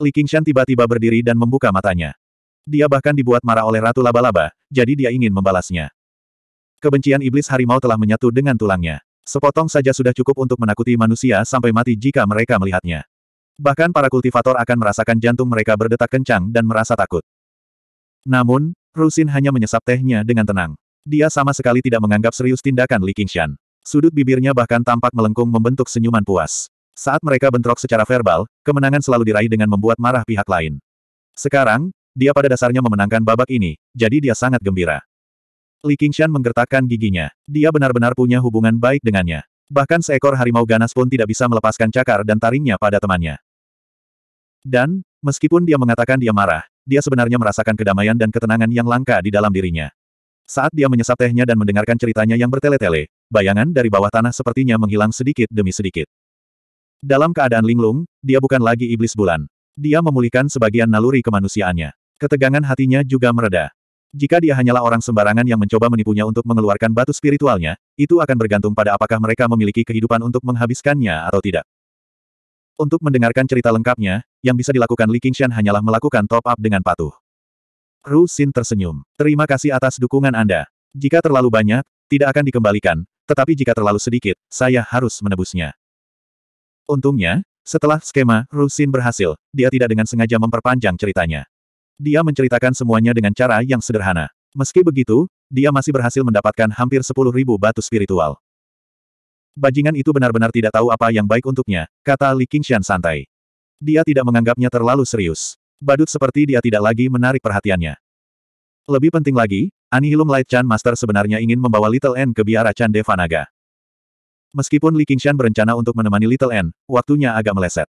Li Qingshan tiba-tiba berdiri dan membuka matanya. Dia bahkan dibuat marah oleh Ratu Laba-Laba, jadi dia ingin membalasnya. Kebencian iblis harimau telah menyatu dengan tulangnya. Sepotong saja sudah cukup untuk menakuti manusia sampai mati jika mereka melihatnya. Bahkan para kultivator akan merasakan jantung mereka berdetak kencang dan merasa takut. Namun, Rusin hanya menyesap tehnya dengan tenang. Dia sama sekali tidak menganggap serius tindakan Li Qingshan. Sudut bibirnya bahkan tampak melengkung membentuk senyuman puas. Saat mereka bentrok secara verbal, kemenangan selalu diraih dengan membuat marah pihak lain. Sekarang, dia pada dasarnya memenangkan babak ini, jadi dia sangat gembira. Li Qingshan menggertakkan giginya. Dia benar-benar punya hubungan baik dengannya. Bahkan seekor harimau ganas pun tidak bisa melepaskan cakar dan taringnya pada temannya. Dan, meskipun dia mengatakan dia marah, dia sebenarnya merasakan kedamaian dan ketenangan yang langka di dalam dirinya. Saat dia menyesap tehnya dan mendengarkan ceritanya yang bertele-tele, bayangan dari bawah tanah sepertinya menghilang sedikit demi sedikit. Dalam keadaan linglung, dia bukan lagi iblis bulan. Dia memulihkan sebagian naluri kemanusiaannya. Ketegangan hatinya juga mereda. Jika dia hanyalah orang sembarangan yang mencoba menipunya untuk mengeluarkan batu spiritualnya, itu akan bergantung pada apakah mereka memiliki kehidupan untuk menghabiskannya atau tidak. Untuk mendengarkan cerita lengkapnya, yang bisa dilakukan Li Qingshan hanyalah melakukan top up dengan patuh. Ru Xin tersenyum. Terima kasih atas dukungan Anda. Jika terlalu banyak, tidak akan dikembalikan, tetapi jika terlalu sedikit, saya harus menebusnya. Untungnya, setelah skema, Rusin berhasil, dia tidak dengan sengaja memperpanjang ceritanya. Dia menceritakan semuanya dengan cara yang sederhana. Meski begitu, dia masih berhasil mendapatkan hampir sepuluh ribu batu spiritual. Bajingan itu benar-benar tidak tahu apa yang baik untuknya, kata Li Qingshan santai. Dia tidak menganggapnya terlalu serius. Badut seperti dia tidak lagi menarik perhatiannya. Lebih penting lagi, Anihilum Light Chan Master sebenarnya ingin membawa Little N ke biara Chan Devanaga. Meskipun Li Qingshan berencana untuk menemani Little N, waktunya agak meleset.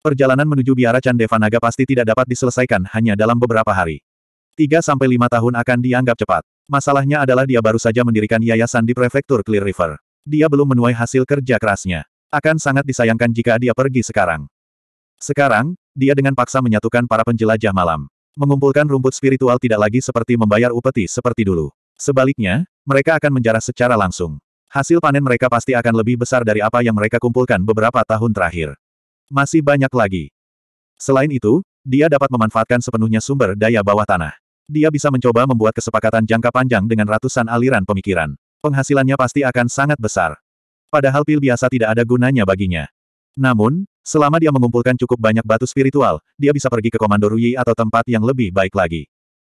Perjalanan menuju biara Chandevanaga pasti tidak dapat diselesaikan hanya dalam beberapa hari. 3-5 tahun akan dianggap cepat. Masalahnya adalah dia baru saja mendirikan yayasan di prefektur Clear River. Dia belum menuai hasil kerja kerasnya. Akan sangat disayangkan jika dia pergi sekarang. Sekarang, dia dengan paksa menyatukan para penjelajah malam. Mengumpulkan rumput spiritual tidak lagi seperti membayar upeti seperti dulu. Sebaliknya, mereka akan menjarah secara langsung. Hasil panen mereka pasti akan lebih besar dari apa yang mereka kumpulkan beberapa tahun terakhir. Masih banyak lagi. Selain itu, dia dapat memanfaatkan sepenuhnya sumber daya bawah tanah. Dia bisa mencoba membuat kesepakatan jangka panjang dengan ratusan aliran pemikiran. Penghasilannya pasti akan sangat besar. Padahal pil biasa tidak ada gunanya baginya. Namun, selama dia mengumpulkan cukup banyak batu spiritual, dia bisa pergi ke Komando Rui atau tempat yang lebih baik lagi.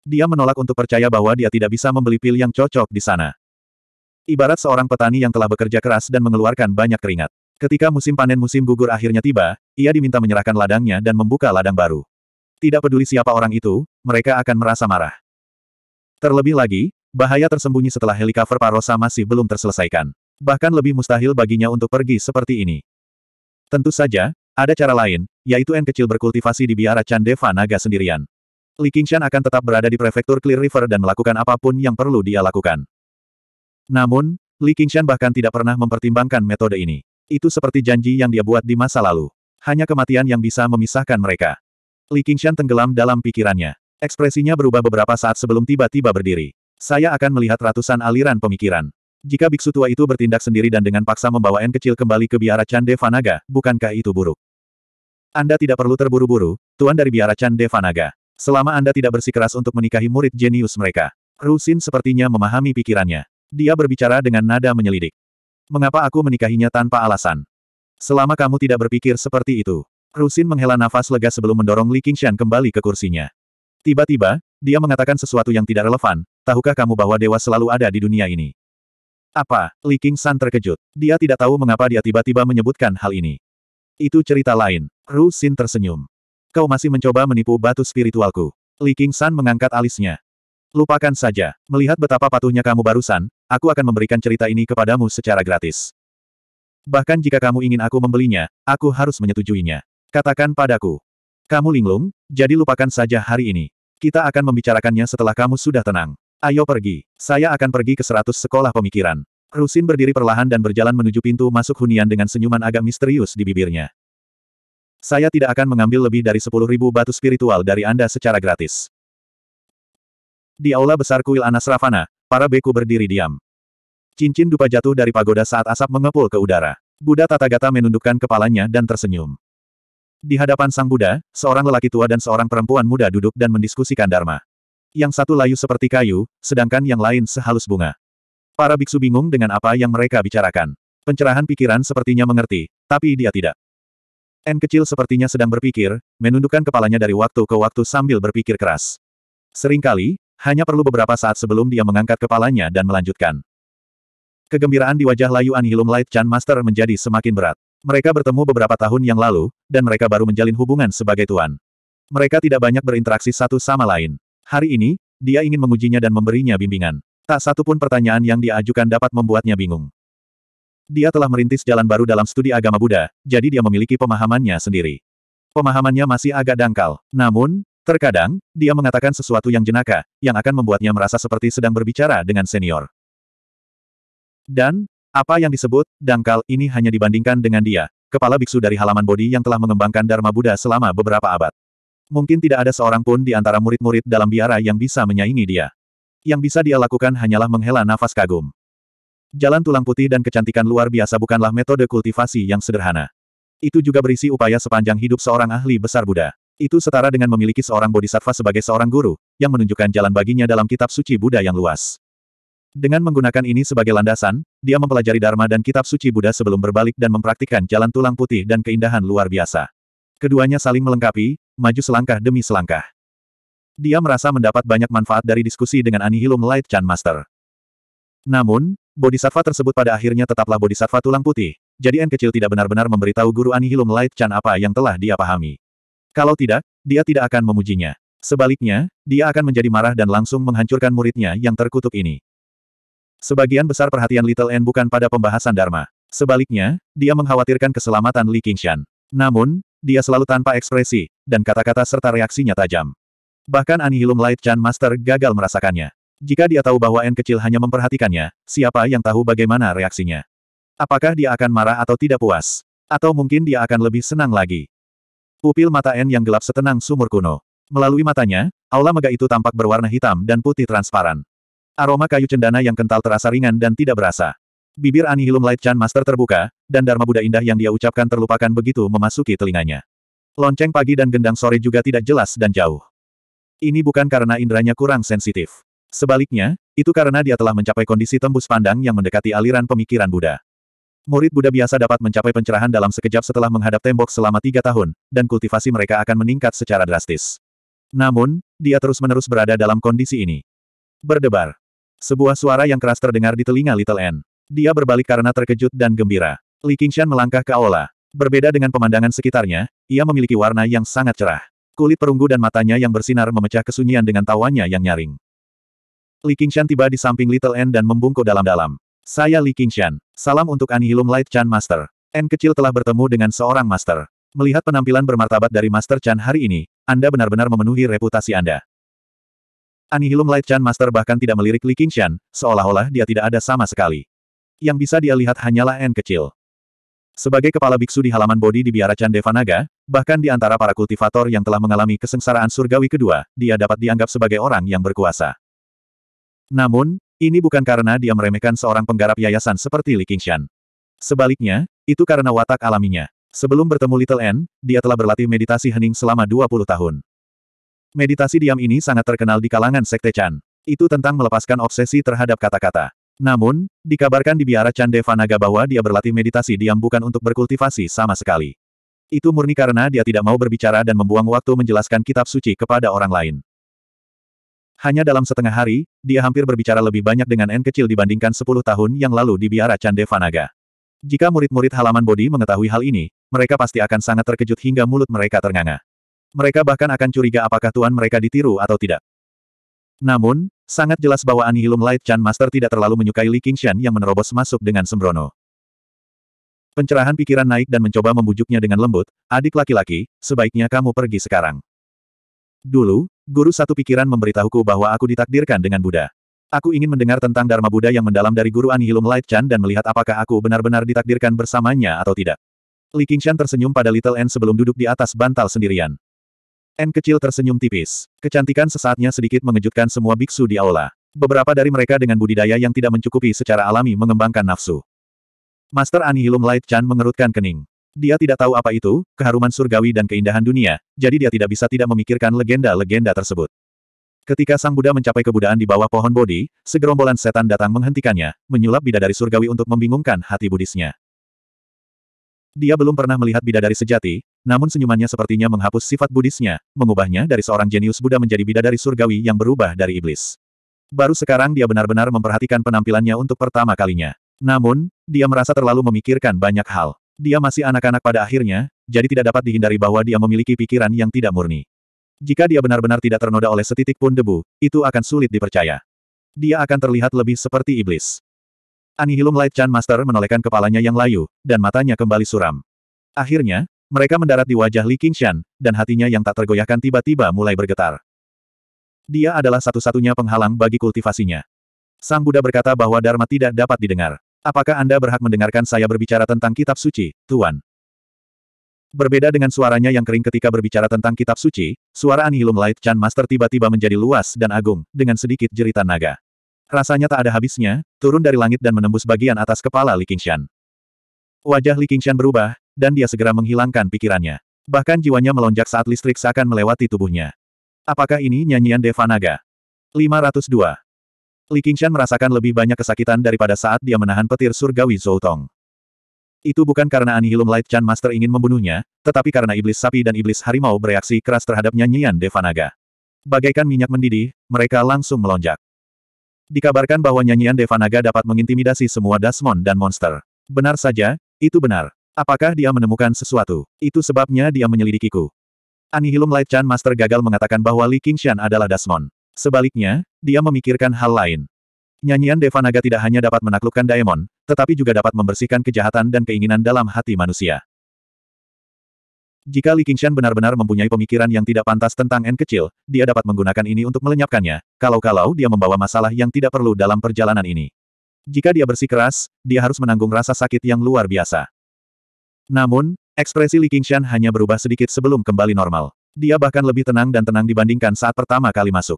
Dia menolak untuk percaya bahwa dia tidak bisa membeli pil yang cocok di sana. Ibarat seorang petani yang telah bekerja keras dan mengeluarkan banyak keringat. Ketika musim panen musim gugur akhirnya tiba, ia diminta menyerahkan ladangnya dan membuka ladang baru. Tidak peduli siapa orang itu, mereka akan merasa marah. Terlebih lagi, bahaya tersembunyi setelah helikopter Parosa masih belum terselesaikan. Bahkan lebih mustahil baginya untuk pergi seperti ini. Tentu saja, ada cara lain, yaitu N kecil berkultivasi di biara Chandeva Naga sendirian. Li Qingshan akan tetap berada di prefektur Clear River dan melakukan apapun yang perlu dia lakukan. Namun, Li Qingshan bahkan tidak pernah mempertimbangkan metode ini. Itu seperti janji yang dia buat di masa lalu. Hanya kematian yang bisa memisahkan mereka. Li Qingshan tenggelam dalam pikirannya. Ekspresinya berubah beberapa saat sebelum tiba-tiba berdiri. Saya akan melihat ratusan aliran pemikiran. Jika biksu tua itu bertindak sendiri dan dengan paksa membawa N kecil kembali ke biara Chan Devanaga, bukankah itu buruk? Anda tidak perlu terburu-buru, tuan dari biara Chan Devanaga. Selama Anda tidak bersikeras untuk menikahi murid jenius mereka. Rusin sepertinya memahami pikirannya. Dia berbicara dengan nada menyelidik. Mengapa aku menikahinya tanpa alasan? Selama kamu tidak berpikir seperti itu. Rusin menghela nafas lega sebelum mendorong Li Qingshan kembali ke kursinya. Tiba-tiba, dia mengatakan sesuatu yang tidak relevan, tahukah kamu bahwa dewa selalu ada di dunia ini? Apa? Li Qingshan terkejut. Dia tidak tahu mengapa dia tiba-tiba menyebutkan hal ini. Itu cerita lain. Rusin tersenyum. Kau masih mencoba menipu batu spiritualku. Li Qingshan mengangkat alisnya. Lupakan saja. Melihat betapa patuhnya kamu barusan, aku akan memberikan cerita ini kepadamu secara gratis. Bahkan jika kamu ingin aku membelinya, aku harus menyetujuinya. Katakan padaku. Kamu linglung, jadi lupakan saja hari ini. Kita akan membicarakannya setelah kamu sudah tenang. Ayo pergi. Saya akan pergi ke seratus sekolah pemikiran. Rusin berdiri perlahan dan berjalan menuju pintu masuk hunian dengan senyuman agak misterius di bibirnya. Saya tidak akan mengambil lebih dari sepuluh ribu batu spiritual dari Anda secara gratis. Di aula besar kuil Anas Ravana, para beku berdiri diam. Cincin dupa jatuh dari pagoda saat asap mengepul ke udara. Buddha Tathagata menundukkan kepalanya dan tersenyum. Di hadapan sang Buddha, seorang lelaki tua dan seorang perempuan muda duduk dan mendiskusikan Dharma. Yang satu layu seperti kayu, sedangkan yang lain sehalus bunga. Para biksu bingung dengan apa yang mereka bicarakan. Pencerahan pikiran sepertinya mengerti, tapi dia tidak. N kecil sepertinya sedang berpikir, menundukkan kepalanya dari waktu ke waktu sambil berpikir keras. Seringkali, hanya perlu beberapa saat sebelum dia mengangkat kepalanya dan melanjutkan. Kegembiraan di wajah Layu Anhilum Light Chan Master menjadi semakin berat. Mereka bertemu beberapa tahun yang lalu, dan mereka baru menjalin hubungan sebagai tuan. Mereka tidak banyak berinteraksi satu sama lain. Hari ini, dia ingin mengujinya dan memberinya bimbingan. Tak satu pun pertanyaan yang diajukan dapat membuatnya bingung. Dia telah merintis jalan baru dalam studi agama Buddha, jadi dia memiliki pemahamannya sendiri. Pemahamannya masih agak dangkal. Namun, Terkadang, dia mengatakan sesuatu yang jenaka, yang akan membuatnya merasa seperti sedang berbicara dengan senior. Dan, apa yang disebut, dangkal, ini hanya dibandingkan dengan dia, kepala biksu dari halaman bodi yang telah mengembangkan Dharma Buddha selama beberapa abad. Mungkin tidak ada seorang pun di antara murid-murid dalam biara yang bisa menyaingi dia. Yang bisa dia lakukan hanyalah menghela nafas kagum. Jalan tulang putih dan kecantikan luar biasa bukanlah metode kultivasi yang sederhana. Itu juga berisi upaya sepanjang hidup seorang ahli besar Buddha. Itu setara dengan memiliki seorang bodhisattva sebagai seorang guru, yang menunjukkan jalan baginya dalam kitab suci Buddha yang luas. Dengan menggunakan ini sebagai landasan, dia mempelajari Dharma dan kitab suci Buddha sebelum berbalik dan mempraktikkan jalan tulang putih dan keindahan luar biasa. Keduanya saling melengkapi, maju selangkah demi selangkah. Dia merasa mendapat banyak manfaat dari diskusi dengan Anihilum Light Chan Master. Namun, bodhisattva tersebut pada akhirnya tetaplah bodhisattva tulang putih, jadi N kecil tidak benar-benar memberitahu guru Anihilum Light Chan apa yang telah dia pahami. Kalau tidak, dia tidak akan memujinya. Sebaliknya, dia akan menjadi marah dan langsung menghancurkan muridnya yang terkutuk ini. Sebagian besar perhatian Little N bukan pada pembahasan Dharma. Sebaliknya, dia mengkhawatirkan keselamatan Li Qingshan. Namun, dia selalu tanpa ekspresi, dan kata-kata serta reaksinya tajam. Bahkan Anihilum Light Chan Master gagal merasakannya. Jika dia tahu bahwa N kecil hanya memperhatikannya, siapa yang tahu bagaimana reaksinya? Apakah dia akan marah atau tidak puas? Atau mungkin dia akan lebih senang lagi? Pupil mata En yang gelap setenang sumur kuno. Melalui matanya, aula mega itu tampak berwarna hitam dan putih transparan. Aroma kayu cendana yang kental terasa ringan dan tidak berasa. Bibir Anihilum Light Chan Master terbuka, dan Dharma Buddha indah yang dia ucapkan terlupakan begitu memasuki telinganya. Lonceng pagi dan gendang sore juga tidak jelas dan jauh. Ini bukan karena inderanya kurang sensitif. Sebaliknya, itu karena dia telah mencapai kondisi tembus pandang yang mendekati aliran pemikiran Buddha. Murid Buddha biasa dapat mencapai pencerahan dalam sekejap setelah menghadap tembok selama tiga tahun, dan kultivasi mereka akan meningkat secara drastis. Namun, dia terus-menerus berada dalam kondisi ini. Berdebar. Sebuah suara yang keras terdengar di telinga Little N. Dia berbalik karena terkejut dan gembira. Li Qingshan melangkah ke aula. Berbeda dengan pemandangan sekitarnya, ia memiliki warna yang sangat cerah. Kulit perunggu dan matanya yang bersinar memecah kesunyian dengan tawanya yang nyaring. Li Qingshan tiba di samping Little N dan membungkuk dalam-dalam. Saya Li Qingshan. Salam untuk Anihilum Light Chan Master. N kecil telah bertemu dengan seorang master. Melihat penampilan bermartabat dari Master Chan hari ini, Anda benar-benar memenuhi reputasi Anda. Anihilum Light Chan Master bahkan tidak melirik Li Qingshan, seolah-olah dia tidak ada sama sekali. Yang bisa dia lihat hanyalah N kecil. Sebagai kepala biksu di halaman bodi di Biara Chan Devanaga, bahkan di antara para kultivator yang telah mengalami kesengsaraan surgawi kedua, dia dapat dianggap sebagai orang yang berkuasa. Namun, ini bukan karena dia meremehkan seorang penggarap yayasan seperti Li Qingshan. Sebaliknya, itu karena watak alaminya. Sebelum bertemu Little N, dia telah berlatih meditasi hening selama 20 tahun. Meditasi diam ini sangat terkenal di kalangan Sekte Chan. Itu tentang melepaskan obsesi terhadap kata-kata. Namun, dikabarkan di biara Chan Devanaga bahwa dia berlatih meditasi diam bukan untuk berkultivasi sama sekali. Itu murni karena dia tidak mau berbicara dan membuang waktu menjelaskan kitab suci kepada orang lain. Hanya dalam setengah hari, dia hampir berbicara lebih banyak dengan N kecil dibandingkan 10 tahun yang lalu di biara Candevanaga. Jika murid-murid halaman bodi mengetahui hal ini, mereka pasti akan sangat terkejut hingga mulut mereka ternganga. Mereka bahkan akan curiga apakah tuan mereka ditiru atau tidak. Namun, sangat jelas bahwa Anihilum Light Chan Master tidak terlalu menyukai Li Qingshan yang menerobos masuk dengan sembrono. Pencerahan pikiran naik dan mencoba membujuknya dengan lembut, adik laki-laki, sebaiknya kamu pergi sekarang. Dulu, Guru satu pikiran memberitahuku bahwa aku ditakdirkan dengan Buddha. Aku ingin mendengar tentang Dharma Buddha yang mendalam dari Guru Anihilum Light Chan dan melihat apakah aku benar-benar ditakdirkan bersamanya atau tidak. Li Qingshan tersenyum pada Little N sebelum duduk di atas bantal sendirian. N kecil tersenyum tipis. Kecantikan sesaatnya sedikit mengejutkan semua biksu di aula. Beberapa dari mereka dengan budidaya yang tidak mencukupi secara alami mengembangkan nafsu. Master Anihilum Light Chan mengerutkan kening. Dia tidak tahu apa itu, keharuman surgawi dan keindahan dunia, jadi dia tidak bisa tidak memikirkan legenda-legenda tersebut. Ketika Sang Buddha mencapai kebudaan di bawah pohon bodi, segerombolan setan datang menghentikannya, menyulap bidadari surgawi untuk membingungkan hati Budisnya. Dia belum pernah melihat bidadari sejati, namun senyumannya sepertinya menghapus sifat Budisnya, mengubahnya dari seorang jenius Buddha menjadi bidadari surgawi yang berubah dari iblis. Baru sekarang dia benar-benar memperhatikan penampilannya untuk pertama kalinya. Namun, dia merasa terlalu memikirkan banyak hal. Dia masih anak-anak pada akhirnya, jadi tidak dapat dihindari bahwa dia memiliki pikiran yang tidak murni. Jika dia benar-benar tidak ternoda oleh setitik pun debu, itu akan sulit dipercaya. Dia akan terlihat lebih seperti iblis. Anihilum Light Chan Master menolehkan kepalanya yang layu, dan matanya kembali suram. Akhirnya, mereka mendarat di wajah Li Qingshan, dan hatinya yang tak tergoyahkan tiba-tiba mulai bergetar. Dia adalah satu-satunya penghalang bagi kultivasinya. Sang Buddha berkata bahwa Dharma tidak dapat didengar. Apakah Anda berhak mendengarkan saya berbicara tentang kitab suci, Tuan? Berbeda dengan suaranya yang kering ketika berbicara tentang kitab suci, suara Anihilum Light Chan Master tiba-tiba menjadi luas dan agung, dengan sedikit jeritan naga. Rasanya tak ada habisnya, turun dari langit dan menembus bagian atas kepala Li Qingshan. Wajah Li Qingshan berubah, dan dia segera menghilangkan pikirannya. Bahkan jiwanya melonjak saat listrik seakan melewati tubuhnya. Apakah ini nyanyian Deva Naga? 502. Li Qingshan merasakan lebih banyak kesakitan daripada saat dia menahan petir surgawi Tong. Itu bukan karena Anihilum Light Chan Master ingin membunuhnya, tetapi karena iblis sapi dan iblis harimau bereaksi keras terhadap nyanyian Devanaga. Bagaikan minyak mendidih, mereka langsung melonjak. Dikabarkan bahwa nyanyian Devanaga dapat mengintimidasi semua Dasmon dan monster. Benar saja, itu benar. Apakah dia menemukan sesuatu? Itu sebabnya dia menyelidikiku. Anihilum Light Chan Master gagal mengatakan bahwa Li Qingshan adalah Dasmon. Sebaliknya, dia memikirkan hal lain. Nyanyian Devanaga tidak hanya dapat menaklukkan Daemon, tetapi juga dapat membersihkan kejahatan dan keinginan dalam hati manusia. Jika Li Qingshan benar-benar mempunyai pemikiran yang tidak pantas tentang N kecil, dia dapat menggunakan ini untuk melenyapkannya, kalau-kalau dia membawa masalah yang tidak perlu dalam perjalanan ini. Jika dia bersikeras, dia harus menanggung rasa sakit yang luar biasa. Namun, ekspresi Li Qingshan hanya berubah sedikit sebelum kembali normal. Dia bahkan lebih tenang dan tenang dibandingkan saat pertama kali masuk.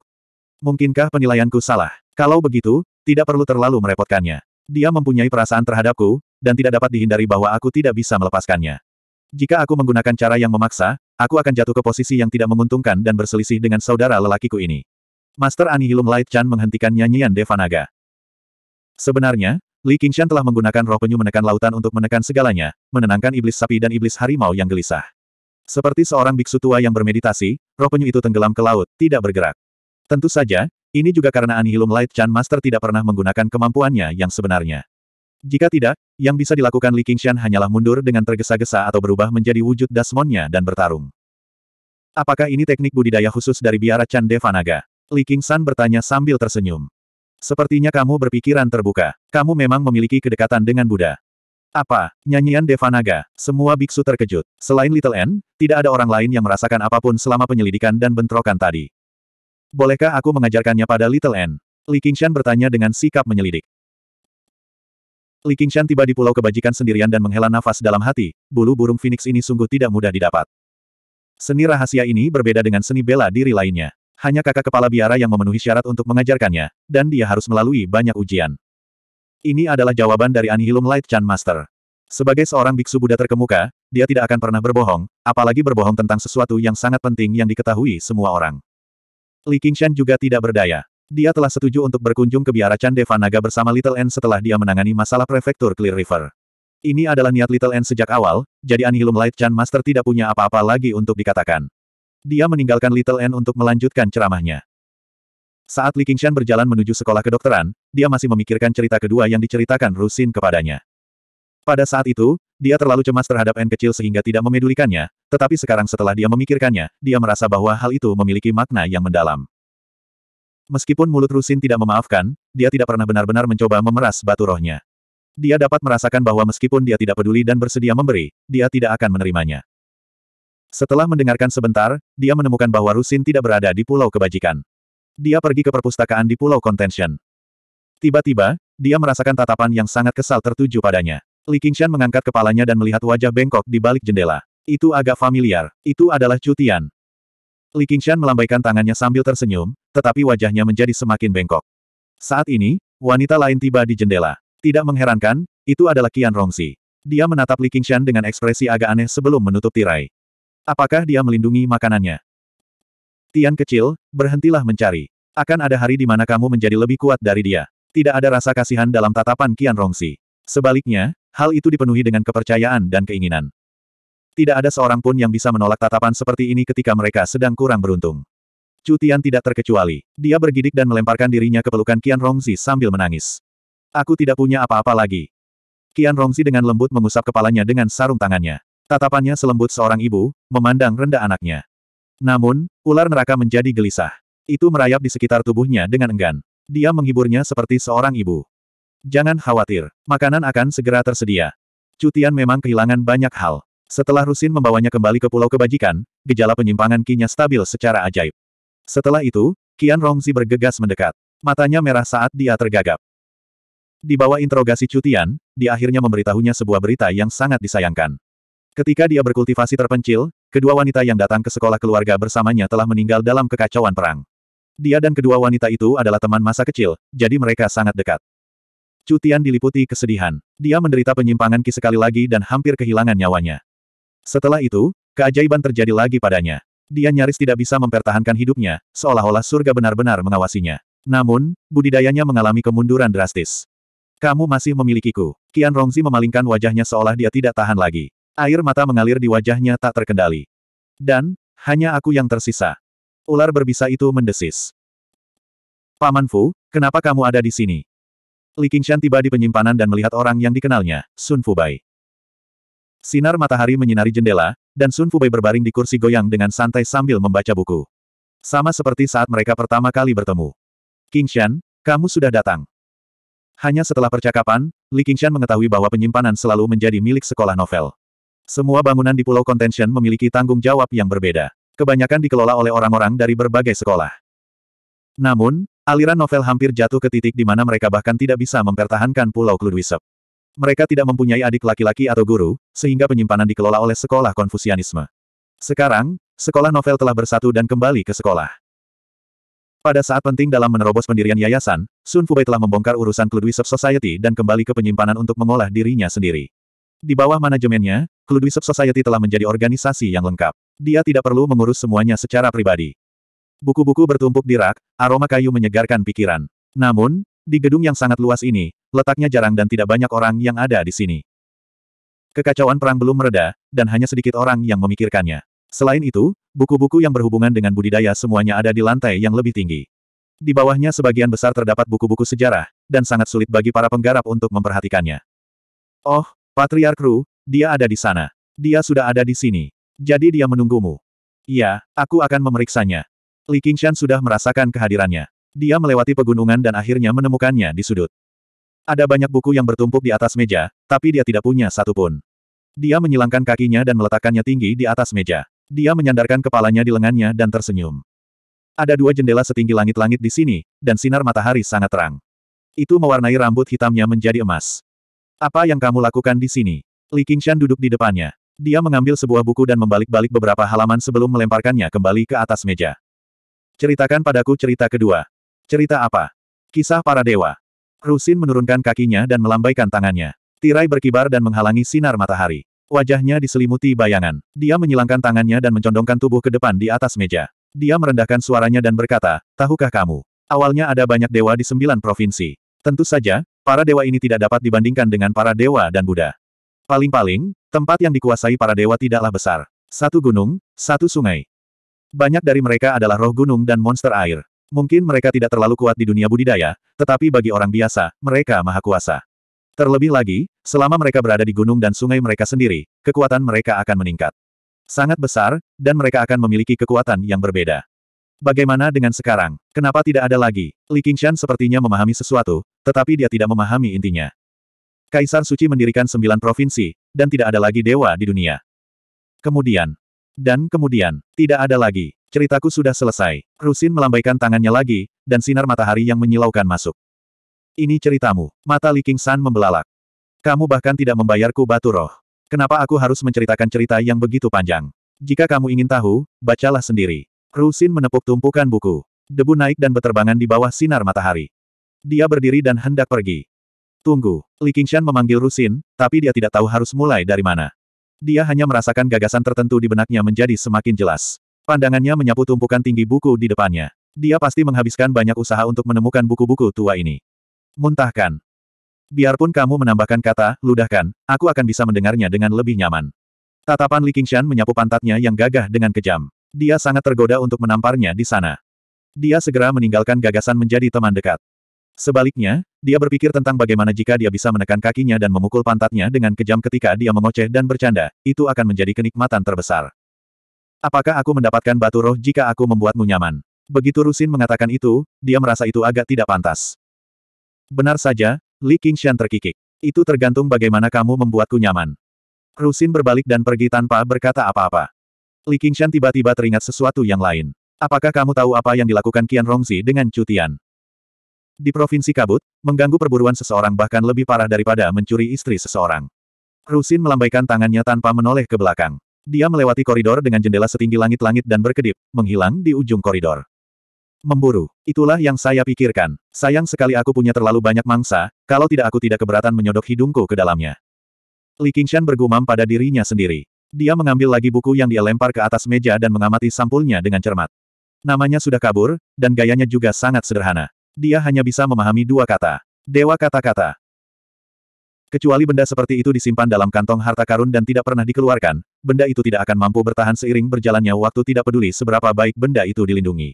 Mungkinkah penilaianku salah? Kalau begitu, tidak perlu terlalu merepotkannya. Dia mempunyai perasaan terhadapku, dan tidak dapat dihindari bahwa aku tidak bisa melepaskannya. Jika aku menggunakan cara yang memaksa, aku akan jatuh ke posisi yang tidak menguntungkan dan berselisih dengan saudara lelakiku ini. Master Anihilum Light Chan menghentikan nyanyian Devanaga. Sebenarnya, Li Qingshan telah menggunakan roh penyu menekan lautan untuk menekan segalanya, menenangkan iblis sapi dan iblis harimau yang gelisah. Seperti seorang biksu tua yang bermeditasi, roh penyu itu tenggelam ke laut, tidak bergerak. Tentu saja, ini juga karena Anihilum Light Chan Master tidak pernah menggunakan kemampuannya yang sebenarnya. Jika tidak, yang bisa dilakukan Li Qingshan hanyalah mundur dengan tergesa-gesa atau berubah menjadi wujud dasmonnya dan bertarung. Apakah ini teknik budidaya khusus dari biara Chan Devanaga? Li Qingshan bertanya sambil tersenyum. Sepertinya kamu berpikiran terbuka. Kamu memang memiliki kedekatan dengan Buddha. Apa? Nyanyian Devanaga. Semua biksu terkejut. Selain Little N, tidak ada orang lain yang merasakan apapun selama penyelidikan dan bentrokan tadi. Bolehkah aku mengajarkannya pada Little N? Li Qingshan bertanya dengan sikap menyelidik. Li Qingshan tiba di pulau kebajikan sendirian dan menghela nafas dalam hati, bulu burung Phoenix ini sungguh tidak mudah didapat. Seni rahasia ini berbeda dengan seni bela diri lainnya. Hanya kakak kepala biara yang memenuhi syarat untuk mengajarkannya, dan dia harus melalui banyak ujian. Ini adalah jawaban dari Anihilum Light Chan Master. Sebagai seorang biksu Buddha terkemuka, dia tidak akan pernah berbohong, apalagi berbohong tentang sesuatu yang sangat penting yang diketahui semua orang. Li Qingshan juga tidak berdaya. Dia telah setuju untuk berkunjung ke biara Chan Naga bersama Little N setelah dia menangani masalah prefektur Clear River. Ini adalah niat Little N sejak awal, jadi Anihilum Light Chan Master tidak punya apa-apa lagi untuk dikatakan. Dia meninggalkan Little N untuk melanjutkan ceramahnya. Saat Li Qingshan berjalan menuju sekolah kedokteran, dia masih memikirkan cerita kedua yang diceritakan Rusin kepadanya. Pada saat itu, dia terlalu cemas terhadap N kecil sehingga tidak memedulikannya, tetapi sekarang setelah dia memikirkannya, dia merasa bahwa hal itu memiliki makna yang mendalam. Meskipun mulut Rusin tidak memaafkan, dia tidak pernah benar-benar mencoba memeras batu rohnya. Dia dapat merasakan bahwa meskipun dia tidak peduli dan bersedia memberi, dia tidak akan menerimanya. Setelah mendengarkan sebentar, dia menemukan bahwa Rusin tidak berada di Pulau Kebajikan. Dia pergi ke perpustakaan di Pulau Contention. Tiba-tiba, dia merasakan tatapan yang sangat kesal tertuju padanya. Li Qingshan mengangkat kepalanya dan melihat wajah bengkok di balik jendela. Itu agak familiar. Itu adalah Cutian. Li Qingshan melambaikan tangannya sambil tersenyum, tetapi wajahnya menjadi semakin bengkok. Saat ini, wanita lain tiba di jendela. Tidak mengherankan, itu adalah Qian Rongsi. Dia menatap Li Qingshan dengan ekspresi agak aneh sebelum menutup tirai. Apakah dia melindungi makanannya? Tian kecil, berhentilah mencari. Akan ada hari di mana kamu menjadi lebih kuat dari dia. Tidak ada rasa kasihan dalam tatapan Qian Rongsi. Sebaliknya, hal itu dipenuhi dengan kepercayaan dan keinginan. Tidak ada seorang pun yang bisa menolak tatapan seperti ini ketika mereka sedang kurang beruntung. Cutian tidak terkecuali. Dia bergidik dan melemparkan dirinya ke pelukan Qian Rongzi sambil menangis. Aku tidak punya apa-apa lagi. Qian Rongzi dengan lembut mengusap kepalanya dengan sarung tangannya. Tatapannya selembut seorang ibu, memandang rendah anaknya. Namun, ular neraka menjadi gelisah. Itu merayap di sekitar tubuhnya dengan enggan. Dia menghiburnya seperti seorang ibu. Jangan khawatir, makanan akan segera tersedia. Cutian memang kehilangan banyak hal. Setelah Rusin membawanya kembali ke Pulau Kebajikan, gejala penyimpangan kinya stabil secara ajaib. Setelah itu, Kian Rongzi bergegas mendekat. Matanya merah saat dia tergagap. Di bawah interogasi Cutian, dia akhirnya memberitahunya sebuah berita yang sangat disayangkan. Ketika dia berkultivasi terpencil, kedua wanita yang datang ke sekolah keluarga bersamanya telah meninggal dalam kekacauan perang. Dia dan kedua wanita itu adalah teman masa kecil, jadi mereka sangat dekat. Cutian diliputi kesedihan. Dia menderita penyimpangan Ki sekali lagi dan hampir kehilangan nyawanya. Setelah itu, keajaiban terjadi lagi padanya. Dia nyaris tidak bisa mempertahankan hidupnya, seolah-olah surga benar-benar mengawasinya. Namun, budidayanya mengalami kemunduran drastis. Kamu masih memilikiku. Kian Rongzi memalingkan wajahnya seolah dia tidak tahan lagi. Air mata mengalir di wajahnya tak terkendali. Dan, hanya aku yang tersisa. Ular berbisa itu mendesis. Paman Fu, kenapa kamu ada di sini? Li Qingshan tiba di penyimpanan dan melihat orang yang dikenalnya, Sun Fubai. Sinar matahari menyinari jendela, dan Sun Fubai berbaring di kursi goyang dengan santai sambil membaca buku. Sama seperti saat mereka pertama kali bertemu. Qingshan, kamu sudah datang. Hanya setelah percakapan, Li Qingshan mengetahui bahwa penyimpanan selalu menjadi milik sekolah novel. Semua bangunan di Pulau Contention memiliki tanggung jawab yang berbeda. Kebanyakan dikelola oleh orang-orang dari berbagai sekolah. Namun, Aliran novel hampir jatuh ke titik di mana mereka bahkan tidak bisa mempertahankan Pulau Kludwisep. Mereka tidak mempunyai adik laki-laki atau guru, sehingga penyimpanan dikelola oleh sekolah Konfusianisme. Sekarang, sekolah novel telah bersatu dan kembali ke sekolah. Pada saat penting dalam menerobos pendirian yayasan, Sun Fubai telah membongkar urusan Kludwisep Society dan kembali ke penyimpanan untuk mengolah dirinya sendiri. Di bawah manajemennya, Kludwisep Society telah menjadi organisasi yang lengkap. Dia tidak perlu mengurus semuanya secara pribadi. Buku-buku bertumpuk di rak, aroma kayu menyegarkan pikiran. Namun, di gedung yang sangat luas ini, letaknya jarang dan tidak banyak orang yang ada di sini. Kekacauan perang belum mereda, dan hanya sedikit orang yang memikirkannya. Selain itu, buku-buku yang berhubungan dengan budidaya semuanya ada di lantai yang lebih tinggi. Di bawahnya sebagian besar terdapat buku-buku sejarah, dan sangat sulit bagi para penggarap untuk memperhatikannya. Oh, Patriark Ru, dia ada di sana. Dia sudah ada di sini. Jadi dia menunggumu. Iya, aku akan memeriksanya. Li Qingshan sudah merasakan kehadirannya. Dia melewati pegunungan dan akhirnya menemukannya di sudut. Ada banyak buku yang bertumpuk di atas meja, tapi dia tidak punya satupun. Dia menyilangkan kakinya dan meletakkannya tinggi di atas meja. Dia menyandarkan kepalanya di lengannya dan tersenyum. Ada dua jendela setinggi langit-langit di sini, dan sinar matahari sangat terang. Itu mewarnai rambut hitamnya menjadi emas. Apa yang kamu lakukan di sini? Li Qingshan duduk di depannya. Dia mengambil sebuah buku dan membalik-balik beberapa halaman sebelum melemparkannya kembali ke atas meja. Ceritakan padaku cerita kedua. Cerita apa? Kisah para dewa. Rusin menurunkan kakinya dan melambaikan tangannya. Tirai berkibar dan menghalangi sinar matahari. Wajahnya diselimuti bayangan. Dia menyilangkan tangannya dan mencondongkan tubuh ke depan di atas meja. Dia merendahkan suaranya dan berkata, tahukah kamu? Awalnya ada banyak dewa di sembilan provinsi. Tentu saja, para dewa ini tidak dapat dibandingkan dengan para dewa dan Buddha. Paling-paling, tempat yang dikuasai para dewa tidaklah besar. Satu gunung, satu sungai. Banyak dari mereka adalah roh gunung dan monster air. Mungkin mereka tidak terlalu kuat di dunia budidaya, tetapi bagi orang biasa, mereka maha kuasa. Terlebih lagi, selama mereka berada di gunung dan sungai mereka sendiri, kekuatan mereka akan meningkat. Sangat besar, dan mereka akan memiliki kekuatan yang berbeda. Bagaimana dengan sekarang? Kenapa tidak ada lagi? Li Qingshan sepertinya memahami sesuatu, tetapi dia tidak memahami intinya. Kaisar Suci mendirikan sembilan provinsi, dan tidak ada lagi dewa di dunia. Kemudian, dan kemudian, tidak ada lagi. Ceritaku sudah selesai. Rusin melambaikan tangannya lagi, dan sinar matahari yang menyilaukan masuk. Ini ceritamu. Mata Li King San membelalak. Kamu bahkan tidak membayarku batu roh. Kenapa aku harus menceritakan cerita yang begitu panjang? Jika kamu ingin tahu, bacalah sendiri. Rusin menepuk tumpukan buku. Debu naik dan beterbangan di bawah sinar matahari. Dia berdiri dan hendak pergi. Tunggu, Li Qingshan memanggil Rusin, tapi dia tidak tahu harus mulai dari mana. Dia hanya merasakan gagasan tertentu di benaknya menjadi semakin jelas. Pandangannya menyapu tumpukan tinggi buku di depannya. Dia pasti menghabiskan banyak usaha untuk menemukan buku-buku tua ini. Muntahkan. Biarpun kamu menambahkan kata, ludahkan, aku akan bisa mendengarnya dengan lebih nyaman. Tatapan Li Qingshan menyapu pantatnya yang gagah dengan kejam. Dia sangat tergoda untuk menamparnya di sana. Dia segera meninggalkan gagasan menjadi teman dekat. Sebaliknya, dia berpikir tentang bagaimana jika dia bisa menekan kakinya dan memukul pantatnya dengan kejam ketika dia mengoceh dan bercanda, itu akan menjadi kenikmatan terbesar. Apakah aku mendapatkan batu roh jika aku membuatmu nyaman? Begitu Rusin mengatakan itu, dia merasa itu agak tidak pantas. Benar saja, Li Qingshan terkikik. Itu tergantung bagaimana kamu membuatku nyaman. Rusin berbalik dan pergi tanpa berkata apa-apa. Li Qingshan tiba-tiba teringat sesuatu yang lain. Apakah kamu tahu apa yang dilakukan Qian Rongzi dengan cutian? Di Provinsi Kabut, mengganggu perburuan seseorang bahkan lebih parah daripada mencuri istri seseorang. Rusin melambaikan tangannya tanpa menoleh ke belakang. Dia melewati koridor dengan jendela setinggi langit-langit dan berkedip, menghilang di ujung koridor. Memburu. Itulah yang saya pikirkan. Sayang sekali aku punya terlalu banyak mangsa, kalau tidak aku tidak keberatan menyodok hidungku ke dalamnya. Li Qingshan bergumam pada dirinya sendiri. Dia mengambil lagi buku yang dia lempar ke atas meja dan mengamati sampulnya dengan cermat. Namanya sudah kabur, dan gayanya juga sangat sederhana dia hanya bisa memahami dua kata. Dewa kata-kata. Kecuali benda seperti itu disimpan dalam kantong harta karun dan tidak pernah dikeluarkan, benda itu tidak akan mampu bertahan seiring berjalannya waktu tidak peduli seberapa baik benda itu dilindungi.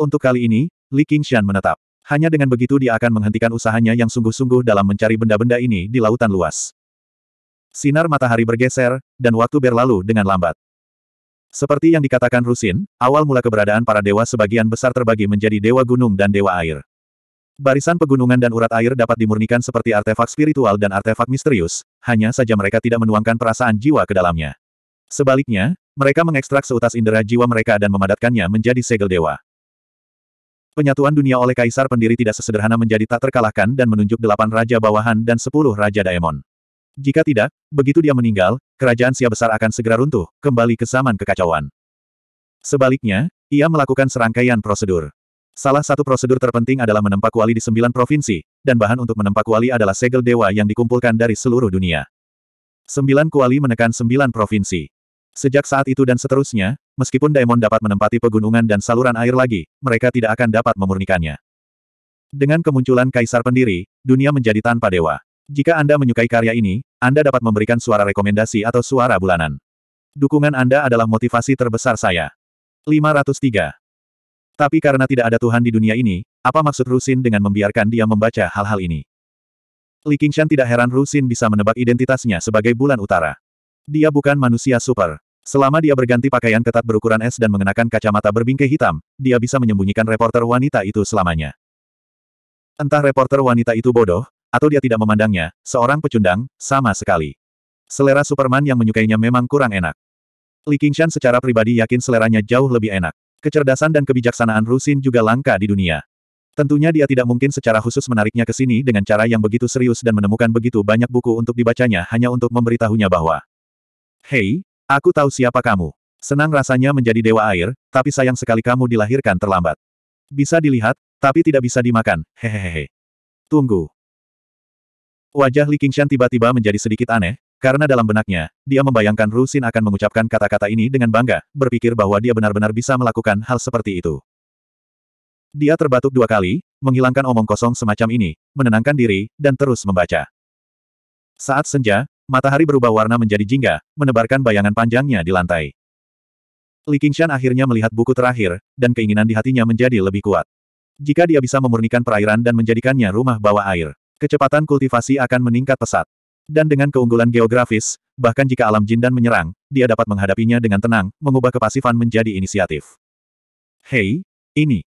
Untuk kali ini, Li Qingshan menetap. Hanya dengan begitu dia akan menghentikan usahanya yang sungguh-sungguh dalam mencari benda-benda ini di lautan luas. Sinar matahari bergeser, dan waktu berlalu dengan lambat. Seperti yang dikatakan Rusin, awal mula keberadaan para dewa sebagian besar terbagi menjadi dewa gunung dan dewa air. Barisan pegunungan dan urat air dapat dimurnikan seperti artefak spiritual dan artefak misterius, hanya saja mereka tidak menuangkan perasaan jiwa ke dalamnya. Sebaliknya, mereka mengekstrak seutas indera jiwa mereka dan memadatkannya menjadi segel dewa. Penyatuan dunia oleh kaisar pendiri tidak sesederhana menjadi tak terkalahkan dan menunjuk delapan raja bawahan dan sepuluh raja daemon. Jika tidak, begitu dia meninggal, kerajaan Sia besar akan segera runtuh, kembali ke zaman kekacauan. Sebaliknya, ia melakukan serangkaian prosedur. Salah satu prosedur terpenting adalah menempa kuali di sembilan provinsi, dan bahan untuk menempa kuali adalah segel dewa yang dikumpulkan dari seluruh dunia. Sembilan kuali menekan sembilan provinsi. Sejak saat itu dan seterusnya, meskipun Daemon dapat menempati pegunungan dan saluran air lagi, mereka tidak akan dapat memurnikannya. Dengan kemunculan kaisar pendiri, dunia menjadi tanpa dewa. Jika Anda menyukai karya ini, Anda dapat memberikan suara rekomendasi atau suara bulanan. Dukungan Anda adalah motivasi terbesar saya. 503. Tapi karena tidak ada Tuhan di dunia ini, apa maksud Rusin dengan membiarkan dia membaca hal-hal ini? Li Qingshan tidak heran Rusin bisa menebak identitasnya sebagai bulan utara. Dia bukan manusia super. Selama dia berganti pakaian ketat berukuran es dan mengenakan kacamata berbingkai hitam, dia bisa menyembunyikan reporter wanita itu selamanya. Entah reporter wanita itu bodoh, atau dia tidak memandangnya, seorang pecundang, sama sekali. Selera Superman yang menyukainya memang kurang enak. Li Qingshan secara pribadi yakin seleranya jauh lebih enak. Kecerdasan dan kebijaksanaan Rusin juga langka di dunia. Tentunya dia tidak mungkin secara khusus menariknya ke sini dengan cara yang begitu serius dan menemukan begitu banyak buku untuk dibacanya hanya untuk memberitahunya bahwa Hei, aku tahu siapa kamu. Senang rasanya menjadi dewa air, tapi sayang sekali kamu dilahirkan terlambat. Bisa dilihat, tapi tidak bisa dimakan, hehehe. Tunggu. Wajah Li Qingshan tiba-tiba menjadi sedikit aneh, karena dalam benaknya, dia membayangkan Ru Xin akan mengucapkan kata-kata ini dengan bangga, berpikir bahwa dia benar-benar bisa melakukan hal seperti itu. Dia terbatuk dua kali, menghilangkan omong kosong semacam ini, menenangkan diri, dan terus membaca. Saat senja, matahari berubah warna menjadi jingga, menebarkan bayangan panjangnya di lantai. Li Qingshan akhirnya melihat buku terakhir, dan keinginan di hatinya menjadi lebih kuat. Jika dia bisa memurnikan perairan dan menjadikannya rumah bawah air. Kecepatan kultivasi akan meningkat pesat. Dan dengan keunggulan geografis, bahkan jika alam jin dan menyerang, dia dapat menghadapinya dengan tenang, mengubah kepasifan menjadi inisiatif. Hei, ini.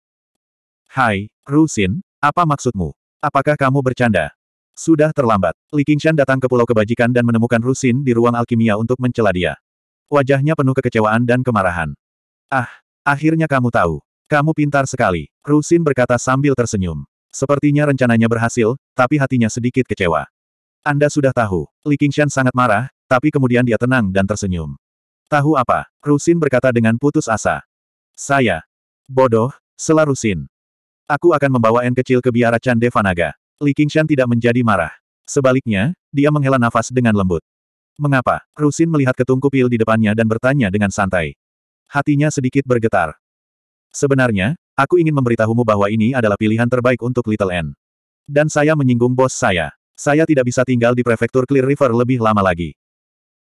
Hai, Rusin, apa maksudmu? Apakah kamu bercanda? Sudah terlambat. Li Qingshan datang ke Pulau Kebajikan dan menemukan Rusin di ruang alkimia untuk mencela dia. Wajahnya penuh kekecewaan dan kemarahan. Ah, akhirnya kamu tahu. Kamu pintar sekali, Rusin berkata sambil tersenyum. Sepertinya rencananya berhasil, tapi hatinya sedikit kecewa. Anda sudah tahu. Li Qingshan sangat marah, tapi kemudian dia tenang dan tersenyum. Tahu apa? Rusin berkata dengan putus asa. Saya. Bodoh, selar Rusin. Aku akan membawa N kecil ke biara Cande Devanaga. Li Qingshan tidak menjadi marah. Sebaliknya, dia menghela nafas dengan lembut. Mengapa? Rusin melihat ketungku pil di depannya dan bertanya dengan santai. Hatinya sedikit bergetar. Sebenarnya, Aku ingin memberitahumu bahwa ini adalah pilihan terbaik untuk Little N. Dan saya menyinggung bos saya. Saya tidak bisa tinggal di prefektur Clear River lebih lama lagi.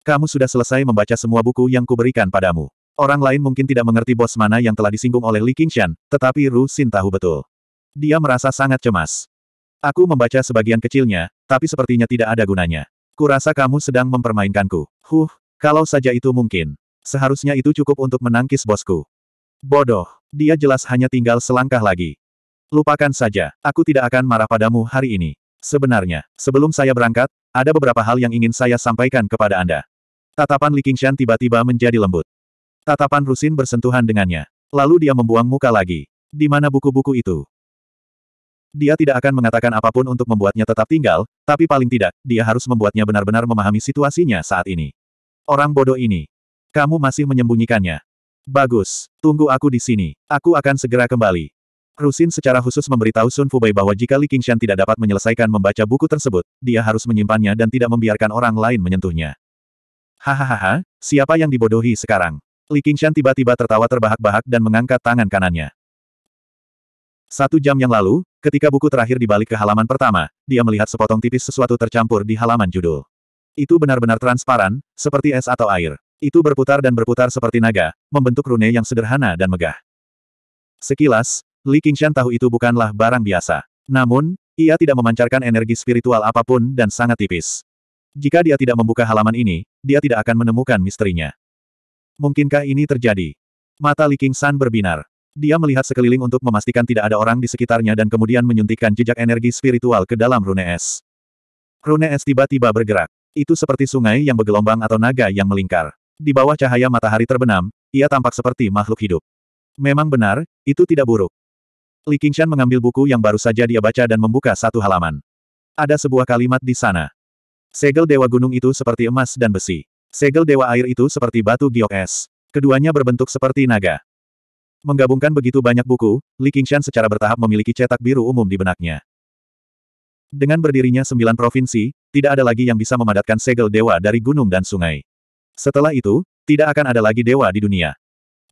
Kamu sudah selesai membaca semua buku yang kuberikan padamu. Orang lain mungkin tidak mengerti bos mana yang telah disinggung oleh Li Qingshan, tetapi Ru Xin tahu betul. Dia merasa sangat cemas. Aku membaca sebagian kecilnya, tapi sepertinya tidak ada gunanya. Kurasa kamu sedang mempermainkanku. Huh, kalau saja itu mungkin. Seharusnya itu cukup untuk menangkis bosku. Bodoh. Dia jelas hanya tinggal selangkah lagi. Lupakan saja, aku tidak akan marah padamu hari ini. Sebenarnya, sebelum saya berangkat, ada beberapa hal yang ingin saya sampaikan kepada Anda. Tatapan Li Qingshan tiba-tiba menjadi lembut. Tatapan Rusin bersentuhan dengannya. Lalu dia membuang muka lagi. Di mana buku-buku itu? Dia tidak akan mengatakan apapun untuk membuatnya tetap tinggal, tapi paling tidak, dia harus membuatnya benar-benar memahami situasinya saat ini. Orang bodoh ini. Kamu masih menyembunyikannya. Bagus. Tunggu aku di sini. Aku akan segera kembali. Rusin secara khusus memberitahu Sun Fubai bahwa jika Li Qingshan tidak dapat menyelesaikan membaca buku tersebut, dia harus menyimpannya dan tidak membiarkan orang lain menyentuhnya. Hahaha, siapa yang dibodohi sekarang? Li Qingshan tiba-tiba tertawa terbahak-bahak dan mengangkat tangan kanannya. Satu jam yang lalu, ketika buku terakhir dibalik ke halaman pertama, dia melihat sepotong tipis sesuatu tercampur di halaman judul. Itu benar-benar transparan, seperti es atau air. Itu berputar dan berputar seperti naga, membentuk rune yang sederhana dan megah. Sekilas, Li Qingshan tahu itu bukanlah barang biasa. Namun, ia tidak memancarkan energi spiritual apapun dan sangat tipis. Jika dia tidak membuka halaman ini, dia tidak akan menemukan misterinya. Mungkinkah ini terjadi? Mata Li Qingshan berbinar. Dia melihat sekeliling untuk memastikan tidak ada orang di sekitarnya dan kemudian menyuntikkan jejak energi spiritual ke dalam rune es. Rune es tiba-tiba bergerak. Itu seperti sungai yang bergelombang atau naga yang melingkar. Di bawah cahaya matahari terbenam, ia tampak seperti makhluk hidup. Memang benar, itu tidak buruk. Li Qingshan mengambil buku yang baru saja dia baca dan membuka satu halaman. Ada sebuah kalimat di sana. Segel Dewa Gunung itu seperti emas dan besi. Segel Dewa Air itu seperti batu giok es. Keduanya berbentuk seperti naga. Menggabungkan begitu banyak buku, Li Qingshan secara bertahap memiliki cetak biru umum di benaknya. Dengan berdirinya sembilan provinsi, tidak ada lagi yang bisa memadatkan segel dewa dari gunung dan sungai. Setelah itu, tidak akan ada lagi dewa di dunia.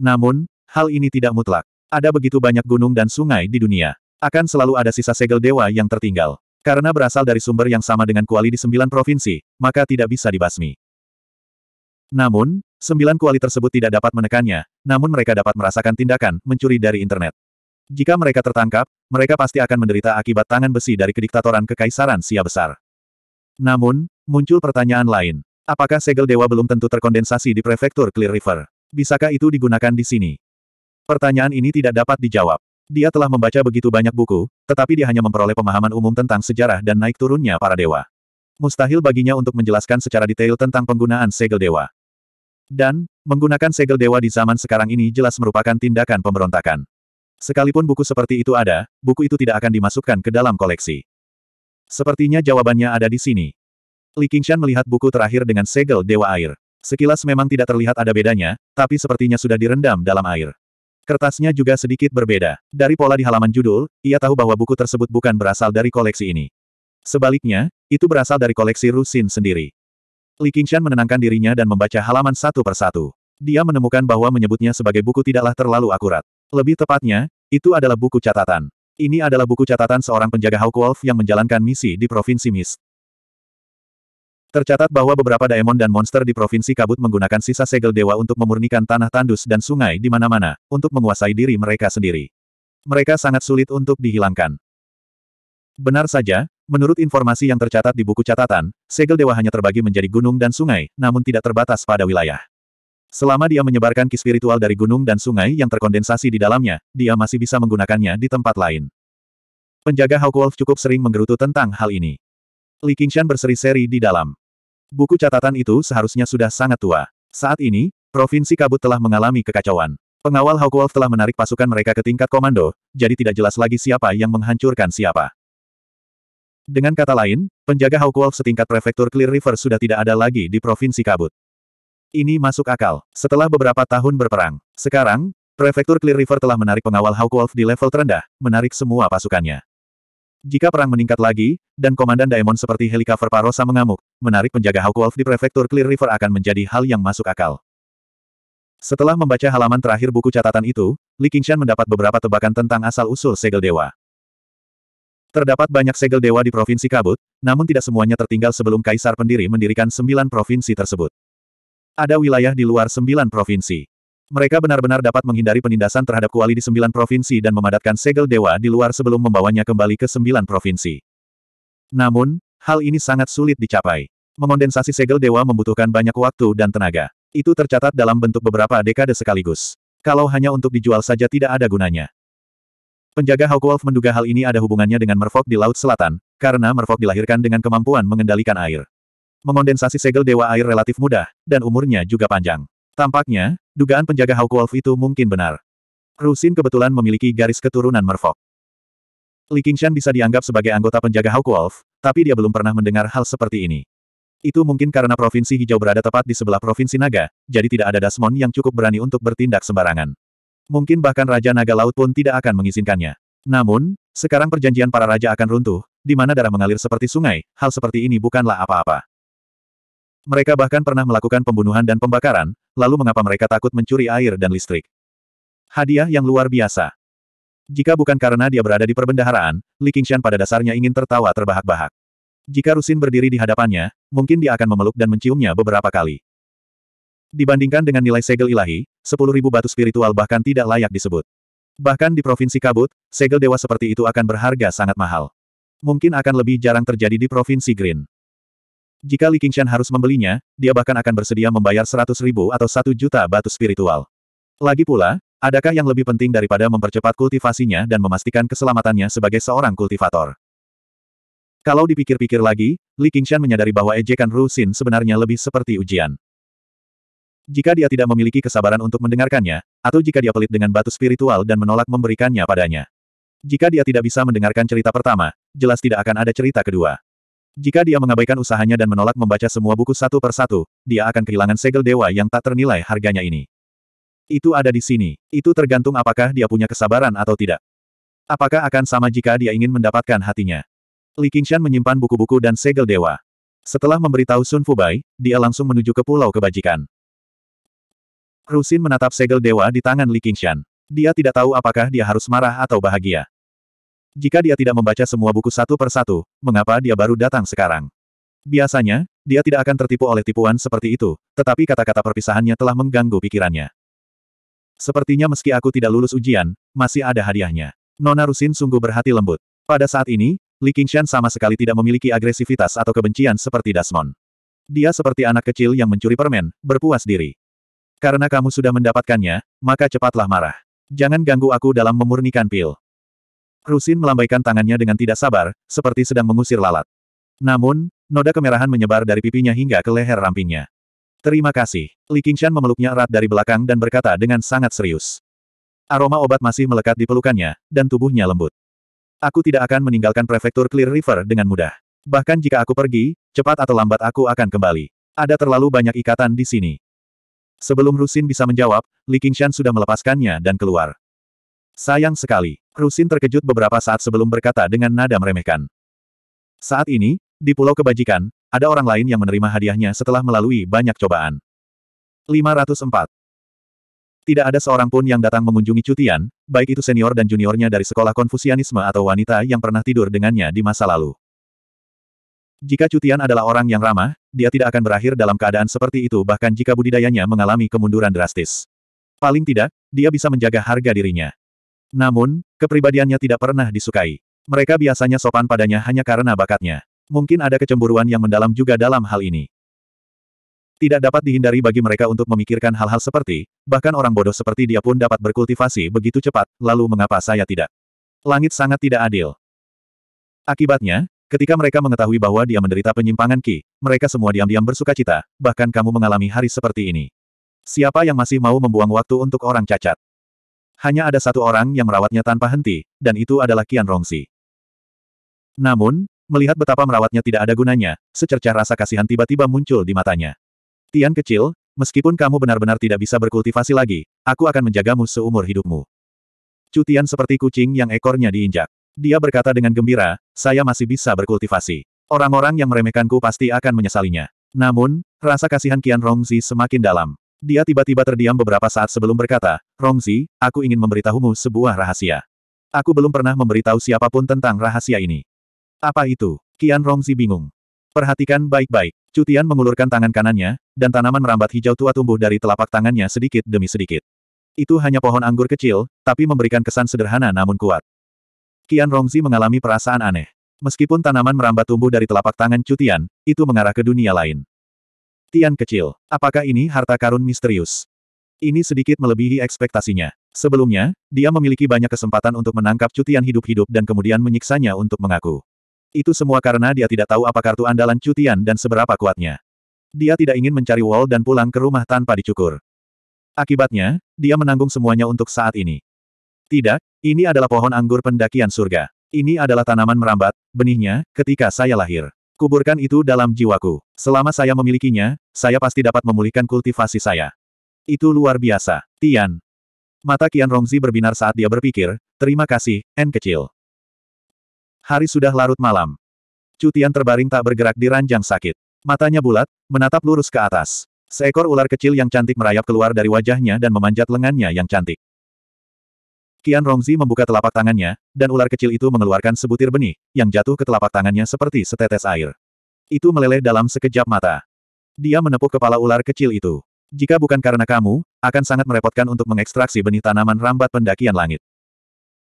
Namun, hal ini tidak mutlak. Ada begitu banyak gunung dan sungai di dunia. Akan selalu ada sisa segel dewa yang tertinggal. Karena berasal dari sumber yang sama dengan kuali di sembilan provinsi, maka tidak bisa dibasmi. Namun, sembilan kuali tersebut tidak dapat menekannya, namun mereka dapat merasakan tindakan mencuri dari internet. Jika mereka tertangkap, mereka pasti akan menderita akibat tangan besi dari kediktatoran kekaisaran Sia Besar. Namun, muncul pertanyaan lain. Apakah segel dewa belum tentu terkondensasi di prefektur Clear River? Bisakah itu digunakan di sini? Pertanyaan ini tidak dapat dijawab. Dia telah membaca begitu banyak buku, tetapi dia hanya memperoleh pemahaman umum tentang sejarah dan naik turunnya para dewa. Mustahil baginya untuk menjelaskan secara detail tentang penggunaan segel dewa. Dan, menggunakan segel dewa di zaman sekarang ini jelas merupakan tindakan pemberontakan. Sekalipun buku seperti itu ada, buku itu tidak akan dimasukkan ke dalam koleksi. Sepertinya jawabannya ada di sini. Li Qingshan melihat buku terakhir dengan segel Dewa Air. Sekilas memang tidak terlihat ada bedanya, tapi sepertinya sudah direndam dalam air. Kertasnya juga sedikit berbeda. Dari pola di halaman judul, ia tahu bahwa buku tersebut bukan berasal dari koleksi ini. Sebaliknya, itu berasal dari koleksi Rusin sendiri. Li Qingshan menenangkan dirinya dan membaca halaman satu persatu. Dia menemukan bahwa menyebutnya sebagai buku tidaklah terlalu akurat. Lebih tepatnya, itu adalah buku catatan. Ini adalah buku catatan seorang penjaga Hawk Wolf yang menjalankan misi di Provinsi Mist. Tercatat bahwa beberapa daemon dan monster di Provinsi Kabut menggunakan sisa segel dewa untuk memurnikan tanah tandus dan sungai di mana-mana, untuk menguasai diri mereka sendiri. Mereka sangat sulit untuk dihilangkan. Benar saja, menurut informasi yang tercatat di buku catatan, segel dewa hanya terbagi menjadi gunung dan sungai, namun tidak terbatas pada wilayah. Selama dia menyebarkan ki spiritual dari gunung dan sungai yang terkondensasi di dalamnya, dia masih bisa menggunakannya di tempat lain. Penjaga Hawkwolf cukup sering menggerutu tentang hal ini. Li Qingshan berseri-seri di dalam. Buku catatan itu seharusnya sudah sangat tua. Saat ini, Provinsi Kabut telah mengalami kekacauan. Pengawal Hawkwolf telah menarik pasukan mereka ke tingkat komando, jadi tidak jelas lagi siapa yang menghancurkan siapa. Dengan kata lain, penjaga Hawkwolf setingkat prefektur Clear River sudah tidak ada lagi di Provinsi Kabut. Ini masuk akal. Setelah beberapa tahun berperang, sekarang, prefektur Clear River telah menarik pengawal Hawkwolf di level terendah, menarik semua pasukannya. Jika perang meningkat lagi, dan komandan Daemon seperti Helikaver Parosa mengamuk, menarik penjaga Hawkwolf di prefektur Clear River akan menjadi hal yang masuk akal. Setelah membaca halaman terakhir buku catatan itu, Li Qingshan mendapat beberapa tebakan tentang asal-usul segel dewa. Terdapat banyak segel dewa di Provinsi Kabut, namun tidak semuanya tertinggal sebelum Kaisar Pendiri mendirikan sembilan provinsi tersebut. Ada wilayah di luar sembilan provinsi. Mereka benar-benar dapat menghindari penindasan terhadap kuali di sembilan provinsi dan memadatkan segel dewa di luar sebelum membawanya kembali ke sembilan provinsi. Namun, hal ini sangat sulit dicapai. Mengondensasi segel dewa membutuhkan banyak waktu dan tenaga. Itu tercatat dalam bentuk beberapa dekade sekaligus. Kalau hanya untuk dijual saja tidak ada gunanya. Penjaga Hawkwolf menduga hal ini ada hubungannya dengan Merfolk di Laut Selatan, karena Merfolk dilahirkan dengan kemampuan mengendalikan air. Mengondensasi segel dewa air relatif mudah, dan umurnya juga panjang. Tampaknya, dugaan penjaga Hawk Wolf itu mungkin benar. Rusin kebetulan memiliki garis keturunan Merfolk. Li Qingshan bisa dianggap sebagai anggota penjaga Hawk Wolf, tapi dia belum pernah mendengar hal seperti ini. Itu mungkin karena Provinsi Hijau berada tepat di sebelah Provinsi Naga, jadi tidak ada Dasmon yang cukup berani untuk bertindak sembarangan. Mungkin bahkan Raja Naga Laut pun tidak akan mengizinkannya. Namun, sekarang perjanjian para raja akan runtuh, di mana darah mengalir seperti sungai, hal seperti ini bukanlah apa-apa. Mereka bahkan pernah melakukan pembunuhan dan pembakaran, lalu mengapa mereka takut mencuri air dan listrik? Hadiah yang luar biasa. Jika bukan karena dia berada di perbendaharaan, Li Qingshan pada dasarnya ingin tertawa terbahak-bahak. Jika Rusin berdiri di hadapannya, mungkin dia akan memeluk dan menciumnya beberapa kali. Dibandingkan dengan nilai segel ilahi, 10.000 batu spiritual bahkan tidak layak disebut. Bahkan di Provinsi Kabut, segel dewa seperti itu akan berharga sangat mahal. Mungkin akan lebih jarang terjadi di Provinsi Green. Jika Li Qingshan harus membelinya, dia bahkan akan bersedia membayar seratus ribu atau satu juta batu spiritual. Lagi pula, adakah yang lebih penting daripada mempercepat kultivasinya dan memastikan keselamatannya sebagai seorang kultivator? Kalau dipikir-pikir lagi, Li Qingshan menyadari bahwa ejekan Ru Xin sebenarnya lebih seperti ujian. Jika dia tidak memiliki kesabaran untuk mendengarkannya, atau jika dia pelit dengan batu spiritual dan menolak memberikannya padanya. Jika dia tidak bisa mendengarkan cerita pertama, jelas tidak akan ada cerita kedua. Jika dia mengabaikan usahanya dan menolak membaca semua buku satu per satu, dia akan kehilangan segel dewa yang tak ternilai harganya ini. Itu ada di sini. Itu tergantung apakah dia punya kesabaran atau tidak. Apakah akan sama jika dia ingin mendapatkan hatinya? Li Qingshan menyimpan buku-buku dan segel dewa. Setelah memberitahu Sun Fubai, dia langsung menuju ke Pulau Kebajikan. Rusin menatap segel dewa di tangan Li Qingshan. Dia tidak tahu apakah dia harus marah atau bahagia. Jika dia tidak membaca semua buku satu per satu, mengapa dia baru datang sekarang? Biasanya, dia tidak akan tertipu oleh tipuan seperti itu, tetapi kata-kata perpisahannya telah mengganggu pikirannya. Sepertinya meski aku tidak lulus ujian, masih ada hadiahnya. Nona Rusin sungguh berhati lembut. Pada saat ini, Li Qingshan sama sekali tidak memiliki agresivitas atau kebencian seperti Dasmon. Dia seperti anak kecil yang mencuri permen, berpuas diri. Karena kamu sudah mendapatkannya, maka cepatlah marah. Jangan ganggu aku dalam memurnikan pil. Rusin melambaikan tangannya dengan tidak sabar, seperti sedang mengusir lalat. Namun, noda kemerahan menyebar dari pipinya hingga ke leher rampingnya. Terima kasih. Li Qingshan memeluknya erat dari belakang dan berkata dengan sangat serius. Aroma obat masih melekat di pelukannya, dan tubuhnya lembut. Aku tidak akan meninggalkan prefektur Clear River dengan mudah. Bahkan jika aku pergi, cepat atau lambat aku akan kembali. Ada terlalu banyak ikatan di sini. Sebelum Rusin bisa menjawab, Li Qingshan sudah melepaskannya dan keluar. Sayang sekali. Rusin terkejut beberapa saat sebelum berkata dengan nada meremehkan. Saat ini, di Pulau Kebajikan, ada orang lain yang menerima hadiahnya setelah melalui banyak cobaan. 504. Tidak ada seorang pun yang datang mengunjungi Cutian, baik itu senior dan juniornya dari sekolah konfusianisme atau wanita yang pernah tidur dengannya di masa lalu. Jika Cutian adalah orang yang ramah, dia tidak akan berakhir dalam keadaan seperti itu bahkan jika budidayanya mengalami kemunduran drastis. Paling tidak, dia bisa menjaga harga dirinya. Namun, kepribadiannya tidak pernah disukai. Mereka biasanya sopan padanya hanya karena bakatnya. Mungkin ada kecemburuan yang mendalam juga dalam hal ini. Tidak dapat dihindari bagi mereka untuk memikirkan hal-hal seperti, bahkan orang bodoh seperti dia pun dapat berkultivasi begitu cepat, lalu mengapa saya tidak? Langit sangat tidak adil. Akibatnya, ketika mereka mengetahui bahwa dia menderita penyimpangan Ki, mereka semua diam-diam bersuka cita, bahkan kamu mengalami hari seperti ini. Siapa yang masih mau membuang waktu untuk orang cacat? Hanya ada satu orang yang merawatnya tanpa henti, dan itu adalah Kian Rongsi. Namun, melihat betapa merawatnya tidak ada gunanya, secercah rasa kasihan tiba-tiba muncul di matanya. Tian kecil, meskipun kamu benar-benar tidak bisa berkultivasi lagi, aku akan menjagamu seumur hidupmu. Cutian seperti kucing yang ekornya diinjak. Dia berkata dengan gembira, saya masih bisa berkultivasi. Orang-orang yang meremehkanku pasti akan menyesalinya. Namun, rasa kasihan Kian Rongzi semakin dalam. Dia tiba-tiba terdiam beberapa saat sebelum berkata, Rongzi, aku ingin memberitahumu sebuah rahasia. Aku belum pernah memberitahu siapapun tentang rahasia ini. Apa itu? Kian Rongzi bingung. Perhatikan baik-baik. Cutian mengulurkan tangan kanannya, dan tanaman merambat hijau tua tumbuh dari telapak tangannya sedikit demi sedikit. Itu hanya pohon anggur kecil, tapi memberikan kesan sederhana namun kuat. Kian Rongzi mengalami perasaan aneh. Meskipun tanaman merambat tumbuh dari telapak tangan Cutian, itu mengarah ke dunia lain. Tian kecil. Apakah ini harta karun misterius? Ini sedikit melebihi ekspektasinya. Sebelumnya, dia memiliki banyak kesempatan untuk menangkap cutian hidup-hidup dan kemudian menyiksanya untuk mengaku. Itu semua karena dia tidak tahu apa kartu andalan cutian dan seberapa kuatnya. Dia tidak ingin mencari Wall dan pulang ke rumah tanpa dicukur. Akibatnya, dia menanggung semuanya untuk saat ini. Tidak, ini adalah pohon anggur pendakian surga. Ini adalah tanaman merambat, benihnya, ketika saya lahir. Kuburkan itu dalam jiwaku. Selama saya memilikinya, saya pasti dapat memulihkan kultivasi saya. Itu luar biasa. Tian. Mata Kian Rongzi berbinar saat dia berpikir, terima kasih, N kecil. Hari sudah larut malam. Cutian terbaring tak bergerak di ranjang sakit. Matanya bulat, menatap lurus ke atas. Seekor ular kecil yang cantik merayap keluar dari wajahnya dan memanjat lengannya yang cantik. Qian Rongzi membuka telapak tangannya, dan ular kecil itu mengeluarkan sebutir benih, yang jatuh ke telapak tangannya seperti setetes air. Itu meleleh dalam sekejap mata. Dia menepuk kepala ular kecil itu. Jika bukan karena kamu, akan sangat merepotkan untuk mengekstraksi benih tanaman rambat pendakian langit.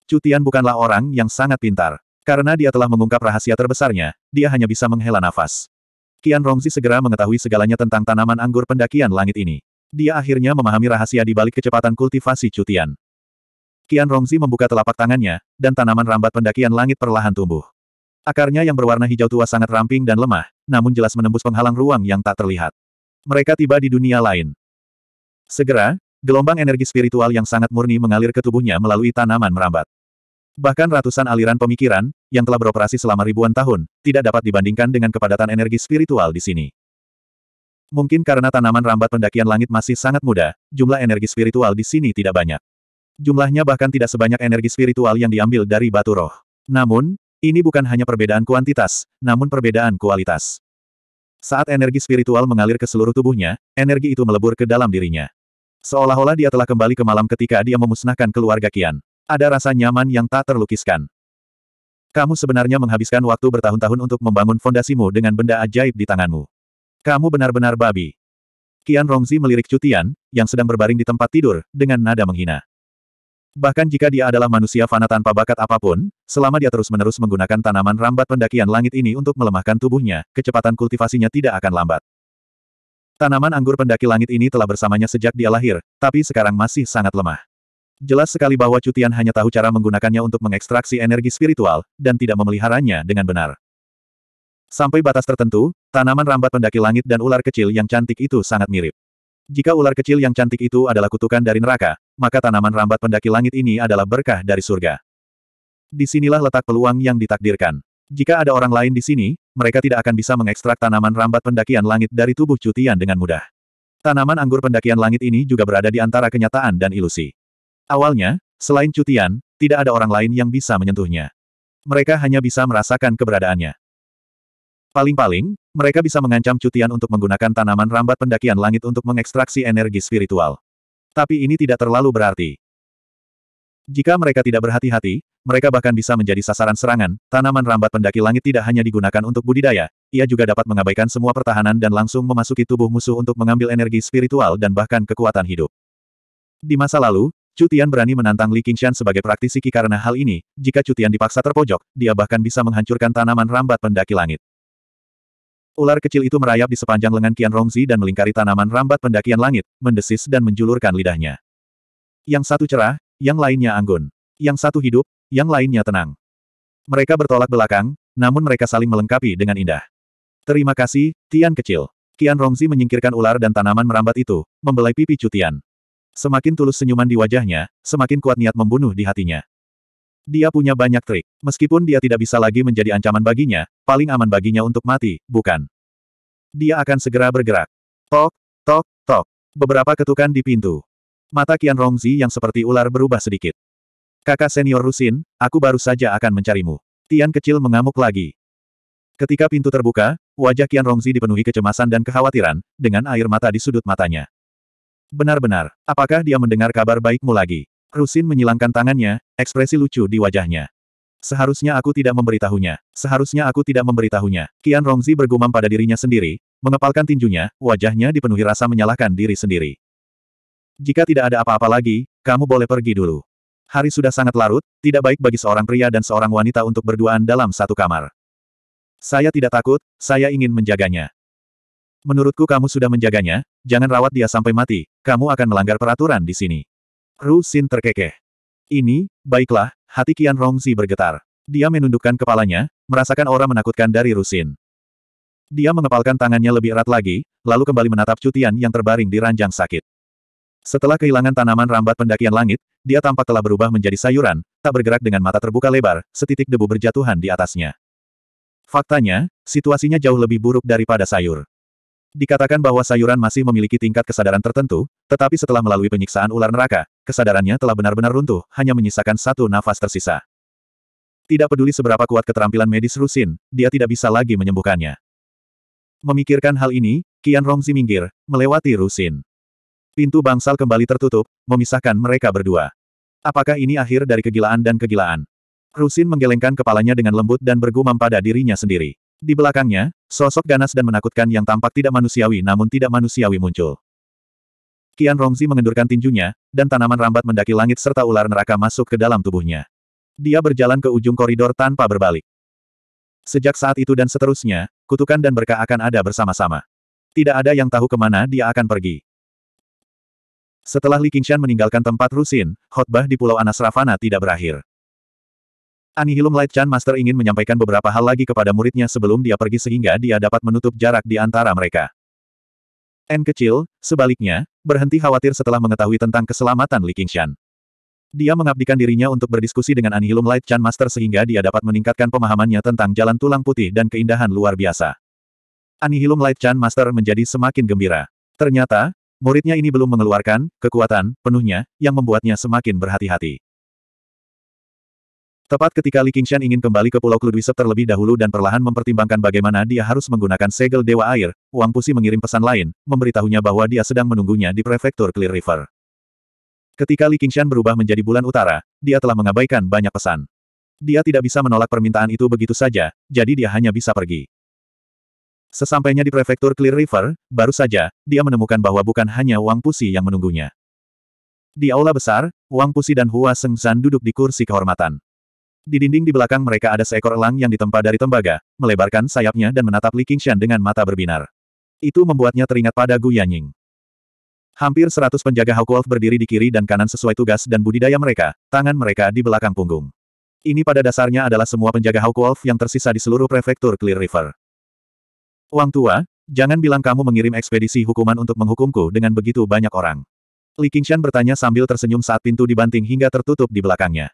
Cutian bukanlah orang yang sangat pintar. Karena dia telah mengungkap rahasia terbesarnya, dia hanya bisa menghela nafas. Kian Rongzi segera mengetahui segalanya tentang tanaman anggur pendakian langit ini. Dia akhirnya memahami rahasia di balik kecepatan kultivasi cutian. Qian Rongzi membuka telapak tangannya, dan tanaman rambat pendakian langit perlahan tumbuh. Akarnya yang berwarna hijau tua sangat ramping dan lemah, namun jelas menembus penghalang ruang yang tak terlihat. Mereka tiba di dunia lain. Segera, gelombang energi spiritual yang sangat murni mengalir ke tubuhnya melalui tanaman merambat. Bahkan ratusan aliran pemikiran, yang telah beroperasi selama ribuan tahun, tidak dapat dibandingkan dengan kepadatan energi spiritual di sini. Mungkin karena tanaman rambat pendakian langit masih sangat muda, jumlah energi spiritual di sini tidak banyak. Jumlahnya bahkan tidak sebanyak energi spiritual yang diambil dari batu roh. Namun, ini bukan hanya perbedaan kuantitas, namun perbedaan kualitas. Saat energi spiritual mengalir ke seluruh tubuhnya, energi itu melebur ke dalam dirinya. Seolah-olah dia telah kembali ke malam ketika dia memusnahkan keluarga Kian. Ada rasa nyaman yang tak terlukiskan. Kamu sebenarnya menghabiskan waktu bertahun-tahun untuk membangun fondasimu dengan benda ajaib di tanganmu. Kamu benar-benar babi. Kian Rongzi melirik Cutian, yang sedang berbaring di tempat tidur, dengan nada menghina. Bahkan jika dia adalah manusia fana tanpa bakat apapun, selama dia terus-menerus menggunakan tanaman rambat pendakian langit ini untuk melemahkan tubuhnya, kecepatan kultivasinya tidak akan lambat. Tanaman anggur pendaki langit ini telah bersamanya sejak dia lahir, tapi sekarang masih sangat lemah. Jelas sekali bahwa Cutian hanya tahu cara menggunakannya untuk mengekstraksi energi spiritual, dan tidak memeliharanya dengan benar. Sampai batas tertentu, tanaman rambat pendaki langit dan ular kecil yang cantik itu sangat mirip. Jika ular kecil yang cantik itu adalah kutukan dari neraka, maka tanaman rambat pendaki langit ini adalah berkah dari surga. Disinilah letak peluang yang ditakdirkan. Jika ada orang lain di sini, mereka tidak akan bisa mengekstrak tanaman rambat pendakian langit dari tubuh cutian dengan mudah. Tanaman anggur pendakian langit ini juga berada di antara kenyataan dan ilusi. Awalnya, selain cutian, tidak ada orang lain yang bisa menyentuhnya. Mereka hanya bisa merasakan keberadaannya. Paling-paling, mereka bisa mengancam cutian untuk menggunakan tanaman rambat pendakian langit untuk mengekstraksi energi spiritual. Tapi ini tidak terlalu berarti. Jika mereka tidak berhati-hati, mereka bahkan bisa menjadi sasaran serangan. Tanaman rambat pendaki langit tidak hanya digunakan untuk budidaya, ia juga dapat mengabaikan semua pertahanan dan langsung memasuki tubuh musuh untuk mengambil energi spiritual dan bahkan kekuatan hidup. Di masa lalu, Cutian berani menantang Li Qingshan sebagai praktisi karena hal ini. Jika Cutian dipaksa terpojok, dia bahkan bisa menghancurkan tanaman rambat pendaki langit. Ular kecil itu merayap di sepanjang lengan Qian Rongzi dan melingkari tanaman rambat pendakian langit, mendesis dan menjulurkan lidahnya. Yang satu cerah, yang lainnya anggun. Yang satu hidup, yang lainnya tenang. Mereka bertolak belakang, namun mereka saling melengkapi dengan indah. Terima kasih, Tian kecil. Qian Rongzi menyingkirkan ular dan tanaman merambat itu, membelai pipi cutian. Semakin tulus senyuman di wajahnya, semakin kuat niat membunuh di hatinya. Dia punya banyak trik. Meskipun dia tidak bisa lagi menjadi ancaman baginya, paling aman baginya untuk mati, bukan? Dia akan segera bergerak. Tok, tok, tok. Beberapa ketukan di pintu. Mata Kian Rongzi yang seperti ular berubah sedikit. Kakak senior Rusin, aku baru saja akan mencarimu. Tian kecil mengamuk lagi. Ketika pintu terbuka, wajah Kian Rongzi dipenuhi kecemasan dan kekhawatiran, dengan air mata di sudut matanya. Benar-benar, apakah dia mendengar kabar baikmu lagi? Rusin menyilangkan tangannya, ekspresi lucu di wajahnya. Seharusnya aku tidak memberitahunya. Seharusnya aku tidak memberitahunya. Qian Rongzi bergumam pada dirinya sendiri, mengepalkan tinjunya, wajahnya dipenuhi rasa menyalahkan diri sendiri. Jika tidak ada apa-apa lagi, kamu boleh pergi dulu. Hari sudah sangat larut, tidak baik bagi seorang pria dan seorang wanita untuk berduaan dalam satu kamar. Saya tidak takut, saya ingin menjaganya. Menurutku kamu sudah menjaganya, jangan rawat dia sampai mati, kamu akan melanggar peraturan di sini. Rusin terkekeh. Ini, baiklah, hati Qian Rongzi bergetar. Dia menundukkan kepalanya, merasakan aura menakutkan dari Rusin. Dia mengepalkan tangannya lebih erat lagi, lalu kembali menatap cutian yang terbaring di ranjang sakit. Setelah kehilangan tanaman rambat pendakian langit, dia tampak telah berubah menjadi sayuran, tak bergerak dengan mata terbuka lebar, setitik debu berjatuhan di atasnya. Faktanya, situasinya jauh lebih buruk daripada sayur. Dikatakan bahwa sayuran masih memiliki tingkat kesadaran tertentu, tetapi setelah melalui penyiksaan ular neraka, kesadarannya telah benar-benar runtuh, hanya menyisakan satu nafas tersisa. Tidak peduli seberapa kuat keterampilan medis Rusin, dia tidak bisa lagi menyembuhkannya. Memikirkan hal ini, Kian Rongzi minggir, melewati Rusin. Pintu bangsal kembali tertutup, memisahkan mereka berdua. Apakah ini akhir dari kegilaan dan kegilaan? Rusin menggelengkan kepalanya dengan lembut dan bergumam pada dirinya sendiri. Di belakangnya, sosok ganas dan menakutkan yang tampak tidak manusiawi namun tidak manusiawi muncul. Kian Rongzi mengendurkan tinjunya, dan tanaman rambat mendaki langit serta ular neraka masuk ke dalam tubuhnya. Dia berjalan ke ujung koridor tanpa berbalik. Sejak saat itu dan seterusnya, kutukan dan berkah akan ada bersama-sama. Tidak ada yang tahu kemana dia akan pergi. Setelah Li Qingshan meninggalkan tempat Rusin, khotbah di Pulau Ravana tidak berakhir. Anihilum Light Chan Master ingin menyampaikan beberapa hal lagi kepada muridnya sebelum dia pergi sehingga dia dapat menutup jarak di antara mereka. N kecil, sebaliknya, berhenti khawatir setelah mengetahui tentang keselamatan Li Qingshan. Dia mengabdikan dirinya untuk berdiskusi dengan Anihilum Light Chan Master sehingga dia dapat meningkatkan pemahamannya tentang jalan tulang putih dan keindahan luar biasa. Anihilum Light Chan Master menjadi semakin gembira. Ternyata, muridnya ini belum mengeluarkan kekuatan penuhnya yang membuatnya semakin berhati-hati. Tepat ketika Li Qingshan ingin kembali ke Pulau Kludwisep terlebih dahulu dan perlahan mempertimbangkan bagaimana dia harus menggunakan segel Dewa Air, Wang Pusi mengirim pesan lain, memberitahunya bahwa dia sedang menunggunya di prefektur Clear River. Ketika Li Qingshan berubah menjadi bulan utara, dia telah mengabaikan banyak pesan. Dia tidak bisa menolak permintaan itu begitu saja, jadi dia hanya bisa pergi. Sesampainya di prefektur Clear River, baru saja, dia menemukan bahwa bukan hanya Wang Pusi yang menunggunya. Di aula besar, Wang Pusi dan Hua Seng San duduk di kursi kehormatan. Di dinding di belakang mereka ada seekor elang yang ditempa dari tembaga, melebarkan sayapnya dan menatap Li Qingshan dengan mata berbinar. Itu membuatnya teringat pada Gu Yanying. Hampir seratus penjaga Hawk Wolf berdiri di kiri dan kanan sesuai tugas dan budidaya mereka, tangan mereka di belakang punggung. Ini pada dasarnya adalah semua penjaga Hawk Wolf yang tersisa di seluruh prefektur Clear River. Wang Tua, jangan bilang kamu mengirim ekspedisi hukuman untuk menghukumku dengan begitu banyak orang. Li Qingshan bertanya sambil tersenyum saat pintu dibanting hingga tertutup di belakangnya.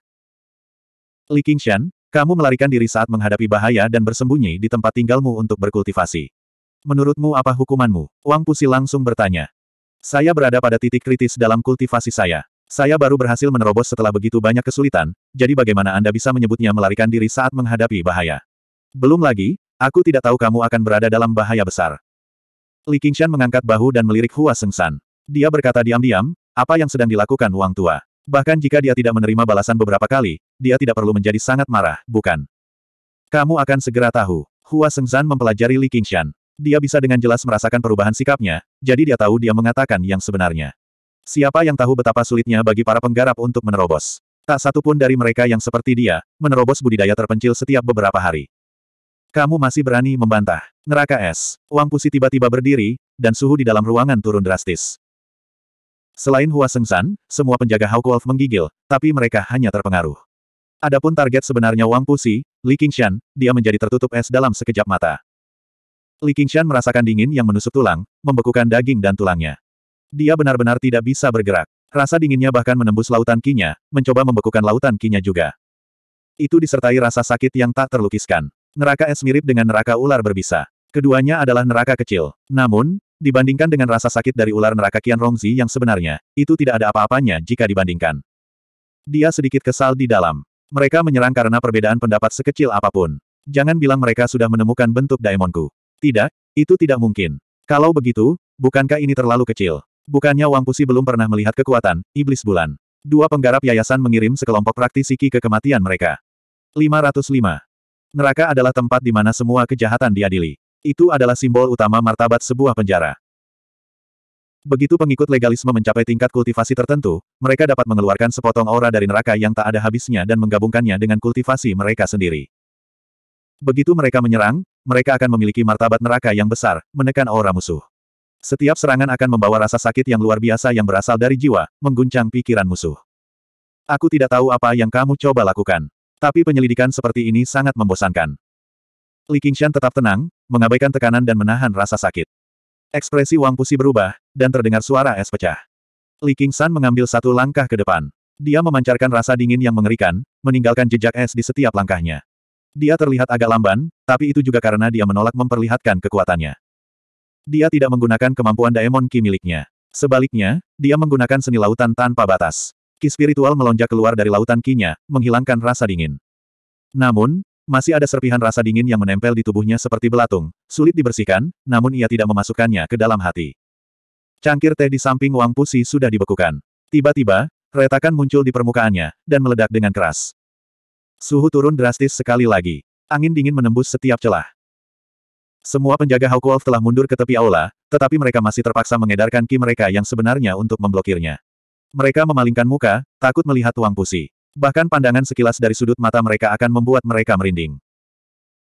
Li Qingshan, kamu melarikan diri saat menghadapi bahaya dan bersembunyi di tempat tinggalmu untuk berkultivasi. Menurutmu apa hukumanmu? Wang Pusi langsung bertanya. Saya berada pada titik kritis dalam kultivasi saya. Saya baru berhasil menerobos setelah begitu banyak kesulitan, jadi bagaimana Anda bisa menyebutnya melarikan diri saat menghadapi bahaya? Belum lagi, aku tidak tahu kamu akan berada dalam bahaya besar. Li Qingshan mengangkat bahu dan melirik Hua Sengsan. Dia berkata diam-diam, apa yang sedang dilakukan Wang Tua? Bahkan jika dia tidak menerima balasan beberapa kali, dia tidak perlu menjadi sangat marah, bukan? Kamu akan segera tahu. Hua Sengzan mempelajari Li Qingshan. Dia bisa dengan jelas merasakan perubahan sikapnya, jadi dia tahu dia mengatakan yang sebenarnya. Siapa yang tahu betapa sulitnya bagi para penggarap untuk menerobos? Tak satu pun dari mereka yang seperti dia, menerobos budidaya terpencil setiap beberapa hari. Kamu masih berani membantah. Neraka es. Wang Pusi tiba-tiba berdiri, dan suhu di dalam ruangan turun drastis. Selain Hua Sengsan, semua penjaga Hawk Wolf menggigil, tapi mereka hanya terpengaruh. Adapun target sebenarnya Wang Pusi, Li Qingshan, dia menjadi tertutup es dalam sekejap mata. Li Qingshan merasakan dingin yang menusuk tulang, membekukan daging dan tulangnya. Dia benar-benar tidak bisa bergerak. Rasa dinginnya bahkan menembus lautan kinya, mencoba membekukan lautan kinya juga. Itu disertai rasa sakit yang tak terlukiskan. Neraka es mirip dengan neraka ular berbisa. Keduanya adalah neraka kecil. Namun, Dibandingkan dengan rasa sakit dari ular neraka kian Rongzi yang sebenarnya, itu tidak ada apa-apanya jika dibandingkan. Dia sedikit kesal di dalam. Mereka menyerang karena perbedaan pendapat sekecil apapun. Jangan bilang mereka sudah menemukan bentuk Daemonku. Tidak, itu tidak mungkin. Kalau begitu, bukankah ini terlalu kecil? Bukannya Wang Pusi belum pernah melihat kekuatan, iblis bulan. Dua penggarap yayasan mengirim sekelompok praktisi Ki ke kematian mereka. 505. Neraka adalah tempat di mana semua kejahatan diadili. Itu adalah simbol utama martabat sebuah penjara. Begitu pengikut legalisme mencapai tingkat kultivasi tertentu, mereka dapat mengeluarkan sepotong aura dari neraka yang tak ada habisnya dan menggabungkannya dengan kultivasi mereka sendiri. Begitu mereka menyerang, mereka akan memiliki martabat neraka yang besar, menekan aura musuh. Setiap serangan akan membawa rasa sakit yang luar biasa yang berasal dari jiwa, mengguncang pikiran musuh. Aku tidak tahu apa yang kamu coba lakukan. Tapi penyelidikan seperti ini sangat membosankan. Li Qingshan tetap tenang, mengabaikan tekanan dan menahan rasa sakit. Ekspresi Wang Pusi berubah, dan terdengar suara es pecah. Li Qingshan mengambil satu langkah ke depan. Dia memancarkan rasa dingin yang mengerikan, meninggalkan jejak es di setiap langkahnya. Dia terlihat agak lamban, tapi itu juga karena dia menolak memperlihatkan kekuatannya. Dia tidak menggunakan kemampuan Daemon Ki miliknya. Sebaliknya, dia menggunakan seni lautan tanpa batas. Ki spiritual melonjak keluar dari lautan kinya, menghilangkan rasa dingin. Namun, masih ada serpihan rasa dingin yang menempel di tubuhnya seperti belatung, sulit dibersihkan, namun ia tidak memasukkannya ke dalam hati. Cangkir teh di samping Wang Pusi sudah dibekukan. Tiba-tiba, retakan muncul di permukaannya, dan meledak dengan keras. Suhu turun drastis sekali lagi. Angin dingin menembus setiap celah. Semua penjaga Hawk telah mundur ke tepi aula, tetapi mereka masih terpaksa mengedarkan ki mereka yang sebenarnya untuk memblokirnya. Mereka memalingkan muka, takut melihat Wang Pusi. Bahkan pandangan sekilas dari sudut mata mereka akan membuat mereka merinding.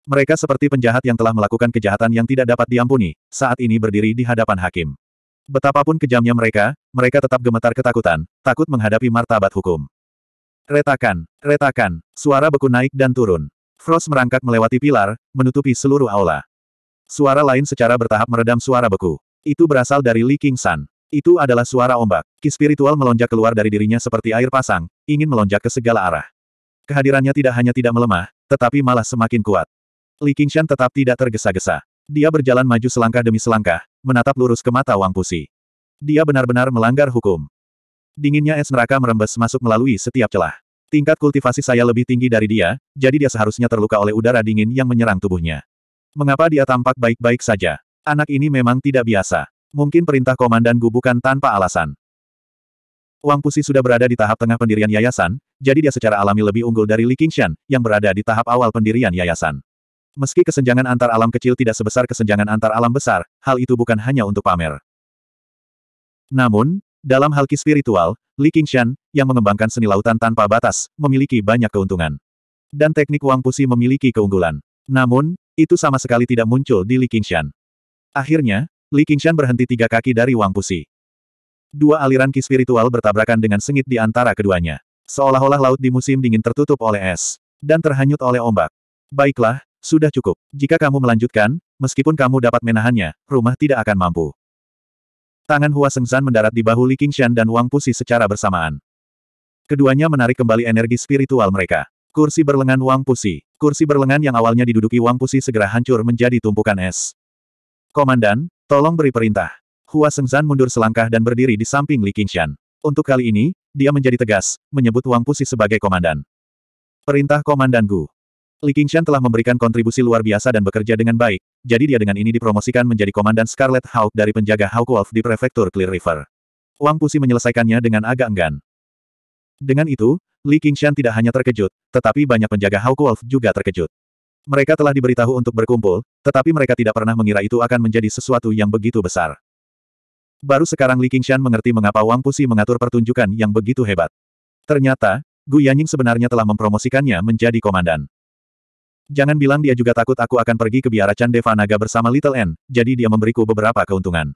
Mereka seperti penjahat yang telah melakukan kejahatan yang tidak dapat diampuni, saat ini berdiri di hadapan hakim. Betapapun kejamnya mereka, mereka tetap gemetar ketakutan, takut menghadapi martabat hukum. Retakan, retakan, suara beku naik dan turun. Frost merangkak melewati pilar, menutupi seluruh aula. Suara lain secara bertahap meredam suara beku. Itu berasal dari Li King San. Itu adalah suara ombak. Ki spiritual melonjak keluar dari dirinya seperti air pasang, ingin melonjak ke segala arah. Kehadirannya tidak hanya tidak melemah, tetapi malah semakin kuat. Li Qingshan tetap tidak tergesa-gesa. Dia berjalan maju selangkah demi selangkah, menatap lurus ke mata Wang Pusi. Dia benar-benar melanggar hukum. Dinginnya es neraka merembes masuk melalui setiap celah. Tingkat kultivasi saya lebih tinggi dari dia, jadi dia seharusnya terluka oleh udara dingin yang menyerang tubuhnya. Mengapa dia tampak baik-baik saja? Anak ini memang tidak biasa. Mungkin perintah komandan gubukan tanpa alasan. Wang Pusi sudah berada di tahap tengah pendirian yayasan, jadi dia secara alami lebih unggul dari Li Qingshan, yang berada di tahap awal pendirian yayasan. Meski kesenjangan antar alam kecil tidak sebesar kesenjangan antar alam besar, hal itu bukan hanya untuk pamer. Namun, dalam hal ki spiritual, Li Qingshan, yang mengembangkan seni lautan tanpa batas, memiliki banyak keuntungan. Dan teknik Wang Pusi memiliki keunggulan. Namun, itu sama sekali tidak muncul di Li Qingshan. Akhirnya, Li Qingshan berhenti tiga kaki dari Wang Pusi. Dua aliran ki spiritual bertabrakan dengan sengit di antara keduanya. Seolah-olah laut di musim dingin tertutup oleh es. Dan terhanyut oleh ombak. Baiklah, sudah cukup. Jika kamu melanjutkan, meskipun kamu dapat menahannya, rumah tidak akan mampu. Tangan Hua Sengzan mendarat di bahu Li Qingshan dan Wang Pusi secara bersamaan. Keduanya menarik kembali energi spiritual mereka. Kursi berlengan Wang Pusi. Kursi berlengan yang awalnya diduduki Wang Pusi segera hancur menjadi tumpukan es. Komandan, tolong beri perintah. Hua Sengzan mundur selangkah dan berdiri di samping Li Qingshan. Untuk kali ini, dia menjadi tegas, menyebut Wang Pusi sebagai komandan. Perintah Komandan Gu. Li Qingshan telah memberikan kontribusi luar biasa dan bekerja dengan baik, jadi dia dengan ini dipromosikan menjadi komandan Scarlet Hawk dari penjaga Hawk Wolf di prefektur Clear River. Wang Pusi menyelesaikannya dengan agak enggan. Dengan itu, Li Qingshan tidak hanya terkejut, tetapi banyak penjaga Hawk Wolf juga terkejut. Mereka telah diberitahu untuk berkumpul, tetapi mereka tidak pernah mengira itu akan menjadi sesuatu yang begitu besar. Baru sekarang Li Qingshan mengerti mengapa Wang Pusi mengatur pertunjukan yang begitu hebat. Ternyata, Gu Yanying sebenarnya telah mempromosikannya menjadi komandan. Jangan bilang dia juga takut aku akan pergi ke biara Candeva Naga bersama Little N, jadi dia memberiku beberapa keuntungan.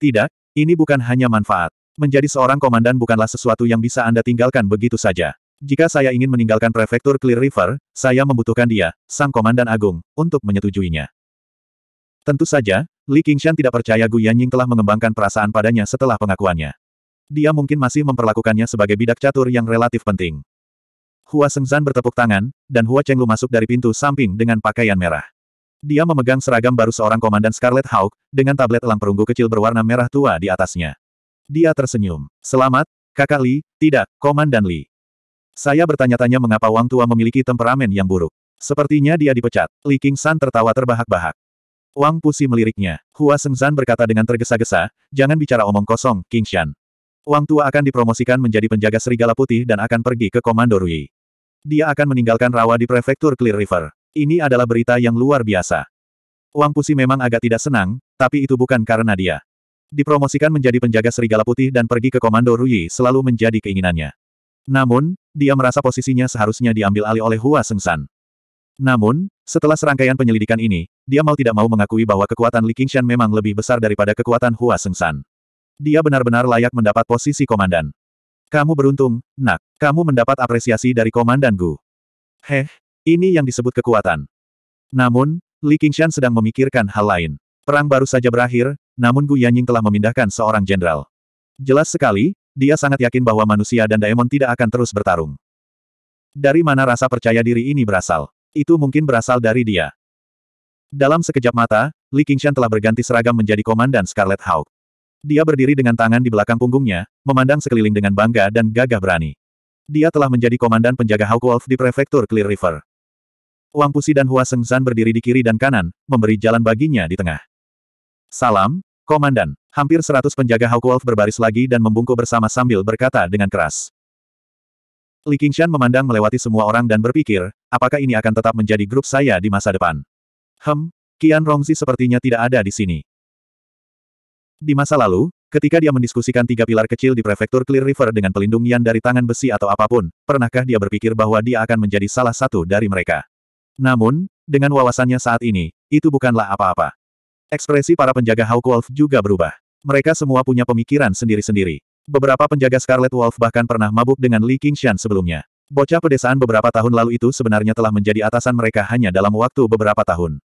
Tidak, ini bukan hanya manfaat. Menjadi seorang komandan bukanlah sesuatu yang bisa Anda tinggalkan begitu saja. Jika saya ingin meninggalkan prefektur Clear River, saya membutuhkan dia, sang komandan agung, untuk menyetujuinya. Tentu saja, Li Qingshan tidak percaya Gu Yanying telah mengembangkan perasaan padanya setelah pengakuannya. Dia mungkin masih memperlakukannya sebagai bidak catur yang relatif penting. Hua Sengzan bertepuk tangan, dan Hua Chenglu masuk dari pintu samping dengan pakaian merah. Dia memegang seragam baru seorang komandan Scarlet Hawk, dengan tablet elang perunggu kecil berwarna merah tua di atasnya. Dia tersenyum. Selamat, kakak Li, tidak, komandan Li. Saya bertanya-tanya mengapa Wang Tua memiliki temperamen yang buruk. Sepertinya dia dipecat. Li King tertawa terbahak-bahak. Wang Pusi meliriknya. Hua Sengzan berkata dengan tergesa-gesa, jangan bicara omong kosong, King Shan. Wang Tua akan dipromosikan menjadi penjaga serigala putih dan akan pergi ke Komando Rui. Dia akan meninggalkan rawa di prefektur Clear River. Ini adalah berita yang luar biasa. Wang Pusi memang agak tidak senang, tapi itu bukan karena dia. Dipromosikan menjadi penjaga serigala putih dan pergi ke Komando Rui selalu menjadi keinginannya. Namun, dia merasa posisinya seharusnya diambil alih oleh Hua Sengsan. Namun, setelah serangkaian penyelidikan ini, dia mau tidak mau mengakui bahwa kekuatan Li Qingshan memang lebih besar daripada kekuatan Hua Sengsan. Dia benar-benar layak mendapat posisi komandan. Kamu beruntung, nak. Kamu mendapat apresiasi dari komandan Gu. Heh, ini yang disebut kekuatan. Namun, Li Qingshan sedang memikirkan hal lain. Perang baru saja berakhir, namun Gu Yanying telah memindahkan seorang jenderal. Jelas sekali, dia sangat yakin bahwa manusia dan daemon tidak akan terus bertarung. Dari mana rasa percaya diri ini berasal? Itu mungkin berasal dari dia. Dalam sekejap mata, Li Qingshan telah berganti seragam menjadi komandan Scarlet Hawk. Dia berdiri dengan tangan di belakang punggungnya, memandang sekeliling dengan bangga dan gagah berani. Dia telah menjadi komandan penjaga Hawk Wolf di prefektur Clear River. Wang Pusi dan Hua Sengzan berdiri di kiri dan kanan, memberi jalan baginya di tengah. Salam, Komandan. Hampir seratus penjaga Hawk Wolf berbaris lagi dan membungkuk bersama sambil berkata dengan keras. Li Qingshan memandang melewati semua orang dan berpikir, apakah ini akan tetap menjadi grup saya di masa depan? Hem, Qian Rongzi sepertinya tidak ada di sini. Di masa lalu, ketika dia mendiskusikan tiga pilar kecil di prefektur Clear River dengan pelindung Yan dari tangan besi atau apapun, pernahkah dia berpikir bahwa dia akan menjadi salah satu dari mereka? Namun, dengan wawasannya saat ini, itu bukanlah apa-apa. Ekspresi para penjaga Hawk Wolf juga berubah. Mereka semua punya pemikiran sendiri-sendiri. Beberapa penjaga Scarlet Wolf bahkan pernah mabuk dengan Li Qingshan sebelumnya. Bocah pedesaan beberapa tahun lalu itu sebenarnya telah menjadi atasan mereka hanya dalam waktu beberapa tahun.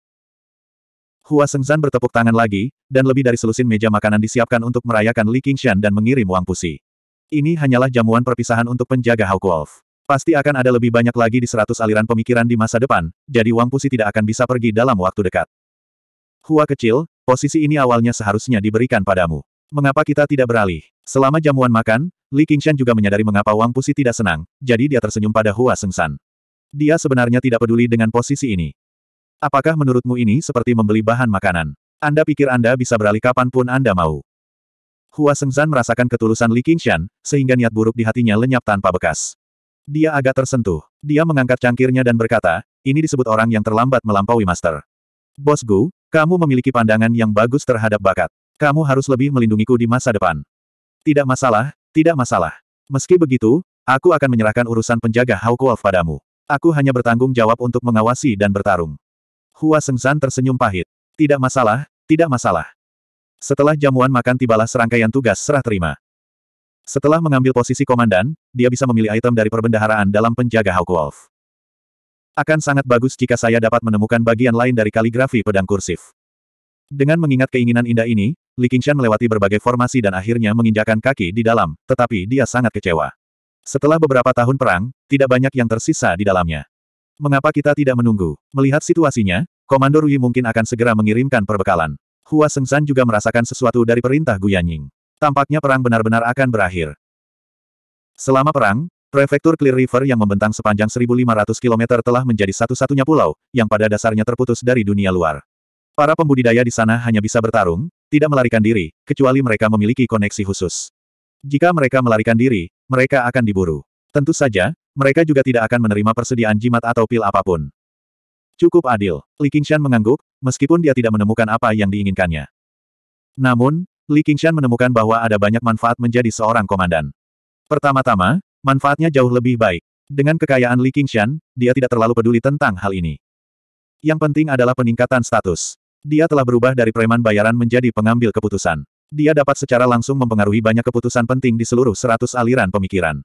Hua Sengzan bertepuk tangan lagi, dan lebih dari selusin meja makanan disiapkan untuk merayakan Li Qingshan dan mengirim Wang Pusi. Ini hanyalah jamuan perpisahan untuk penjaga Hawk Wolf. Pasti akan ada lebih banyak lagi di seratus aliran pemikiran di masa depan, jadi Wang Pusi tidak akan bisa pergi dalam waktu dekat. Hua kecil, posisi ini awalnya seharusnya diberikan padamu. Mengapa kita tidak beralih? Selama jamuan makan, Li Qingshan juga menyadari mengapa Wang Pusi tidak senang, jadi dia tersenyum pada Hua Sengsan. Dia sebenarnya tidak peduli dengan posisi ini. Apakah menurutmu ini seperti membeli bahan makanan? Anda pikir Anda bisa beralih kapanpun Anda mau. Hua Sengsan merasakan ketulusan Li Qingshan, sehingga niat buruk di hatinya lenyap tanpa bekas. Dia agak tersentuh. Dia mengangkat cangkirnya dan berkata, ini disebut orang yang terlambat melampaui master. Bos Gu, kamu memiliki pandangan yang bagus terhadap bakat. Kamu harus lebih melindungiku di masa depan. Tidak masalah, tidak masalah. Meski begitu, aku akan menyerahkan urusan penjaga Hauko Wolf padamu. Aku hanya bertanggung jawab untuk mengawasi dan bertarung. Hua Sengsan tersenyum pahit. Tidak masalah, tidak masalah. Setelah jamuan makan tibalah serangkaian tugas serah terima. Setelah mengambil posisi komandan, dia bisa memilih item dari perbendaharaan dalam penjaga Hawk Wolf. Akan sangat bagus jika saya dapat menemukan bagian lain dari kaligrafi pedang kursif. Dengan mengingat keinginan indah ini, Li Qingshan melewati berbagai formasi dan akhirnya menginjakan kaki di dalam, tetapi dia sangat kecewa. Setelah beberapa tahun perang, tidak banyak yang tersisa di dalamnya. Mengapa kita tidak menunggu? Melihat situasinya, Komando Rui mungkin akan segera mengirimkan perbekalan. Hua Sengsan juga merasakan sesuatu dari perintah Guyanying. Tampaknya perang benar-benar akan berakhir. Selama perang, Prefektur Clear River yang membentang sepanjang 1.500 km telah menjadi satu-satunya pulau, yang pada dasarnya terputus dari dunia luar. Para pembudidaya di sana hanya bisa bertarung, tidak melarikan diri, kecuali mereka memiliki koneksi khusus. Jika mereka melarikan diri, mereka akan diburu. Tentu saja, mereka juga tidak akan menerima persediaan jimat atau pil apapun. Cukup adil, Li Qingshan mengangguk, meskipun dia tidak menemukan apa yang diinginkannya. Namun, Li Qingshan menemukan bahwa ada banyak manfaat menjadi seorang komandan. Pertama-tama, manfaatnya jauh lebih baik. Dengan kekayaan Li Qingshan, dia tidak terlalu peduli tentang hal ini. Yang penting adalah peningkatan status. Dia telah berubah dari preman bayaran menjadi pengambil keputusan. Dia dapat secara langsung mempengaruhi banyak keputusan penting di seluruh seratus aliran pemikiran.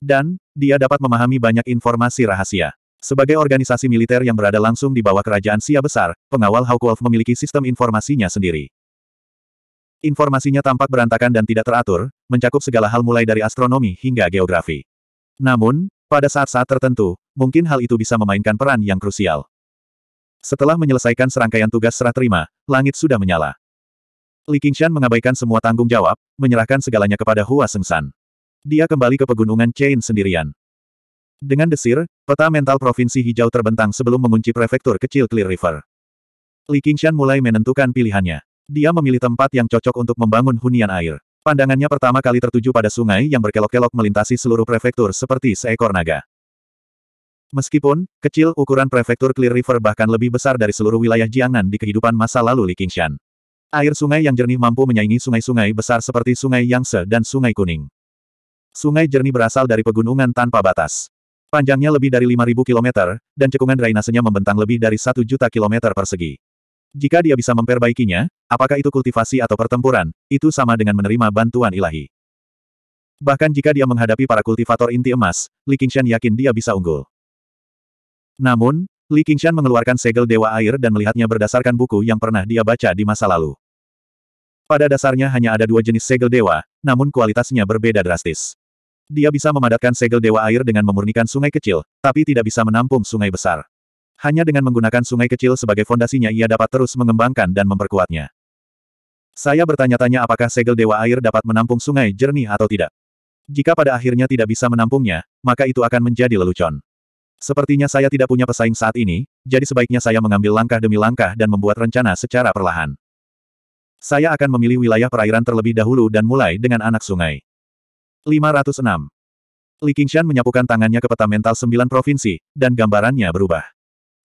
Dan, dia dapat memahami banyak informasi rahasia. Sebagai organisasi militer yang berada langsung di bawah kerajaan Sia Besar, pengawal Hawkwolf memiliki sistem informasinya sendiri. Informasinya tampak berantakan dan tidak teratur, mencakup segala hal mulai dari astronomi hingga geografi. Namun, pada saat-saat tertentu, mungkin hal itu bisa memainkan peran yang krusial. Setelah menyelesaikan serangkaian tugas serah terima, langit sudah menyala. Li Qingshan mengabaikan semua tanggung jawab, menyerahkan segalanya kepada Hua Sengsan. Dia kembali ke pegunungan Chain sendirian. Dengan desir, peta mental Provinsi Hijau terbentang sebelum mengunci prefektur kecil Clear River. Li Qingshan mulai menentukan pilihannya. Dia memilih tempat yang cocok untuk membangun hunian air. Pandangannya pertama kali tertuju pada sungai yang berkelok-kelok melintasi seluruh prefektur seperti seekor naga. Meskipun, kecil ukuran prefektur Clear River bahkan lebih besar dari seluruh wilayah Jiangnan di kehidupan masa lalu Li Qingshan. Air sungai yang jernih mampu menyaingi sungai-sungai besar seperti Sungai Yangtze dan Sungai Kuning. Sungai jernih berasal dari pegunungan tanpa batas. Panjangnya lebih dari 5.000 km, dan cekungan drainasenya membentang lebih dari 1 juta kilometer persegi. Jika dia bisa memperbaikinya, apakah itu kultivasi atau pertempuran, itu sama dengan menerima bantuan ilahi. Bahkan jika dia menghadapi para kultivator inti emas, Li Qingshan yakin dia bisa unggul. Namun, Li Qingshan mengeluarkan segel Dewa Air dan melihatnya berdasarkan buku yang pernah dia baca di masa lalu. Pada dasarnya hanya ada dua jenis segel dewa, namun kualitasnya berbeda drastis. Dia bisa memadatkan segel dewa air dengan memurnikan sungai kecil, tapi tidak bisa menampung sungai besar. Hanya dengan menggunakan sungai kecil sebagai fondasinya ia dapat terus mengembangkan dan memperkuatnya. Saya bertanya-tanya apakah segel dewa air dapat menampung sungai jernih atau tidak. Jika pada akhirnya tidak bisa menampungnya, maka itu akan menjadi lelucon. Sepertinya saya tidak punya pesaing saat ini, jadi sebaiknya saya mengambil langkah demi langkah dan membuat rencana secara perlahan. Saya akan memilih wilayah perairan terlebih dahulu dan mulai dengan anak sungai. 506. Li Qingshan menyapukan tangannya ke peta mental sembilan provinsi, dan gambarannya berubah.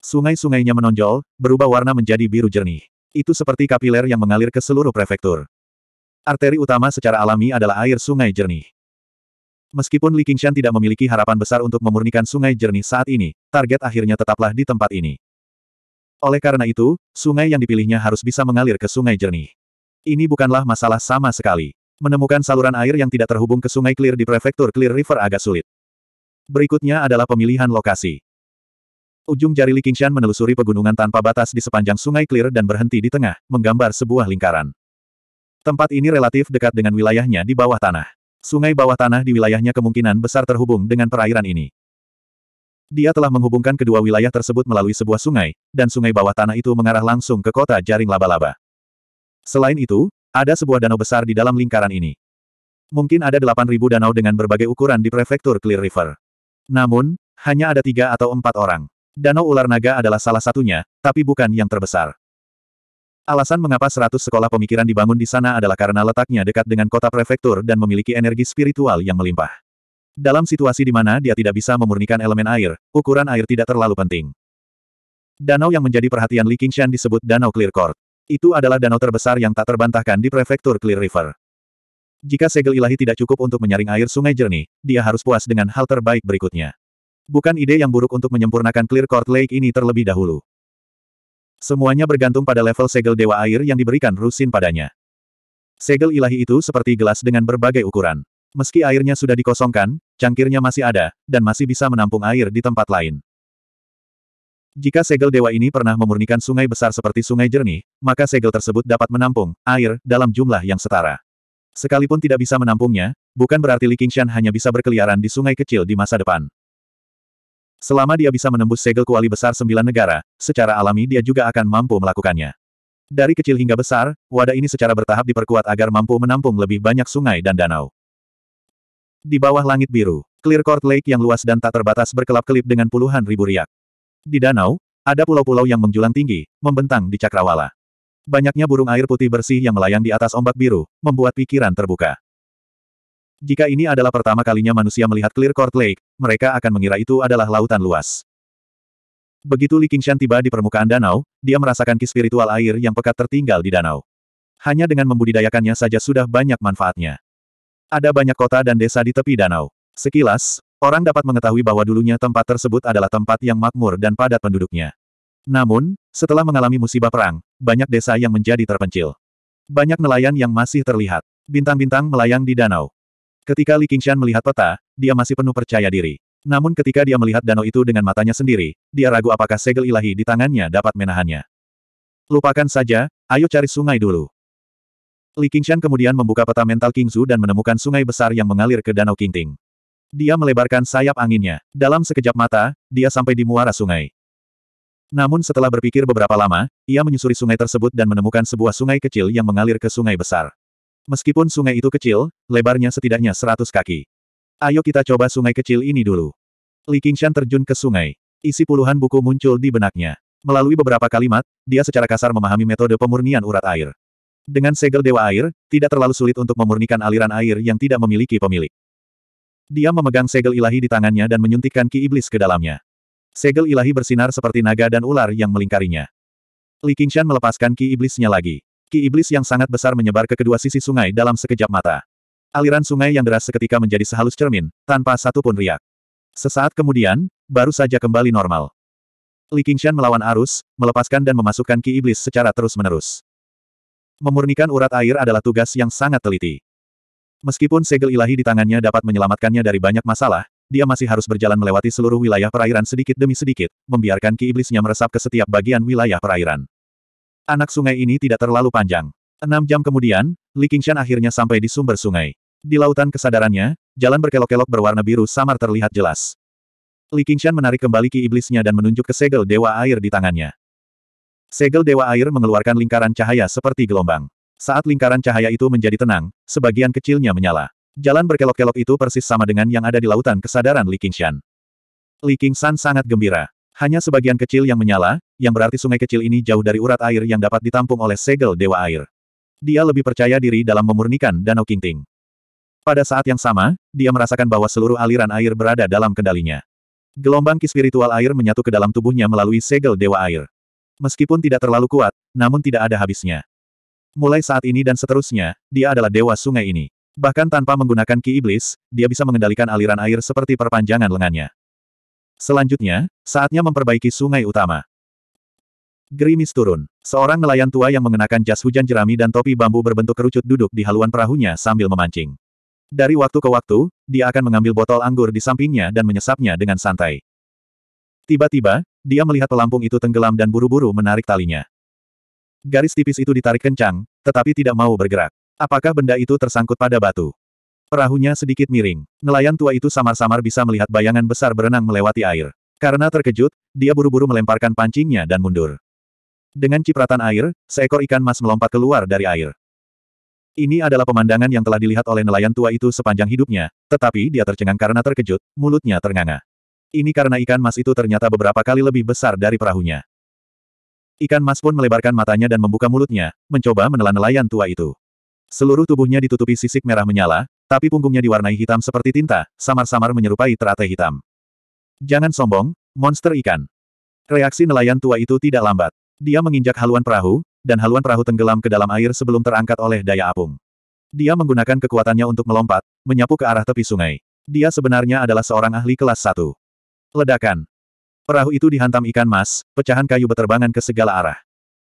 Sungai-sungainya menonjol, berubah warna menjadi biru jernih. Itu seperti kapiler yang mengalir ke seluruh prefektur. Arteri utama secara alami adalah air sungai jernih. Meskipun Li Qingshan tidak memiliki harapan besar untuk memurnikan sungai jernih saat ini, target akhirnya tetaplah di tempat ini. Oleh karena itu, sungai yang dipilihnya harus bisa mengalir ke sungai jernih. Ini bukanlah masalah sama sekali. Menemukan saluran air yang tidak terhubung ke sungai Clear di prefektur Clear River agak sulit. Berikutnya adalah pemilihan lokasi. Ujung jari Li Qingshan menelusuri pegunungan tanpa batas di sepanjang sungai Clear dan berhenti di tengah, menggambar sebuah lingkaran. Tempat ini relatif dekat dengan wilayahnya di bawah tanah. Sungai bawah tanah di wilayahnya kemungkinan besar terhubung dengan perairan ini. Dia telah menghubungkan kedua wilayah tersebut melalui sebuah sungai, dan sungai bawah tanah itu mengarah langsung ke kota jaring laba-laba. Selain itu, ada sebuah danau besar di dalam lingkaran ini. Mungkin ada 8.000 danau dengan berbagai ukuran di prefektur Clear River. Namun, hanya ada tiga atau empat orang. Danau ular naga adalah salah satunya, tapi bukan yang terbesar. Alasan mengapa 100 sekolah pemikiran dibangun di sana adalah karena letaknya dekat dengan kota prefektur dan memiliki energi spiritual yang melimpah. Dalam situasi di mana dia tidak bisa memurnikan elemen air, ukuran air tidak terlalu penting. Danau yang menjadi perhatian Li Qingshan disebut Danau Clear Court. Itu adalah danau terbesar yang tak terbantahkan di prefektur Clear River. Jika segel ilahi tidak cukup untuk menyaring air sungai jernih, dia harus puas dengan hal terbaik berikutnya. Bukan ide yang buruk untuk menyempurnakan Clear Court Lake ini terlebih dahulu. Semuanya bergantung pada level segel dewa air yang diberikan Rusin padanya. Segel ilahi itu seperti gelas dengan berbagai ukuran. Meski airnya sudah dikosongkan, cangkirnya masih ada, dan masih bisa menampung air di tempat lain. Jika segel dewa ini pernah memurnikan sungai besar seperti sungai jernih, maka segel tersebut dapat menampung air dalam jumlah yang setara. Sekalipun tidak bisa menampungnya, bukan berarti Li Qingshan hanya bisa berkeliaran di sungai kecil di masa depan. Selama dia bisa menembus segel kuali besar sembilan negara, secara alami dia juga akan mampu melakukannya. Dari kecil hingga besar, wadah ini secara bertahap diperkuat agar mampu menampung lebih banyak sungai dan danau. Di bawah langit biru, Clear Court Lake yang luas dan tak terbatas berkelap-kelip dengan puluhan ribu riak. Di danau, ada pulau-pulau yang menjulang tinggi, membentang di cakrawala. Banyaknya burung air putih bersih yang melayang di atas ombak biru, membuat pikiran terbuka. Jika ini adalah pertama kalinya manusia melihat Clear Court Lake, mereka akan mengira itu adalah lautan luas. Begitu Li Qingshan tiba di permukaan danau, dia merasakan ki spiritual air yang pekat tertinggal di danau. Hanya dengan membudidayakannya saja sudah banyak manfaatnya. Ada banyak kota dan desa di tepi danau. Sekilas, orang dapat mengetahui bahwa dulunya tempat tersebut adalah tempat yang makmur dan padat penduduknya. Namun, setelah mengalami musibah perang, banyak desa yang menjadi terpencil. Banyak nelayan yang masih terlihat. Bintang-bintang melayang di danau. Ketika Li Qingshan melihat peta, dia masih penuh percaya diri. Namun ketika dia melihat danau itu dengan matanya sendiri, dia ragu apakah segel ilahi di tangannya dapat menahannya. Lupakan saja, ayo cari sungai dulu. Li Qingshan kemudian membuka peta mental Qingzu dan menemukan sungai besar yang mengalir ke Danau Qingting. Dia melebarkan sayap anginnya. Dalam sekejap mata, dia sampai di muara sungai. Namun setelah berpikir beberapa lama, ia menyusuri sungai tersebut dan menemukan sebuah sungai kecil yang mengalir ke sungai besar. Meskipun sungai itu kecil, lebarnya setidaknya 100 kaki. Ayo kita coba sungai kecil ini dulu. Li Qingshan terjun ke sungai. Isi puluhan buku muncul di benaknya. Melalui beberapa kalimat, dia secara kasar memahami metode pemurnian urat air. Dengan segel dewa air, tidak terlalu sulit untuk memurnikan aliran air yang tidak memiliki pemilik. Dia memegang segel ilahi di tangannya dan menyuntikkan ki iblis ke dalamnya. Segel ilahi bersinar seperti naga dan ular yang melingkarinya. Li Qingshan melepaskan ki iblisnya lagi. Ki iblis yang sangat besar menyebar ke kedua sisi sungai dalam sekejap mata. Aliran sungai yang deras seketika menjadi sehalus cermin, tanpa satupun riak. Sesaat kemudian, baru saja kembali normal. Li Qingshan melawan arus, melepaskan dan memasukkan ki iblis secara terus-menerus. Memurnikan urat air adalah tugas yang sangat teliti. Meskipun segel ilahi di tangannya dapat menyelamatkannya dari banyak masalah, dia masih harus berjalan melewati seluruh wilayah perairan sedikit demi sedikit, membiarkan ki iblisnya meresap ke setiap bagian wilayah perairan. Anak sungai ini tidak terlalu panjang. Enam jam kemudian, Li Qingshan akhirnya sampai di sumber sungai. Di lautan kesadarannya, jalan berkelok-kelok berwarna biru samar terlihat jelas. Li Qingshan menarik kembali ki iblisnya dan menunjuk ke segel dewa air di tangannya. Segel dewa air mengeluarkan lingkaran cahaya seperti gelombang. Saat lingkaran cahaya itu menjadi tenang, sebagian kecilnya menyala. Jalan berkelok-kelok itu persis sama dengan yang ada di lautan kesadaran Li Qingshan. Li Qingshan sangat gembira. Hanya sebagian kecil yang menyala, yang berarti sungai kecil ini jauh dari urat air yang dapat ditampung oleh segel Dewa Air. Dia lebih percaya diri dalam memurnikan Danau Kingting. Pada saat yang sama, dia merasakan bahwa seluruh aliran air berada dalam kendalinya. Gelombang ki spiritual air menyatu ke dalam tubuhnya melalui segel Dewa Air. Meskipun tidak terlalu kuat, namun tidak ada habisnya. Mulai saat ini dan seterusnya, dia adalah dewa sungai ini. Bahkan tanpa menggunakan ki iblis, dia bisa mengendalikan aliran air seperti perpanjangan lengannya. Selanjutnya, saatnya memperbaiki sungai utama. Gerimis turun. Seorang nelayan tua yang mengenakan jas hujan jerami dan topi bambu berbentuk kerucut duduk di haluan perahunya sambil memancing. Dari waktu ke waktu, dia akan mengambil botol anggur di sampingnya dan menyesapnya dengan santai. Tiba-tiba, dia melihat pelampung itu tenggelam dan buru-buru menarik talinya. Garis tipis itu ditarik kencang, tetapi tidak mau bergerak. Apakah benda itu tersangkut pada batu? Perahunya sedikit miring. Nelayan tua itu samar-samar bisa melihat bayangan besar berenang melewati air. Karena terkejut, dia buru-buru melemparkan pancingnya dan mundur. Dengan cipratan air, seekor ikan mas melompat keluar dari air. Ini adalah pemandangan yang telah dilihat oleh nelayan tua itu sepanjang hidupnya, tetapi dia tercengang karena terkejut, mulutnya ternganga. Ini karena ikan mas itu ternyata beberapa kali lebih besar dari perahunya. Ikan mas pun melebarkan matanya dan membuka mulutnya, mencoba menelan nelayan tua itu. Seluruh tubuhnya ditutupi sisik merah menyala, tapi punggungnya diwarnai hitam seperti tinta, samar-samar menyerupai teratai hitam. Jangan sombong, monster ikan. Reaksi nelayan tua itu tidak lambat. Dia menginjak haluan perahu, dan haluan perahu tenggelam ke dalam air sebelum terangkat oleh daya apung. Dia menggunakan kekuatannya untuk melompat, menyapu ke arah tepi sungai. Dia sebenarnya adalah seorang ahli kelas satu. Ledakan. Perahu itu dihantam ikan mas, pecahan kayu beterbangan ke segala arah.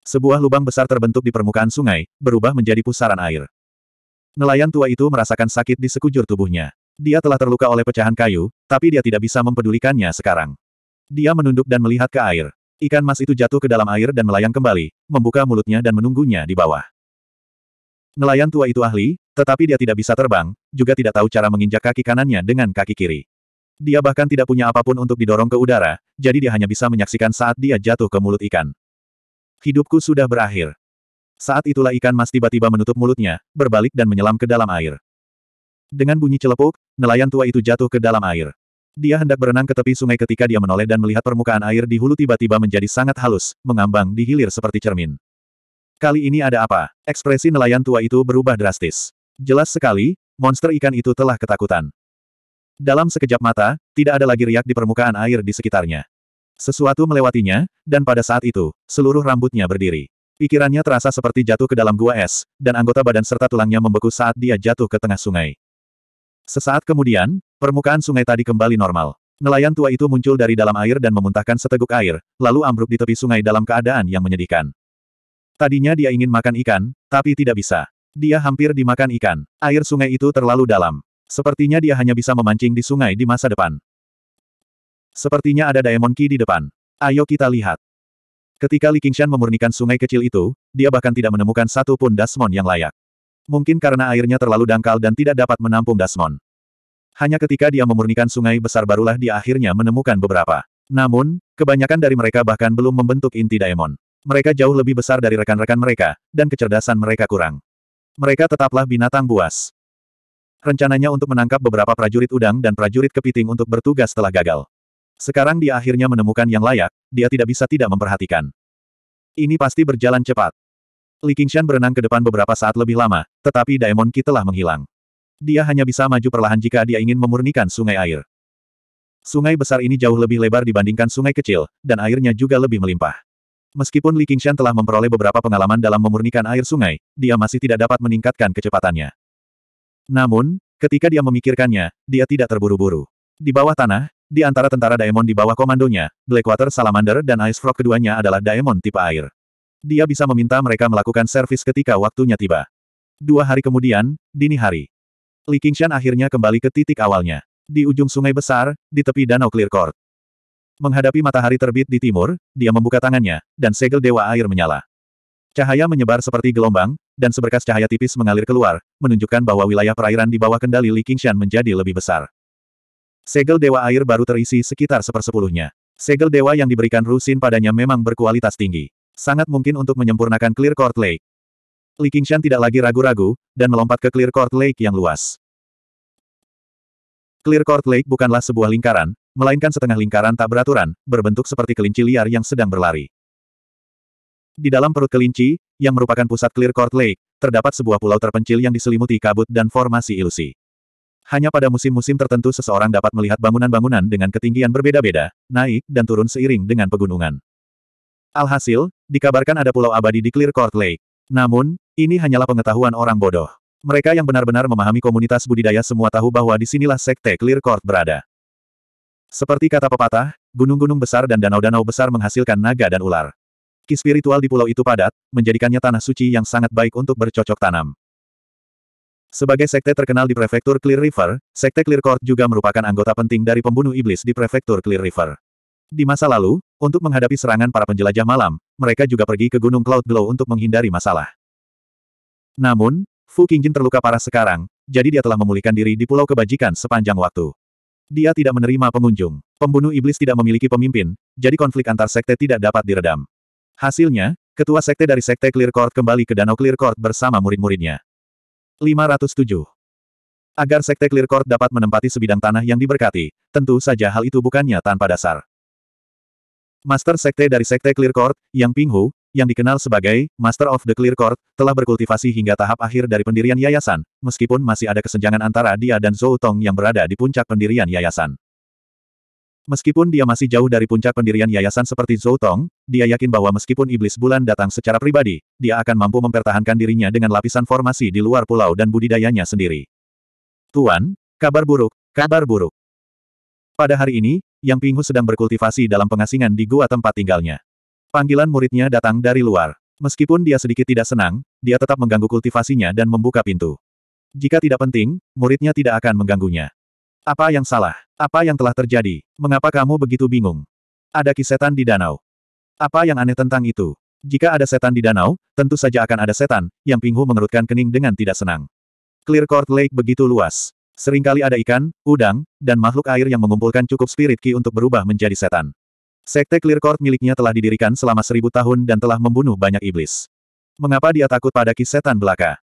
Sebuah lubang besar terbentuk di permukaan sungai, berubah menjadi pusaran air. Nelayan tua itu merasakan sakit di sekujur tubuhnya. Dia telah terluka oleh pecahan kayu, tapi dia tidak bisa mempedulikannya sekarang. Dia menunduk dan melihat ke air. Ikan mas itu jatuh ke dalam air dan melayang kembali, membuka mulutnya dan menunggunya di bawah. Nelayan tua itu ahli, tetapi dia tidak bisa terbang, juga tidak tahu cara menginjak kaki kanannya dengan kaki kiri. Dia bahkan tidak punya apapun untuk didorong ke udara, jadi dia hanya bisa menyaksikan saat dia jatuh ke mulut ikan. Hidupku sudah berakhir. Saat itulah ikan mas tiba-tiba menutup mulutnya, berbalik dan menyelam ke dalam air. Dengan bunyi celepuk, nelayan tua itu jatuh ke dalam air. Dia hendak berenang ke tepi sungai ketika dia menoleh dan melihat permukaan air di hulu tiba-tiba menjadi sangat halus, mengambang di hilir seperti cermin. Kali ini ada apa? Ekspresi nelayan tua itu berubah drastis. Jelas sekali, monster ikan itu telah ketakutan. Dalam sekejap mata, tidak ada lagi riak di permukaan air di sekitarnya. Sesuatu melewatinya, dan pada saat itu, seluruh rambutnya berdiri. Pikirannya terasa seperti jatuh ke dalam gua es, dan anggota badan serta tulangnya membeku saat dia jatuh ke tengah sungai. Sesaat kemudian, permukaan sungai tadi kembali normal. Nelayan tua itu muncul dari dalam air dan memuntahkan seteguk air, lalu ambruk di tepi sungai dalam keadaan yang menyedihkan. Tadinya dia ingin makan ikan, tapi tidak bisa. Dia hampir dimakan ikan. Air sungai itu terlalu dalam. Sepertinya dia hanya bisa memancing di sungai di masa depan. Sepertinya ada Daemon Ki di depan. Ayo kita lihat. Ketika Li Qingshan memurnikan sungai kecil itu, dia bahkan tidak menemukan satu pun Dasmon yang layak. Mungkin karena airnya terlalu dangkal dan tidak dapat menampung Dasmon. Hanya ketika dia memurnikan sungai besar barulah dia akhirnya menemukan beberapa. Namun, kebanyakan dari mereka bahkan belum membentuk inti daemon. Mereka jauh lebih besar dari rekan-rekan mereka, dan kecerdasan mereka kurang. Mereka tetaplah binatang buas. Rencananya untuk menangkap beberapa prajurit udang dan prajurit kepiting untuk bertugas telah gagal. Sekarang dia akhirnya menemukan yang layak, dia tidak bisa tidak memperhatikan. Ini pasti berjalan cepat. Li Qingshan berenang ke depan beberapa saat lebih lama, tetapi Daemon Ki telah menghilang. Dia hanya bisa maju perlahan jika dia ingin memurnikan sungai air. Sungai besar ini jauh lebih lebar dibandingkan sungai kecil, dan airnya juga lebih melimpah. Meskipun Li Qingshan telah memperoleh beberapa pengalaman dalam memurnikan air sungai, dia masih tidak dapat meningkatkan kecepatannya. Namun, ketika dia memikirkannya, dia tidak terburu-buru. Di bawah tanah, di antara tentara Daemon di bawah komandonya, Blackwater Salamander dan Ice Frog keduanya adalah Daemon tipe air. Dia bisa meminta mereka melakukan servis ketika waktunya tiba. Dua hari kemudian, dini hari. Li Qingshan akhirnya kembali ke titik awalnya. Di ujung sungai besar, di tepi danau Clear Court. Menghadapi matahari terbit di timur, dia membuka tangannya, dan segel dewa air menyala. Cahaya menyebar seperti gelombang, dan seberkas cahaya tipis mengalir keluar, menunjukkan bahwa wilayah perairan di bawah kendali Li Qingshan menjadi lebih besar. Segel Dewa Air baru terisi sekitar sepersepuluhnya. Segel Dewa yang diberikan Rusin padanya memang berkualitas tinggi. Sangat mungkin untuk menyempurnakan Clear Court Lake. Li Qingshan tidak lagi ragu-ragu, dan melompat ke Clear Court Lake yang luas. Clear Court Lake bukanlah sebuah lingkaran, melainkan setengah lingkaran tak beraturan, berbentuk seperti kelinci liar yang sedang berlari. Di dalam perut kelinci, yang merupakan pusat Clear Court Lake, terdapat sebuah pulau terpencil yang diselimuti kabut dan formasi ilusi. Hanya pada musim-musim tertentu seseorang dapat melihat bangunan-bangunan dengan ketinggian berbeda-beda, naik dan turun seiring dengan pegunungan. Alhasil, dikabarkan ada pulau abadi di Clear Court Lake. Namun, ini hanyalah pengetahuan orang bodoh. Mereka yang benar-benar memahami komunitas budidaya semua tahu bahwa disinilah sekte Clear Court berada. Seperti kata pepatah, gunung-gunung besar dan danau-danau besar menghasilkan naga dan ular. Ki spiritual di pulau itu padat, menjadikannya tanah suci yang sangat baik untuk bercocok tanam. Sebagai sekte terkenal di prefektur Clear River, sekte Clear Court juga merupakan anggota penting dari pembunuh iblis di prefektur Clear River. Di masa lalu, untuk menghadapi serangan para penjelajah malam, mereka juga pergi ke Gunung Cloud Glow untuk menghindari masalah. Namun, Fu Qingjin terluka parah sekarang, jadi dia telah memulihkan diri di Pulau Kebajikan sepanjang waktu. Dia tidak menerima pengunjung. Pembunuh iblis tidak memiliki pemimpin, jadi konflik antar sekte tidak dapat diredam. Hasilnya, ketua sekte dari sekte Clear Court kembali ke Danau Clear Court bersama murid-muridnya. 507. Agar Sekte Clear Court dapat menempati sebidang tanah yang diberkati, tentu saja hal itu bukannya tanpa dasar. Master Sekte dari Sekte Clear Court, Yang Pinghu, yang dikenal sebagai Master of the Clear Court, telah berkultivasi hingga tahap akhir dari pendirian yayasan, meskipun masih ada kesenjangan antara dia dan Zhou Tong yang berada di puncak pendirian yayasan. Meskipun dia masih jauh dari puncak pendirian yayasan seperti Zhou Tong, dia yakin bahwa meskipun iblis bulan datang secara pribadi, dia akan mampu mempertahankan dirinya dengan lapisan formasi di luar pulau dan budidayanya sendiri. Tuan, kabar buruk, kabar buruk. Pada hari ini, Yang Pinghu sedang berkultivasi dalam pengasingan di gua tempat tinggalnya. Panggilan muridnya datang dari luar. Meskipun dia sedikit tidak senang, dia tetap mengganggu kultivasinya dan membuka pintu. Jika tidak penting, muridnya tidak akan mengganggunya. Apa yang salah? Apa yang telah terjadi? Mengapa kamu begitu bingung? Ada kisetan di danau. Apa yang aneh tentang itu? Jika ada setan di danau, tentu saja akan ada setan, yang Pinghu mengerutkan kening dengan tidak senang. Clear Court Lake begitu luas. Seringkali ada ikan, udang, dan makhluk air yang mengumpulkan cukup spirit ki untuk berubah menjadi setan. Sekte Clear Court miliknya telah didirikan selama seribu tahun dan telah membunuh banyak iblis. Mengapa dia takut pada kisetan belaka?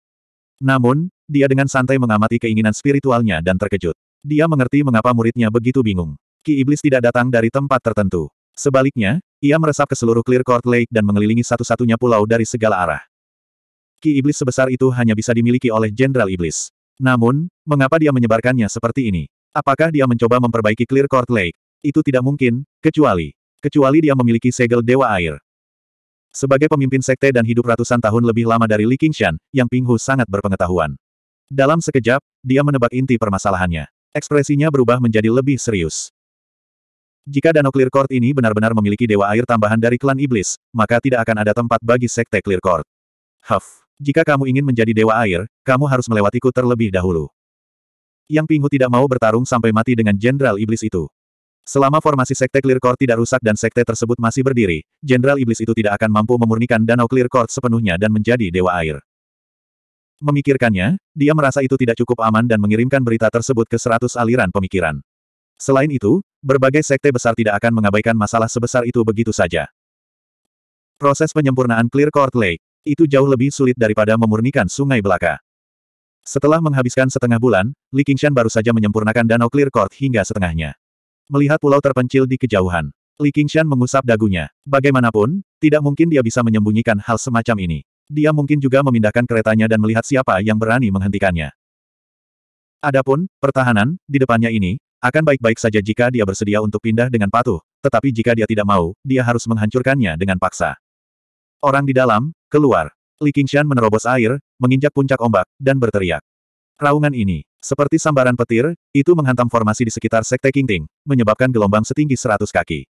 Namun, dia dengan santai mengamati keinginan spiritualnya dan terkejut. Dia mengerti mengapa muridnya begitu bingung. Ki Iblis tidak datang dari tempat tertentu. Sebaliknya, ia meresap ke seluruh Clear Court Lake dan mengelilingi satu-satunya pulau dari segala arah. Ki Iblis sebesar itu hanya bisa dimiliki oleh Jenderal Iblis. Namun, mengapa dia menyebarkannya seperti ini? Apakah dia mencoba memperbaiki Clear Court Lake? Itu tidak mungkin, kecuali, kecuali dia memiliki segel Dewa Air. Sebagai pemimpin sekte dan hidup ratusan tahun lebih lama dari Li Qingshan, Yang Pinghu sangat berpengetahuan. Dalam sekejap, dia menebak inti permasalahannya. Ekspresinya berubah menjadi lebih serius. Jika Danau Clear Court ini benar-benar memiliki dewa air tambahan dari klan iblis, maka tidak akan ada tempat bagi sekte Clear Court. Huff, jika kamu ingin menjadi dewa air, kamu harus melewatiku terlebih dahulu. Yang Pinghu tidak mau bertarung sampai mati dengan jenderal iblis itu. Selama formasi sekte Clear Court tidak rusak dan sekte tersebut masih berdiri, jenderal iblis itu tidak akan mampu memurnikan Danau Clear Court sepenuhnya dan menjadi dewa air. Memikirkannya, dia merasa itu tidak cukup aman dan mengirimkan berita tersebut ke seratus aliran pemikiran. Selain itu, berbagai sekte besar tidak akan mengabaikan masalah sebesar itu begitu saja. Proses penyempurnaan Clear Court Lake, itu jauh lebih sulit daripada memurnikan sungai belaka. Setelah menghabiskan setengah bulan, Li Qingshan baru saja menyempurnakan danau Clear Court hingga setengahnya. Melihat pulau terpencil di kejauhan, Li Qingshan mengusap dagunya. Bagaimanapun, tidak mungkin dia bisa menyembunyikan hal semacam ini. Dia mungkin juga memindahkan keretanya dan melihat siapa yang berani menghentikannya. Adapun, pertahanan, di depannya ini, akan baik-baik saja jika dia bersedia untuk pindah dengan patuh, tetapi jika dia tidak mau, dia harus menghancurkannya dengan paksa. Orang di dalam, keluar. Li Qingshan menerobos air, menginjak puncak ombak, dan berteriak. Raungan ini, seperti sambaran petir, itu menghantam formasi di sekitar Sekte Kingting, menyebabkan gelombang setinggi seratus kaki.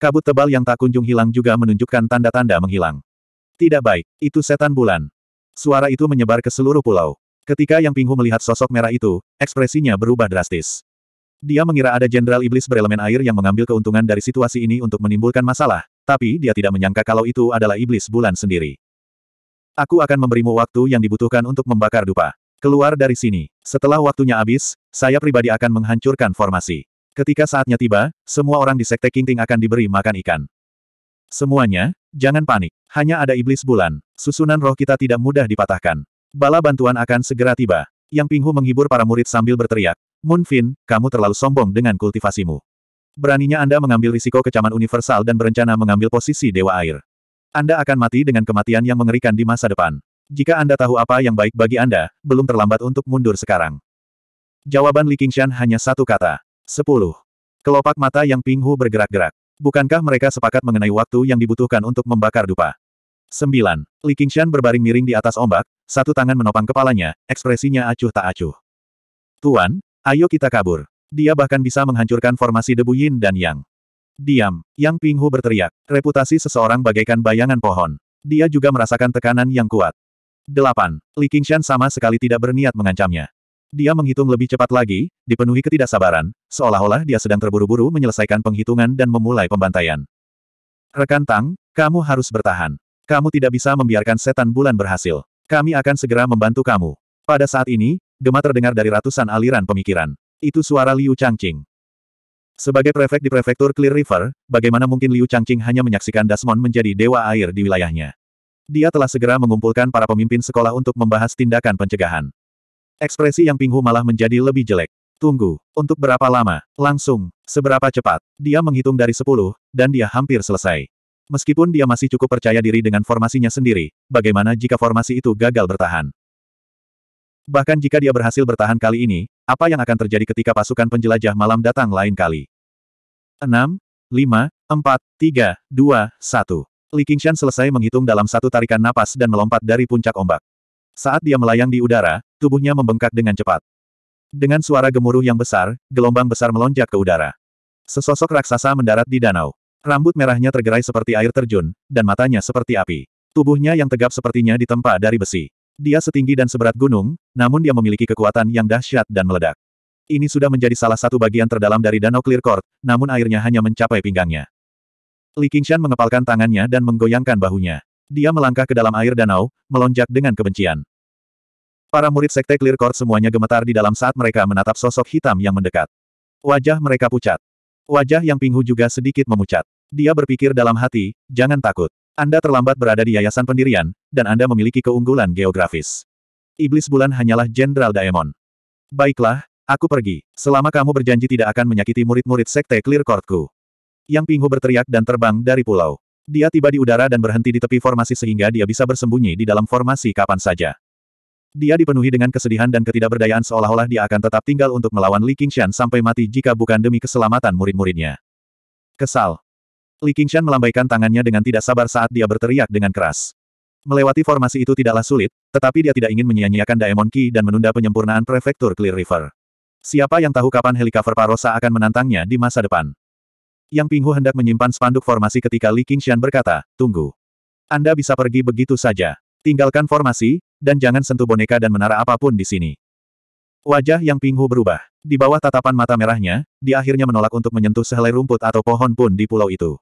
Kabut tebal yang tak kunjung hilang juga menunjukkan tanda-tanda menghilang. Tidak baik, itu setan bulan. Suara itu menyebar ke seluruh pulau. Ketika Yang Pinghu melihat sosok merah itu, ekspresinya berubah drastis. Dia mengira ada jenderal iblis berelemen air yang mengambil keuntungan dari situasi ini untuk menimbulkan masalah, tapi dia tidak menyangka kalau itu adalah iblis bulan sendiri. Aku akan memberimu waktu yang dibutuhkan untuk membakar dupa. Keluar dari sini. Setelah waktunya habis, saya pribadi akan menghancurkan formasi. Ketika saatnya tiba, semua orang di Sekte Kingting akan diberi makan ikan. Semuanya, Jangan panik. Hanya ada iblis bulan. Susunan roh kita tidak mudah dipatahkan. Bala bantuan akan segera tiba. Yang Pinghu menghibur para murid sambil berteriak. Munfin, kamu terlalu sombong dengan kultivasimu. Beraninya Anda mengambil risiko kecaman universal dan berencana mengambil posisi Dewa Air. Anda akan mati dengan kematian yang mengerikan di masa depan. Jika Anda tahu apa yang baik bagi Anda, belum terlambat untuk mundur sekarang. Jawaban Li Qingshan hanya satu kata. Sepuluh. Kelopak mata Yang Pinghu bergerak-gerak. Bukankah mereka sepakat mengenai waktu yang dibutuhkan untuk membakar dupa? 9. Li Qingshan berbaring miring di atas ombak, satu tangan menopang kepalanya, ekspresinya acuh tak acuh. Tuan, ayo kita kabur. Dia bahkan bisa menghancurkan formasi debu Yin dan Yang. Diam, Yang Pinghu berteriak. Reputasi seseorang bagaikan bayangan pohon. Dia juga merasakan tekanan yang kuat. 8. Li Qingshan sama sekali tidak berniat mengancamnya. Dia menghitung lebih cepat lagi, dipenuhi ketidaksabaran, seolah-olah dia sedang terburu-buru menyelesaikan penghitungan dan memulai pembantaian. Rekan Tang, kamu harus bertahan. Kamu tidak bisa membiarkan setan bulan berhasil. Kami akan segera membantu kamu. Pada saat ini, gema terdengar dari ratusan aliran pemikiran. Itu suara Liu Changqing. Sebagai prefek di prefektur Clear River, bagaimana mungkin Liu Changqing hanya menyaksikan Dasmon menjadi dewa air di wilayahnya? Dia telah segera mengumpulkan para pemimpin sekolah untuk membahas tindakan pencegahan. Ekspresi Yang Pinghu malah menjadi lebih jelek. Tunggu, untuk berapa lama? Langsung, seberapa cepat? Dia menghitung dari sepuluh, dan dia hampir selesai. Meskipun dia masih cukup percaya diri dengan formasinya sendiri, bagaimana jika formasi itu gagal bertahan? Bahkan jika dia berhasil bertahan kali ini, apa yang akan terjadi ketika pasukan penjelajah malam datang lain kali? 6, 5, 4, 3, 2, 1. Li Qingshan selesai menghitung dalam satu tarikan napas dan melompat dari puncak ombak. Saat dia melayang di udara, tubuhnya membengkak dengan cepat. Dengan suara gemuruh yang besar, gelombang besar melonjak ke udara. Sesosok raksasa mendarat di danau. Rambut merahnya tergerai seperti air terjun, dan matanya seperti api. Tubuhnya yang tegap sepertinya ditempa dari besi. Dia setinggi dan seberat gunung, namun dia memiliki kekuatan yang dahsyat dan meledak. Ini sudah menjadi salah satu bagian terdalam dari Danau Clear Court, namun airnya hanya mencapai pinggangnya. Li Qingshan mengepalkan tangannya dan menggoyangkan bahunya. Dia melangkah ke dalam air danau, melonjak dengan kebencian. Para murid sekte Clear Court semuanya gemetar di dalam saat mereka menatap sosok hitam yang mendekat. Wajah mereka pucat. Wajah yang Pinghu juga sedikit memucat. Dia berpikir dalam hati, jangan takut. Anda terlambat berada di yayasan pendirian, dan Anda memiliki keunggulan geografis. Iblis bulan hanyalah Jenderal Daemon. Baiklah, aku pergi. Selama kamu berjanji tidak akan menyakiti murid-murid sekte Clear Courtku. Yang Pinghu berteriak dan terbang dari pulau. Dia tiba di udara dan berhenti di tepi formasi sehingga dia bisa bersembunyi di dalam formasi kapan saja. Dia dipenuhi dengan kesedihan dan ketidakberdayaan seolah-olah dia akan tetap tinggal untuk melawan Li Qingshan sampai mati jika bukan demi keselamatan murid-muridnya. Kesal. Li Qingshan melambaikan tangannya dengan tidak sabar saat dia berteriak dengan keras. Melewati formasi itu tidaklah sulit, tetapi dia tidak ingin menyia-nyiakan Daemon Ki dan menunda penyempurnaan prefektur Clear River. Siapa yang tahu kapan helikopter Parosa akan menantangnya di masa depan? Yang Pinghu hendak menyimpan spanduk formasi ketika Li Qingshan berkata, tunggu. Anda bisa pergi begitu saja. Tinggalkan formasi, dan jangan sentuh boneka dan menara apapun di sini. Wajah yang Pinghu berubah. Di bawah tatapan mata merahnya, dia akhirnya menolak untuk menyentuh sehelai rumput atau pohon pun di pulau itu.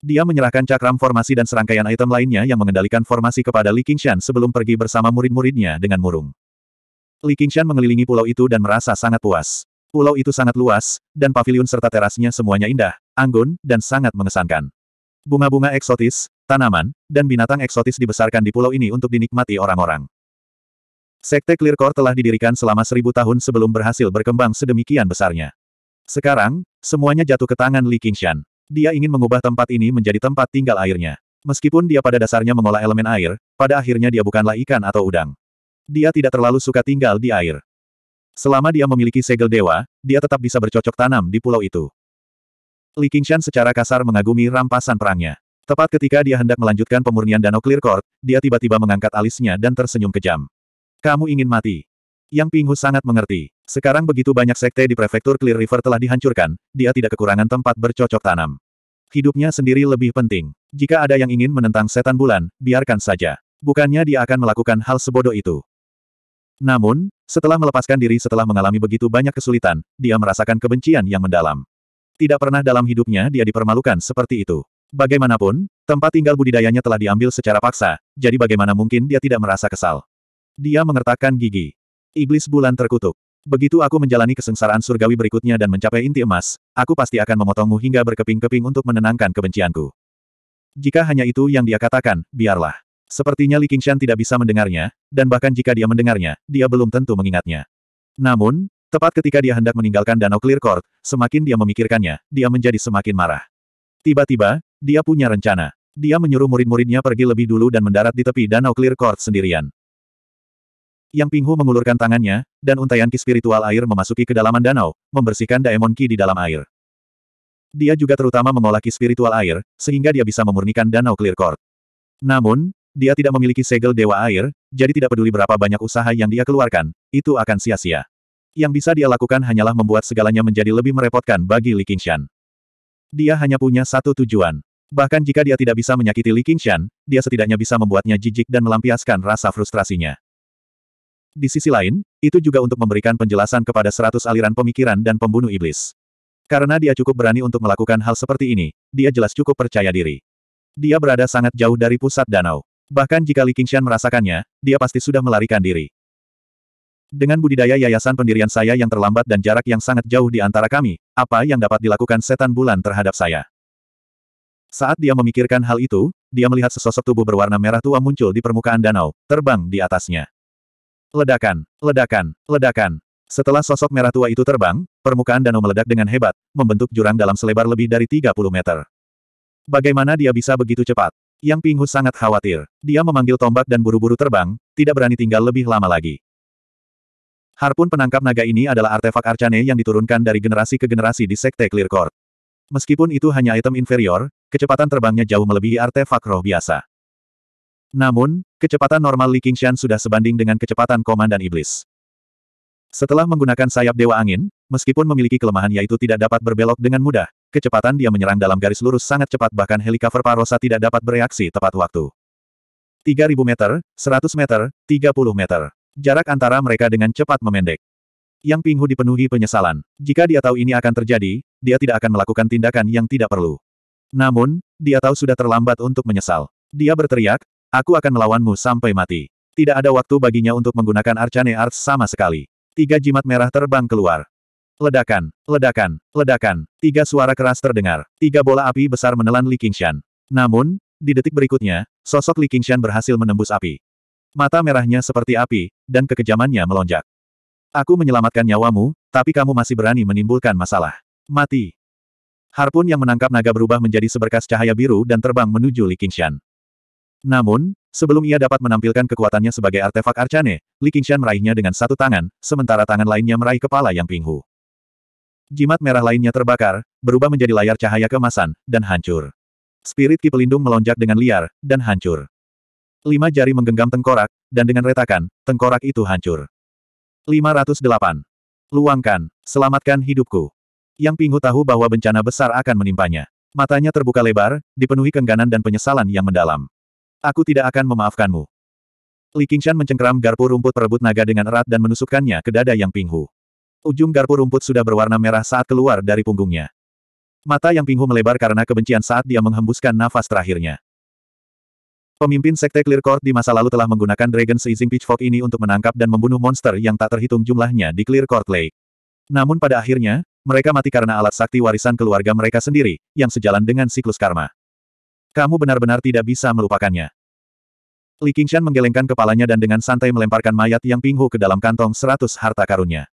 Dia menyerahkan cakram formasi dan serangkaian item lainnya yang mengendalikan formasi kepada Li Qingshan sebelum pergi bersama murid-muridnya dengan murung. Li Qingshan mengelilingi pulau itu dan merasa sangat puas. Pulau itu sangat luas, dan paviliun serta terasnya semuanya indah, anggun, dan sangat mengesankan. Bunga-bunga eksotis, tanaman, dan binatang eksotis dibesarkan di pulau ini untuk dinikmati orang-orang. Sekte Clear Core telah didirikan selama seribu tahun sebelum berhasil berkembang sedemikian besarnya. Sekarang, semuanya jatuh ke tangan Li Qingshan. Dia ingin mengubah tempat ini menjadi tempat tinggal airnya. Meskipun dia pada dasarnya mengolah elemen air, pada akhirnya dia bukanlah ikan atau udang. Dia tidak terlalu suka tinggal di air. Selama dia memiliki segel dewa, dia tetap bisa bercocok tanam di pulau itu. Li Qingshan secara kasar mengagumi rampasan perangnya. Tepat ketika dia hendak melanjutkan pemurnian Danau Clear Court, dia tiba-tiba mengangkat alisnya dan tersenyum kejam. Kamu ingin mati. Yang Pinghu sangat mengerti. Sekarang begitu banyak sekte di prefektur Clear River telah dihancurkan, dia tidak kekurangan tempat bercocok tanam. Hidupnya sendiri lebih penting. Jika ada yang ingin menentang setan bulan, biarkan saja. Bukannya dia akan melakukan hal sebodoh itu. Namun, setelah melepaskan diri setelah mengalami begitu banyak kesulitan, dia merasakan kebencian yang mendalam. Tidak pernah dalam hidupnya dia dipermalukan seperti itu. Bagaimanapun, tempat tinggal budidayanya telah diambil secara paksa, jadi bagaimana mungkin dia tidak merasa kesal. Dia mengertakkan gigi. Iblis bulan terkutuk. Begitu aku menjalani kesengsaraan surgawi berikutnya dan mencapai inti emas, aku pasti akan memotongmu hingga berkeping-keping untuk menenangkan kebencianku. Jika hanya itu yang dia katakan, biarlah. Sepertinya Li Qingshan tidak bisa mendengarnya, dan bahkan jika dia mendengarnya, dia belum tentu mengingatnya. Namun, tepat ketika dia hendak meninggalkan Danau Clear Court, semakin dia memikirkannya, dia menjadi semakin marah. Tiba-tiba, dia punya rencana. Dia menyuruh murid-muridnya pergi lebih dulu dan mendarat di tepi danau Clear Court sendirian. Yang Pinghu mengulurkan tangannya, dan untaian ki spiritual air memasuki kedalaman danau, membersihkan daemon ki di dalam air. Dia juga terutama mengolah ki spiritual air, sehingga dia bisa memurnikan danau Clear Court. Namun, dia tidak memiliki segel dewa air, jadi tidak peduli berapa banyak usaha yang dia keluarkan, itu akan sia-sia. Yang bisa dia lakukan hanyalah membuat segalanya menjadi lebih merepotkan bagi Li Qingshan. Dia hanya punya satu tujuan. Bahkan jika dia tidak bisa menyakiti Li Qingshan, dia setidaknya bisa membuatnya jijik dan melampiaskan rasa frustrasinya. Di sisi lain, itu juga untuk memberikan penjelasan kepada seratus aliran pemikiran dan pembunuh iblis. Karena dia cukup berani untuk melakukan hal seperti ini, dia jelas cukup percaya diri. Dia berada sangat jauh dari pusat danau. Bahkan jika Li Qingshan merasakannya, dia pasti sudah melarikan diri. Dengan budidaya yayasan pendirian saya yang terlambat dan jarak yang sangat jauh di antara kami, apa yang dapat dilakukan setan bulan terhadap saya? Saat dia memikirkan hal itu, dia melihat sesosok tubuh berwarna merah tua muncul di permukaan danau, terbang di atasnya. Ledakan, ledakan, ledakan. Setelah sosok merah tua itu terbang, permukaan danau meledak dengan hebat, membentuk jurang dalam selebar lebih dari 30 meter. Bagaimana dia bisa begitu cepat? Yang Pinghu sangat khawatir. Dia memanggil tombak dan buru-buru terbang, tidak berani tinggal lebih lama lagi. Harpun penangkap naga ini adalah artefak Arcane yang diturunkan dari generasi ke generasi di Sekte Clear Court. Meskipun itu hanya item inferior, kecepatan terbangnya jauh melebihi artefak roh biasa. Namun, kecepatan normal Li Qingshan sudah sebanding dengan kecepatan Komandan Iblis. Setelah menggunakan sayap Dewa Angin, meskipun memiliki kelemahan yaitu tidak dapat berbelok dengan mudah, kecepatan dia menyerang dalam garis lurus sangat cepat bahkan helikopter Parosa tidak dapat bereaksi tepat waktu. 3000 meter, 100 meter, 30 meter. Jarak antara mereka dengan cepat memendek. Yang Pinghu dipenuhi penyesalan. Jika dia tahu ini akan terjadi, dia tidak akan melakukan tindakan yang tidak perlu. Namun, dia tahu sudah terlambat untuk menyesal. Dia berteriak, aku akan melawanmu sampai mati. Tidak ada waktu baginya untuk menggunakan Arcane Arts sama sekali. Tiga jimat merah terbang keluar. Ledakan, ledakan, ledakan. Tiga suara keras terdengar. Tiga bola api besar menelan Li Qingshan. Namun, di detik berikutnya, sosok Li Qingshan berhasil menembus api. Mata merahnya seperti api, dan kekejamannya melonjak. Aku menyelamatkan nyawamu, tapi kamu masih berani menimbulkan masalah. Mati. Harpun yang menangkap naga berubah menjadi seberkas cahaya biru dan terbang menuju Li Qingshan. Namun, sebelum ia dapat menampilkan kekuatannya sebagai artefak Arcane, Li Qingshan meraihnya dengan satu tangan, sementara tangan lainnya meraih kepala Yang Pinghu. Jimat merah lainnya terbakar, berubah menjadi layar cahaya kemasan, dan hancur. Spirit Ki Pelindung melonjak dengan liar, dan hancur. Lima jari menggenggam tengkorak, dan dengan retakan, tengkorak itu hancur. 508. Luangkan, selamatkan hidupku. Yang Pinghu tahu bahwa bencana besar akan menimpanya. Matanya terbuka lebar, dipenuhi kengganan dan penyesalan yang mendalam. Aku tidak akan memaafkanmu. Li Qingshan mencengkeram garpu rumput perebut naga dengan erat dan menusukkannya ke dada Yang Pinghu. Ujung garpu rumput sudah berwarna merah saat keluar dari punggungnya. Mata Yang Pinghu melebar karena kebencian saat dia menghembuskan nafas terakhirnya. Pemimpin Sekte Clear Court di masa lalu telah menggunakan Dragon Seizing Pitchfork ini untuk menangkap dan membunuh monster yang tak terhitung jumlahnya di Clear Court Lake. Namun pada akhirnya, mereka mati karena alat sakti warisan keluarga mereka sendiri, yang sejalan dengan siklus karma. Kamu benar-benar tidak bisa melupakannya. Li Qingshan menggelengkan kepalanya dan dengan santai melemparkan mayat yang pinghu ke dalam kantong seratus harta karunnya.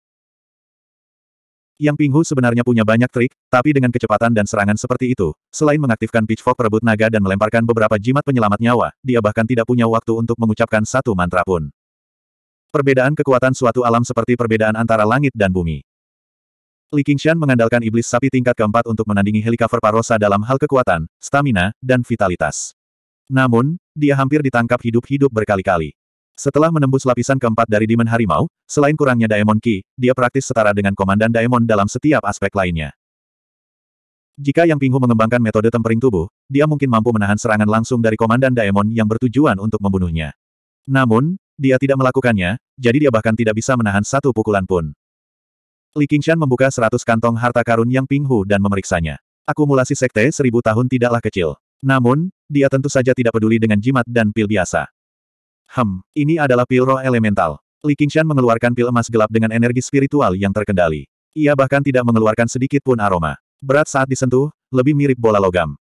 Yang Pinghu sebenarnya punya banyak trik, tapi dengan kecepatan dan serangan seperti itu, selain mengaktifkan pitchfork perebut naga dan melemparkan beberapa jimat penyelamat nyawa, dia bahkan tidak punya waktu untuk mengucapkan satu mantra pun. Perbedaan kekuatan suatu alam seperti perbedaan antara langit dan bumi. Li Qingshan mengandalkan iblis sapi tingkat keempat untuk menandingi Helikopter Parosa dalam hal kekuatan, stamina, dan vitalitas. Namun, dia hampir ditangkap hidup-hidup berkali-kali. Setelah menembus lapisan keempat dari Demon Harimau, selain kurangnya Daemon Ki, dia praktis setara dengan Komandan Daemon dalam setiap aspek lainnya. Jika Yang Pinghu mengembangkan metode tempering tubuh, dia mungkin mampu menahan serangan langsung dari Komandan Daemon yang bertujuan untuk membunuhnya. Namun, dia tidak melakukannya, jadi dia bahkan tidak bisa menahan satu pukulan pun. Li Qingshan membuka seratus kantong harta karun Yang Pinghu dan memeriksanya. Akumulasi sekte seribu tahun tidaklah kecil. Namun, dia tentu saja tidak peduli dengan jimat dan pil biasa. Hmm, ini adalah pil roh elemental. Li Qingshan mengeluarkan pil emas gelap dengan energi spiritual yang terkendali. Ia bahkan tidak mengeluarkan sedikit pun aroma. Berat saat disentuh, lebih mirip bola logam.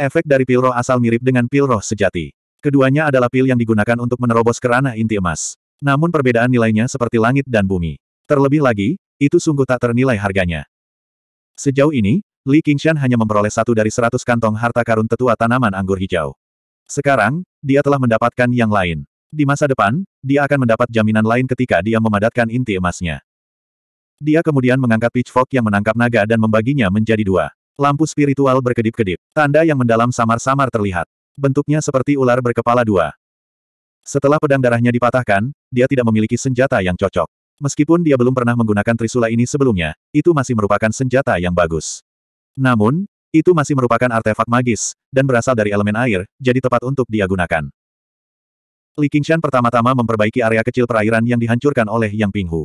Efek dari pil roh asal mirip dengan pil roh sejati. Keduanya adalah pil yang digunakan untuk menerobos kerana inti emas. Namun perbedaan nilainya seperti langit dan bumi. Terlebih lagi, itu sungguh tak ternilai harganya. Sejauh ini, Li Qingshan hanya memperoleh satu dari seratus kantong harta karun tetua tanaman anggur hijau. Sekarang, dia telah mendapatkan yang lain. Di masa depan, dia akan mendapat jaminan lain ketika dia memadatkan inti emasnya. Dia kemudian mengangkat pitchfork yang menangkap naga dan membaginya menjadi dua. Lampu spiritual berkedip-kedip. Tanda yang mendalam samar-samar terlihat. Bentuknya seperti ular berkepala dua. Setelah pedang darahnya dipatahkan, dia tidak memiliki senjata yang cocok. Meskipun dia belum pernah menggunakan trisula ini sebelumnya, itu masih merupakan senjata yang bagus. Namun, itu masih merupakan artefak magis, dan berasal dari elemen air, jadi tepat untuk dia gunakan. Li Qingshan pertama-tama memperbaiki area kecil perairan yang dihancurkan oleh Yang Pinghu.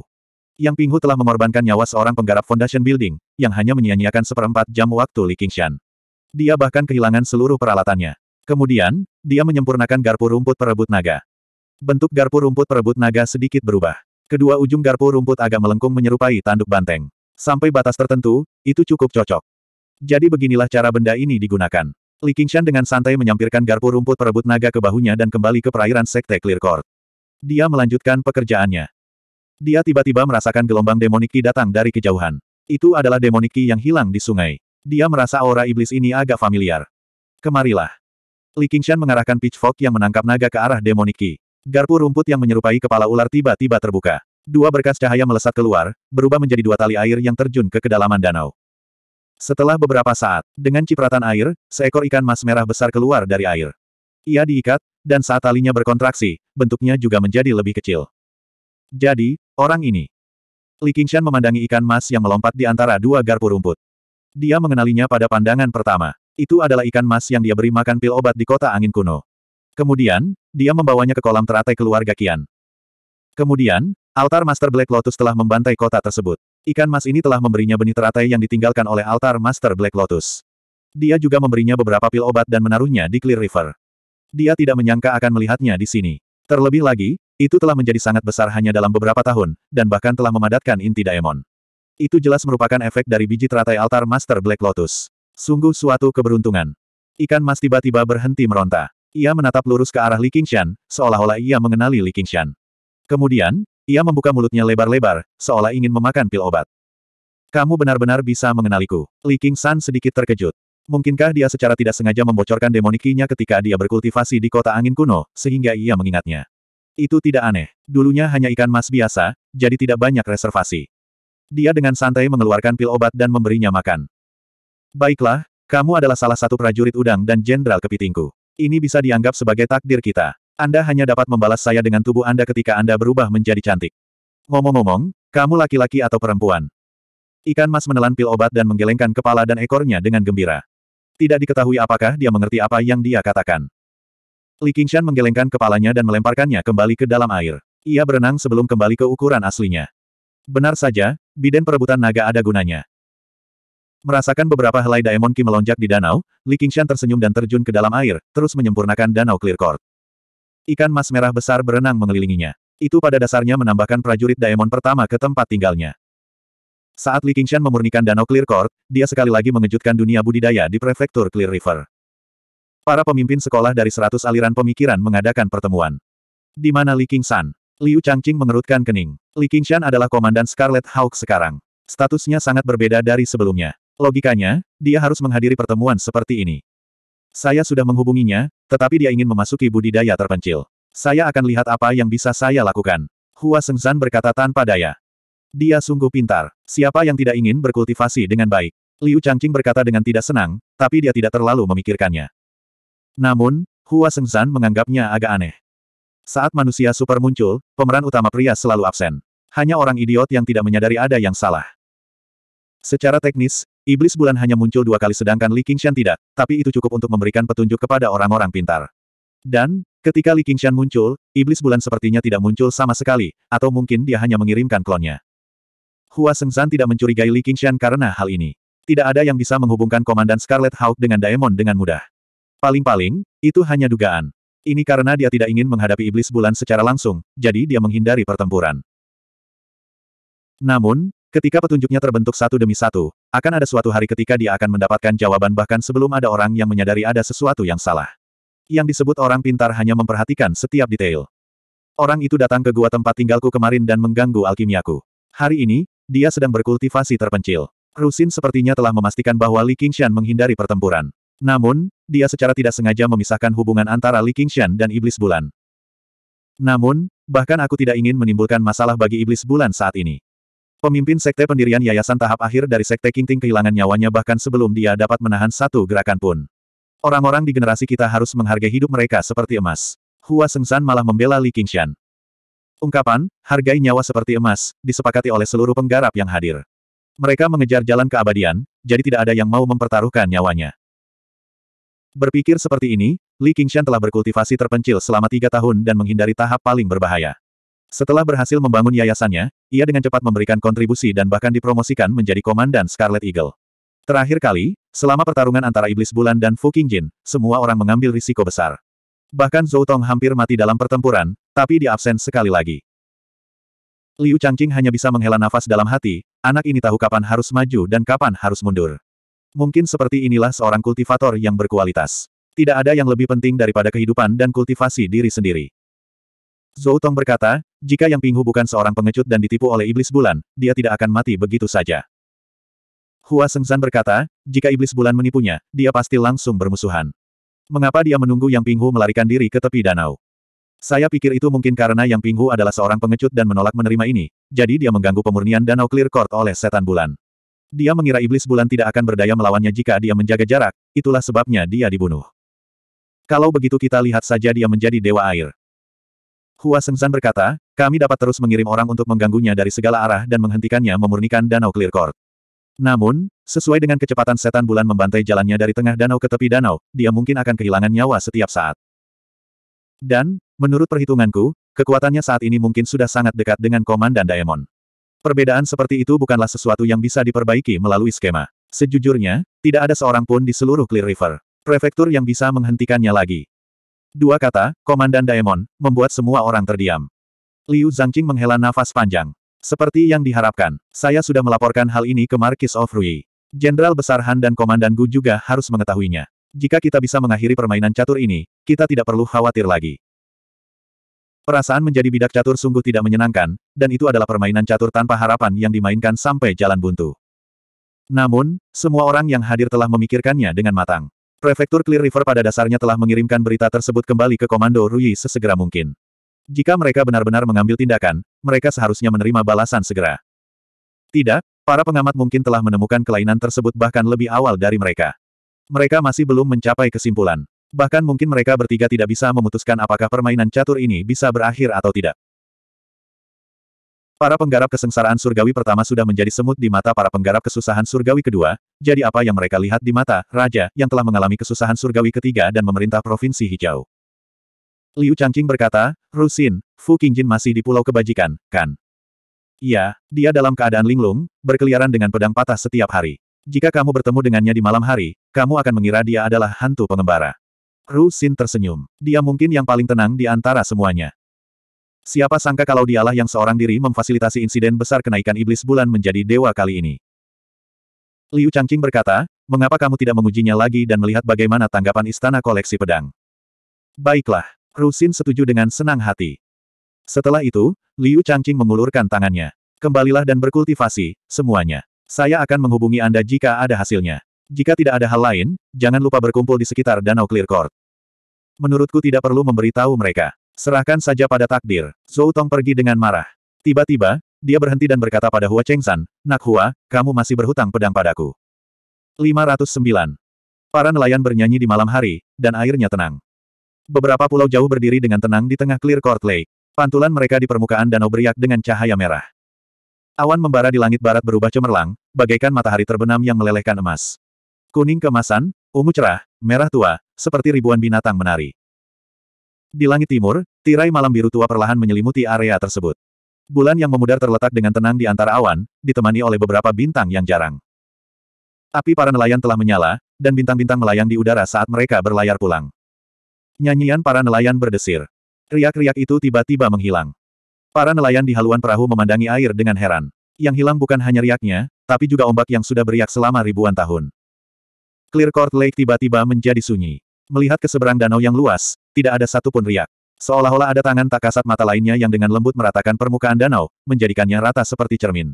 Yang Pinghu telah mengorbankan nyawa seorang penggarap Foundation Building, yang hanya menyia-nyiakan seperempat jam waktu Li Qingshan. Dia bahkan kehilangan seluruh peralatannya. Kemudian, dia menyempurnakan garpu rumput perebut naga. Bentuk garpu rumput perebut naga sedikit berubah. Kedua ujung garpu rumput agak melengkung menyerupai tanduk banteng. Sampai batas tertentu, itu cukup cocok. Jadi beginilah cara benda ini digunakan. Li Qingshan dengan santai menyampirkan garpu rumput perebut naga ke bahunya dan kembali ke perairan Sekte Clear Court. Dia melanjutkan pekerjaannya. Dia tiba-tiba merasakan gelombang demoniki datang dari kejauhan. Itu adalah demoniki yang hilang di sungai. Dia merasa aura iblis ini agak familiar. Kemarilah. Li Qingshan mengarahkan pitchfork yang menangkap naga ke arah demoniki. Garpu rumput yang menyerupai kepala ular tiba-tiba terbuka. Dua berkas cahaya melesat keluar, berubah menjadi dua tali air yang terjun ke kedalaman danau. Setelah beberapa saat, dengan cipratan air, seekor ikan mas merah besar keluar dari air. Ia diikat, dan saat talinya berkontraksi, bentuknya juga menjadi lebih kecil. Jadi, orang ini. Li Qingshan memandangi ikan mas yang melompat di antara dua garpu rumput. Dia mengenalinya pada pandangan pertama. Itu adalah ikan mas yang dia beri makan pil obat di kota angin kuno. Kemudian, dia membawanya ke kolam teratai keluarga Kian. Kemudian, altar Master Black Lotus telah membantai kota tersebut. Ikan mas ini telah memberinya benih teratai yang ditinggalkan oleh altar Master Black Lotus. Dia juga memberinya beberapa pil obat dan menaruhnya di Clear River. Dia tidak menyangka akan melihatnya di sini. Terlebih lagi, itu telah menjadi sangat besar hanya dalam beberapa tahun, dan bahkan telah memadatkan inti daemon. Itu jelas merupakan efek dari biji teratai altar Master Black Lotus. Sungguh suatu keberuntungan. Ikan mas tiba-tiba berhenti meronta. Ia menatap lurus ke arah Li Qingshan, seolah-olah ia mengenali Li Qingshan. Kemudian, ia membuka mulutnya lebar-lebar, seolah ingin memakan pil obat. Kamu benar-benar bisa mengenaliku. Li King San sedikit terkejut. Mungkinkah dia secara tidak sengaja membocorkan demonikinya ketika dia berkultivasi di kota angin kuno, sehingga ia mengingatnya. Itu tidak aneh. Dulunya hanya ikan mas biasa, jadi tidak banyak reservasi. Dia dengan santai mengeluarkan pil obat dan memberinya makan. Baiklah, kamu adalah salah satu prajurit udang dan jenderal kepitingku. Ini bisa dianggap sebagai takdir kita. Anda hanya dapat membalas saya dengan tubuh Anda ketika Anda berubah menjadi cantik. Ngomong-ngomong, kamu laki-laki atau perempuan? Ikan mas menelan pil obat dan menggelengkan kepala dan ekornya dengan gembira. Tidak diketahui apakah dia mengerti apa yang dia katakan. Li Qingshan menggelengkan kepalanya dan melemparkannya kembali ke dalam air. Ia berenang sebelum kembali ke ukuran aslinya. Benar saja, biden perebutan naga ada gunanya. Merasakan beberapa helai Daemon Ki melonjak di danau, Li Qingshan tersenyum dan terjun ke dalam air, terus menyempurnakan danau Clear Court. Ikan mas merah besar berenang mengelilinginya. Itu pada dasarnya menambahkan prajurit Daemon pertama ke tempat tinggalnya. Saat Li Qingshan memurnikan danau Clear Court, dia sekali lagi mengejutkan dunia budidaya di prefektur Clear River. Para pemimpin sekolah dari seratus aliran pemikiran mengadakan pertemuan. Di mana Li Qingshan? Liu Changqing mengerutkan kening. Li Qingshan adalah komandan Scarlet Hawk sekarang. Statusnya sangat berbeda dari sebelumnya. Logikanya, dia harus menghadiri pertemuan seperti ini. Saya sudah menghubunginya, tetapi dia ingin memasuki budidaya terpencil. Saya akan lihat apa yang bisa saya lakukan. Hua Sengzan berkata tanpa daya. Dia sungguh pintar. Siapa yang tidak ingin berkultivasi dengan baik? Liu Changqing berkata dengan tidak senang, tapi dia tidak terlalu memikirkannya. Namun, Hua Sengzan menganggapnya agak aneh. Saat manusia super muncul, pemeran utama pria selalu absen. Hanya orang idiot yang tidak menyadari ada yang salah. Secara teknis, Iblis bulan hanya muncul dua kali sedangkan Li Qingshan tidak, tapi itu cukup untuk memberikan petunjuk kepada orang-orang pintar. Dan, ketika Li Qingshan muncul, Iblis bulan sepertinya tidak muncul sama sekali, atau mungkin dia hanya mengirimkan klonnya. Hua Sengzan tidak mencurigai Li Qingshan karena hal ini. Tidak ada yang bisa menghubungkan Komandan Scarlet Hawk dengan Daemon dengan mudah. Paling-paling, itu hanya dugaan. Ini karena dia tidak ingin menghadapi iblis bulan secara langsung, jadi dia menghindari pertempuran. Namun, Ketika petunjuknya terbentuk satu demi satu, akan ada suatu hari ketika dia akan mendapatkan jawaban bahkan sebelum ada orang yang menyadari ada sesuatu yang salah. Yang disebut orang pintar hanya memperhatikan setiap detail. Orang itu datang ke gua tempat tinggalku kemarin dan mengganggu alkimiaku. Hari ini, dia sedang berkultivasi terpencil. Rusin sepertinya telah memastikan bahwa Li Qingshan menghindari pertempuran. Namun, dia secara tidak sengaja memisahkan hubungan antara Li Qingshan dan Iblis Bulan. Namun, bahkan aku tidak ingin menimbulkan masalah bagi Iblis Bulan saat ini. Pemimpin sekte pendirian yayasan tahap akhir dari sekte Kingting kehilangan nyawanya bahkan sebelum dia dapat menahan satu gerakan pun. Orang-orang di generasi kita harus menghargai hidup mereka seperti emas. Hua Sengsan malah membela Li Qingshan. Ungkapan, hargai nyawa seperti emas, disepakati oleh seluruh penggarap yang hadir. Mereka mengejar jalan keabadian, jadi tidak ada yang mau mempertaruhkan nyawanya. Berpikir seperti ini, Li Qingshan telah berkultivasi terpencil selama tiga tahun dan menghindari tahap paling berbahaya. Setelah berhasil membangun yayasannya, ia dengan cepat memberikan kontribusi dan bahkan dipromosikan menjadi komandan Scarlet Eagle. Terakhir kali, selama pertarungan antara Iblis Bulan dan Fu Qingjin, semua orang mengambil risiko besar. Bahkan Zhou Tong hampir mati dalam pertempuran, tapi di absen sekali lagi. Liu Changqing hanya bisa menghela nafas dalam hati, anak ini tahu kapan harus maju dan kapan harus mundur. Mungkin seperti inilah seorang kultivator yang berkualitas. Tidak ada yang lebih penting daripada kehidupan dan kultivasi diri sendiri. Zhou Tong berkata, jika Yang Pinghu bukan seorang pengecut dan ditipu oleh iblis bulan, dia tidak akan mati begitu saja. Hua Sengzan berkata, jika iblis bulan menipunya, dia pasti langsung bermusuhan. Mengapa dia menunggu Yang Pinghu melarikan diri ke tepi danau? Saya pikir itu mungkin karena Yang Pinghu adalah seorang pengecut dan menolak menerima ini, jadi dia mengganggu pemurnian danau Clear Court oleh setan bulan. Dia mengira iblis bulan tidak akan berdaya melawannya jika dia menjaga jarak, itulah sebabnya dia dibunuh. Kalau begitu kita lihat saja dia menjadi dewa air. Hua Senzan berkata, kami dapat terus mengirim orang untuk mengganggunya dari segala arah dan menghentikannya memurnikan danau Clear Court. Namun, sesuai dengan kecepatan setan bulan membantai jalannya dari tengah danau ke tepi danau, dia mungkin akan kehilangan nyawa setiap saat. Dan, menurut perhitunganku, kekuatannya saat ini mungkin sudah sangat dekat dengan Komandan Daemon. Perbedaan seperti itu bukanlah sesuatu yang bisa diperbaiki melalui skema. Sejujurnya, tidak ada seorang pun di seluruh Clear River. Prefektur yang bisa menghentikannya lagi. Dua kata, Komandan Daemon, membuat semua orang terdiam. Liu Zhangqing menghela nafas panjang. Seperti yang diharapkan, saya sudah melaporkan hal ini ke Marquis of Rui. Jenderal Besar Han dan Komandan Gu juga harus mengetahuinya. Jika kita bisa mengakhiri permainan catur ini, kita tidak perlu khawatir lagi. Perasaan menjadi bidak catur sungguh tidak menyenangkan, dan itu adalah permainan catur tanpa harapan yang dimainkan sampai jalan buntu. Namun, semua orang yang hadir telah memikirkannya dengan matang. Prefektur Clear River pada dasarnya telah mengirimkan berita tersebut kembali ke Komando Rui sesegera mungkin. Jika mereka benar-benar mengambil tindakan, mereka seharusnya menerima balasan segera. Tidak, para pengamat mungkin telah menemukan kelainan tersebut bahkan lebih awal dari mereka. Mereka masih belum mencapai kesimpulan. Bahkan mungkin mereka bertiga tidak bisa memutuskan apakah permainan catur ini bisa berakhir atau tidak. Para penggarap kesengsaraan surgawi pertama sudah menjadi semut di mata para penggarap kesusahan surgawi kedua, jadi apa yang mereka lihat di mata raja yang telah mengalami kesusahan surgawi ketiga dan memerintah provinsi hijau. Liu Changqing berkata, Rusin, Fu Qingjin masih di pulau kebajikan, kan? Iya, dia dalam keadaan linglung, berkeliaran dengan pedang patah setiap hari. Jika kamu bertemu dengannya di malam hari, kamu akan mengira dia adalah hantu pengembara. Rusin tersenyum. Dia mungkin yang paling tenang di antara semuanya. Siapa sangka kalau dialah yang seorang diri memfasilitasi insiden besar kenaikan iblis bulan menjadi dewa kali ini. Liu Changqing berkata, mengapa kamu tidak mengujinya lagi dan melihat bagaimana tanggapan istana koleksi pedang? Baiklah, Rusin setuju dengan senang hati. Setelah itu, Liu Changqing mengulurkan tangannya. Kembalilah dan berkultivasi, semuanya. Saya akan menghubungi Anda jika ada hasilnya. Jika tidak ada hal lain, jangan lupa berkumpul di sekitar Danau Clear Court. Menurutku tidak perlu memberitahu mereka. Serahkan saja pada takdir. Zhou Tong pergi dengan marah. Tiba-tiba, dia berhenti dan berkata pada Hua Chengsan, Nak Hua, kamu masih berhutang pedang padaku. 509. Para nelayan bernyanyi di malam hari, dan airnya tenang. Beberapa pulau jauh berdiri dengan tenang di tengah Clear Court Lake. Pantulan mereka di permukaan danau beriak dengan cahaya merah. Awan membara di langit barat berubah cemerlang, bagaikan matahari terbenam yang melelehkan emas. Kuning kemasan, ungu cerah, merah tua, seperti ribuan binatang menari. Di langit timur, tirai malam biru tua perlahan menyelimuti area tersebut. Bulan yang memudar terletak dengan tenang di antara awan, ditemani oleh beberapa bintang yang jarang. Api para nelayan telah menyala, dan bintang-bintang melayang di udara saat mereka berlayar pulang. Nyanyian para nelayan berdesir. Riak-riak itu tiba-tiba menghilang. Para nelayan di haluan perahu memandangi air dengan heran. Yang hilang bukan hanya riaknya, tapi juga ombak yang sudah beriak selama ribuan tahun. Clear Court Lake tiba-tiba menjadi sunyi. Melihat ke seberang danau yang luas, tidak ada satupun riak. Seolah-olah ada tangan tak kasat mata lainnya yang dengan lembut meratakan permukaan danau, menjadikannya rata seperti cermin.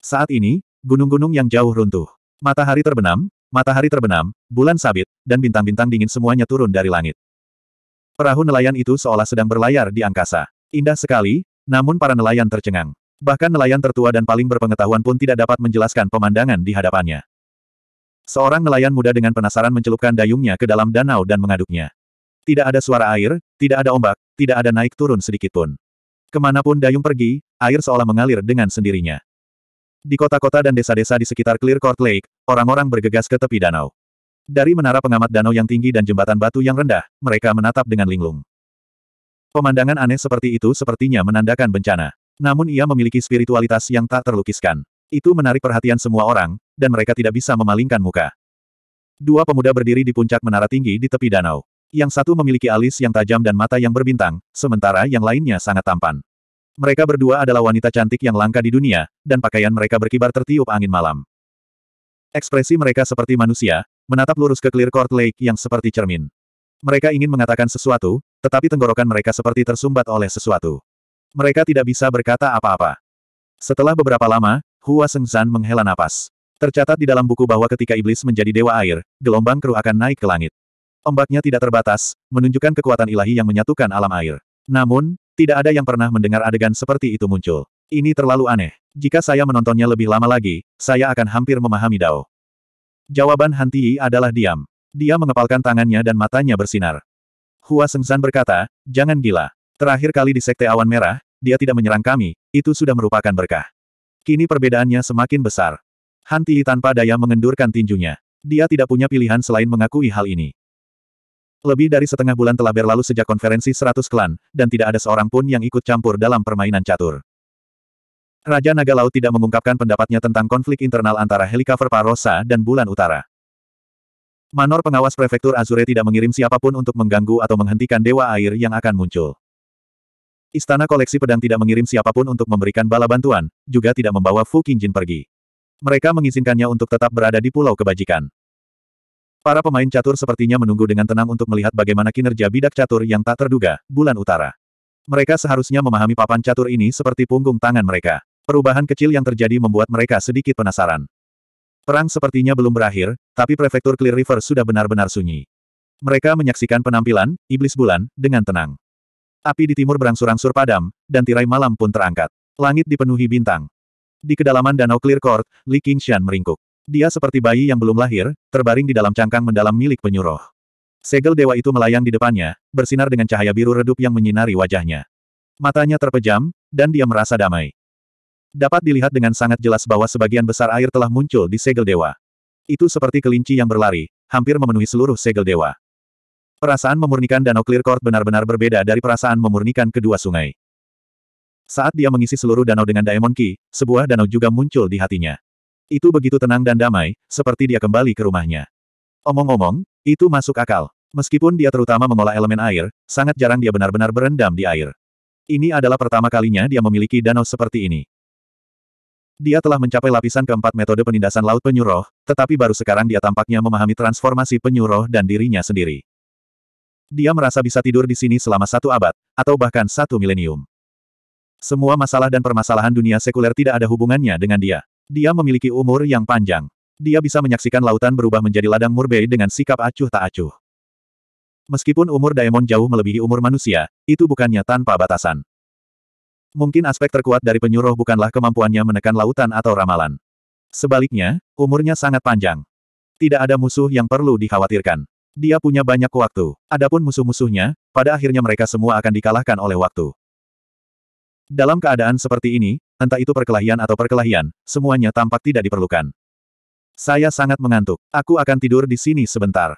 Saat ini, gunung-gunung yang jauh runtuh. Matahari terbenam, matahari terbenam, bulan sabit, dan bintang-bintang dingin semuanya turun dari langit. Perahu nelayan itu seolah sedang berlayar di angkasa. Indah sekali, namun para nelayan tercengang. Bahkan nelayan tertua dan paling berpengetahuan pun tidak dapat menjelaskan pemandangan di hadapannya. Seorang nelayan muda dengan penasaran mencelupkan dayungnya ke dalam danau dan mengaduknya. Tidak ada suara air, tidak ada ombak, tidak ada naik turun sedikitpun. Kemanapun dayung pergi, air seolah mengalir dengan sendirinya. Di kota-kota dan desa-desa di sekitar Clear Court Lake, orang-orang bergegas ke tepi danau. Dari menara pengamat danau yang tinggi dan jembatan batu yang rendah, mereka menatap dengan linglung. Pemandangan aneh seperti itu sepertinya menandakan bencana. Namun ia memiliki spiritualitas yang tak terlukiskan. Itu menarik perhatian semua orang, dan mereka tidak bisa memalingkan muka. Dua pemuda berdiri di puncak menara tinggi di tepi danau. Yang satu memiliki alis yang tajam dan mata yang berbintang, sementara yang lainnya sangat tampan. Mereka berdua adalah wanita cantik yang langka di dunia, dan pakaian mereka berkibar tertiup angin malam. Ekspresi mereka seperti manusia, menatap lurus ke Clear Court Lake yang seperti cermin. Mereka ingin mengatakan sesuatu, tetapi tenggorokan mereka seperti tersumbat oleh sesuatu. Mereka tidak bisa berkata apa-apa. Setelah beberapa lama, Hua Sengzan menghela napas. Tercatat di dalam buku bahwa ketika iblis menjadi dewa air, gelombang keruh akan naik ke langit. Ombaknya tidak terbatas, menunjukkan kekuatan ilahi yang menyatukan alam air. Namun, tidak ada yang pernah mendengar adegan seperti itu muncul. Ini terlalu aneh. Jika saya menontonnya lebih lama lagi, saya akan hampir memahami Dao. Jawaban Han Tiyi adalah diam. Dia mengepalkan tangannya dan matanya bersinar. Hua Sengsan berkata, jangan gila. Terakhir kali di Sekte Awan Merah, dia tidak menyerang kami, itu sudah merupakan berkah. Kini perbedaannya semakin besar. Han Tiyi tanpa daya mengendurkan tinjunya. Dia tidak punya pilihan selain mengakui hal ini. Lebih dari setengah bulan telah berlalu sejak konferensi 100 klan, dan tidak ada seorang pun yang ikut campur dalam permainan catur. Raja Naga Laut tidak mengungkapkan pendapatnya tentang konflik internal antara Helikopter Parosa dan Bulan Utara. Manor pengawas prefektur Azure tidak mengirim siapapun untuk mengganggu atau menghentikan dewa air yang akan muncul. Istana koleksi pedang tidak mengirim siapapun untuk memberikan bala bantuan, juga tidak membawa Fu Qingjin pergi. Mereka mengizinkannya untuk tetap berada di Pulau Kebajikan. Para pemain catur sepertinya menunggu dengan tenang untuk melihat bagaimana kinerja bidak catur yang tak terduga, bulan utara. Mereka seharusnya memahami papan catur ini seperti punggung tangan mereka. Perubahan kecil yang terjadi membuat mereka sedikit penasaran. Perang sepertinya belum berakhir, tapi prefektur Clear River sudah benar-benar sunyi. Mereka menyaksikan penampilan, iblis bulan, dengan tenang. Api di timur berangsur-angsur padam, dan tirai malam pun terangkat. Langit dipenuhi bintang. Di kedalaman danau Clear Court, Li Qingshan meringkuk. Dia seperti bayi yang belum lahir, terbaring di dalam cangkang mendalam milik penyuruh. Segel dewa itu melayang di depannya, bersinar dengan cahaya biru redup yang menyinari wajahnya. Matanya terpejam, dan dia merasa damai. Dapat dilihat dengan sangat jelas bahwa sebagian besar air telah muncul di segel dewa. Itu seperti kelinci yang berlari, hampir memenuhi seluruh segel dewa. Perasaan memurnikan Danau Clear Court benar-benar berbeda dari perasaan memurnikan kedua sungai. Saat dia mengisi seluruh danau dengan Daemon Ki, sebuah danau juga muncul di hatinya. Itu begitu tenang dan damai, seperti dia kembali ke rumahnya. Omong-omong, itu masuk akal. Meskipun dia terutama mengolah elemen air, sangat jarang dia benar-benar berendam di air. Ini adalah pertama kalinya dia memiliki danau seperti ini. Dia telah mencapai lapisan keempat metode penindasan laut penyuruh, tetapi baru sekarang dia tampaknya memahami transformasi penyuruh dan dirinya sendiri. Dia merasa bisa tidur di sini selama satu abad, atau bahkan satu milenium. Semua masalah dan permasalahan dunia sekuler tidak ada hubungannya dengan dia. Dia memiliki umur yang panjang. Dia bisa menyaksikan lautan berubah menjadi ladang murbei dengan sikap acuh tak acuh. Meskipun umur Daemon jauh melebihi umur manusia, itu bukannya tanpa batasan. Mungkin aspek terkuat dari penyuruh bukanlah kemampuannya menekan lautan atau ramalan. Sebaliknya, umurnya sangat panjang. Tidak ada musuh yang perlu dikhawatirkan. Dia punya banyak waktu. Adapun musuh-musuhnya, pada akhirnya mereka semua akan dikalahkan oleh waktu. Dalam keadaan seperti ini, entah itu perkelahian atau perkelahian, semuanya tampak tidak diperlukan. Saya sangat mengantuk. Aku akan tidur di sini sebentar.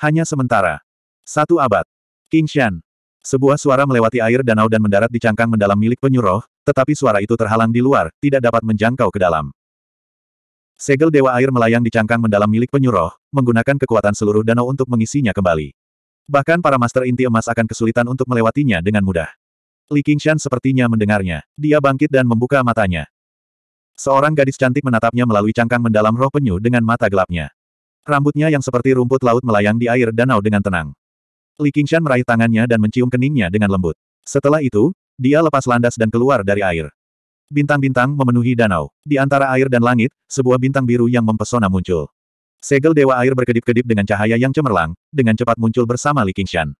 Hanya sementara. Satu abad. King Shan. Sebuah suara melewati air danau dan mendarat di cangkang mendalam milik penyuruh, tetapi suara itu terhalang di luar, tidak dapat menjangkau ke dalam. Segel Dewa Air melayang di cangkang mendalam milik penyuruh, menggunakan kekuatan seluruh danau untuk mengisinya kembali. Bahkan para master inti emas akan kesulitan untuk melewatinya dengan mudah. Li Qingshan sepertinya mendengarnya. Dia bangkit dan membuka matanya. Seorang gadis cantik menatapnya melalui cangkang mendalam roh penyu dengan mata gelapnya. Rambutnya yang seperti rumput laut melayang di air danau dengan tenang. Li Qingshan meraih tangannya dan mencium keningnya dengan lembut. Setelah itu, dia lepas landas dan keluar dari air. Bintang-bintang memenuhi danau. Di antara air dan langit, sebuah bintang biru yang mempesona muncul. Segel dewa air berkedip-kedip dengan cahaya yang cemerlang, dengan cepat muncul bersama Li Qingshan.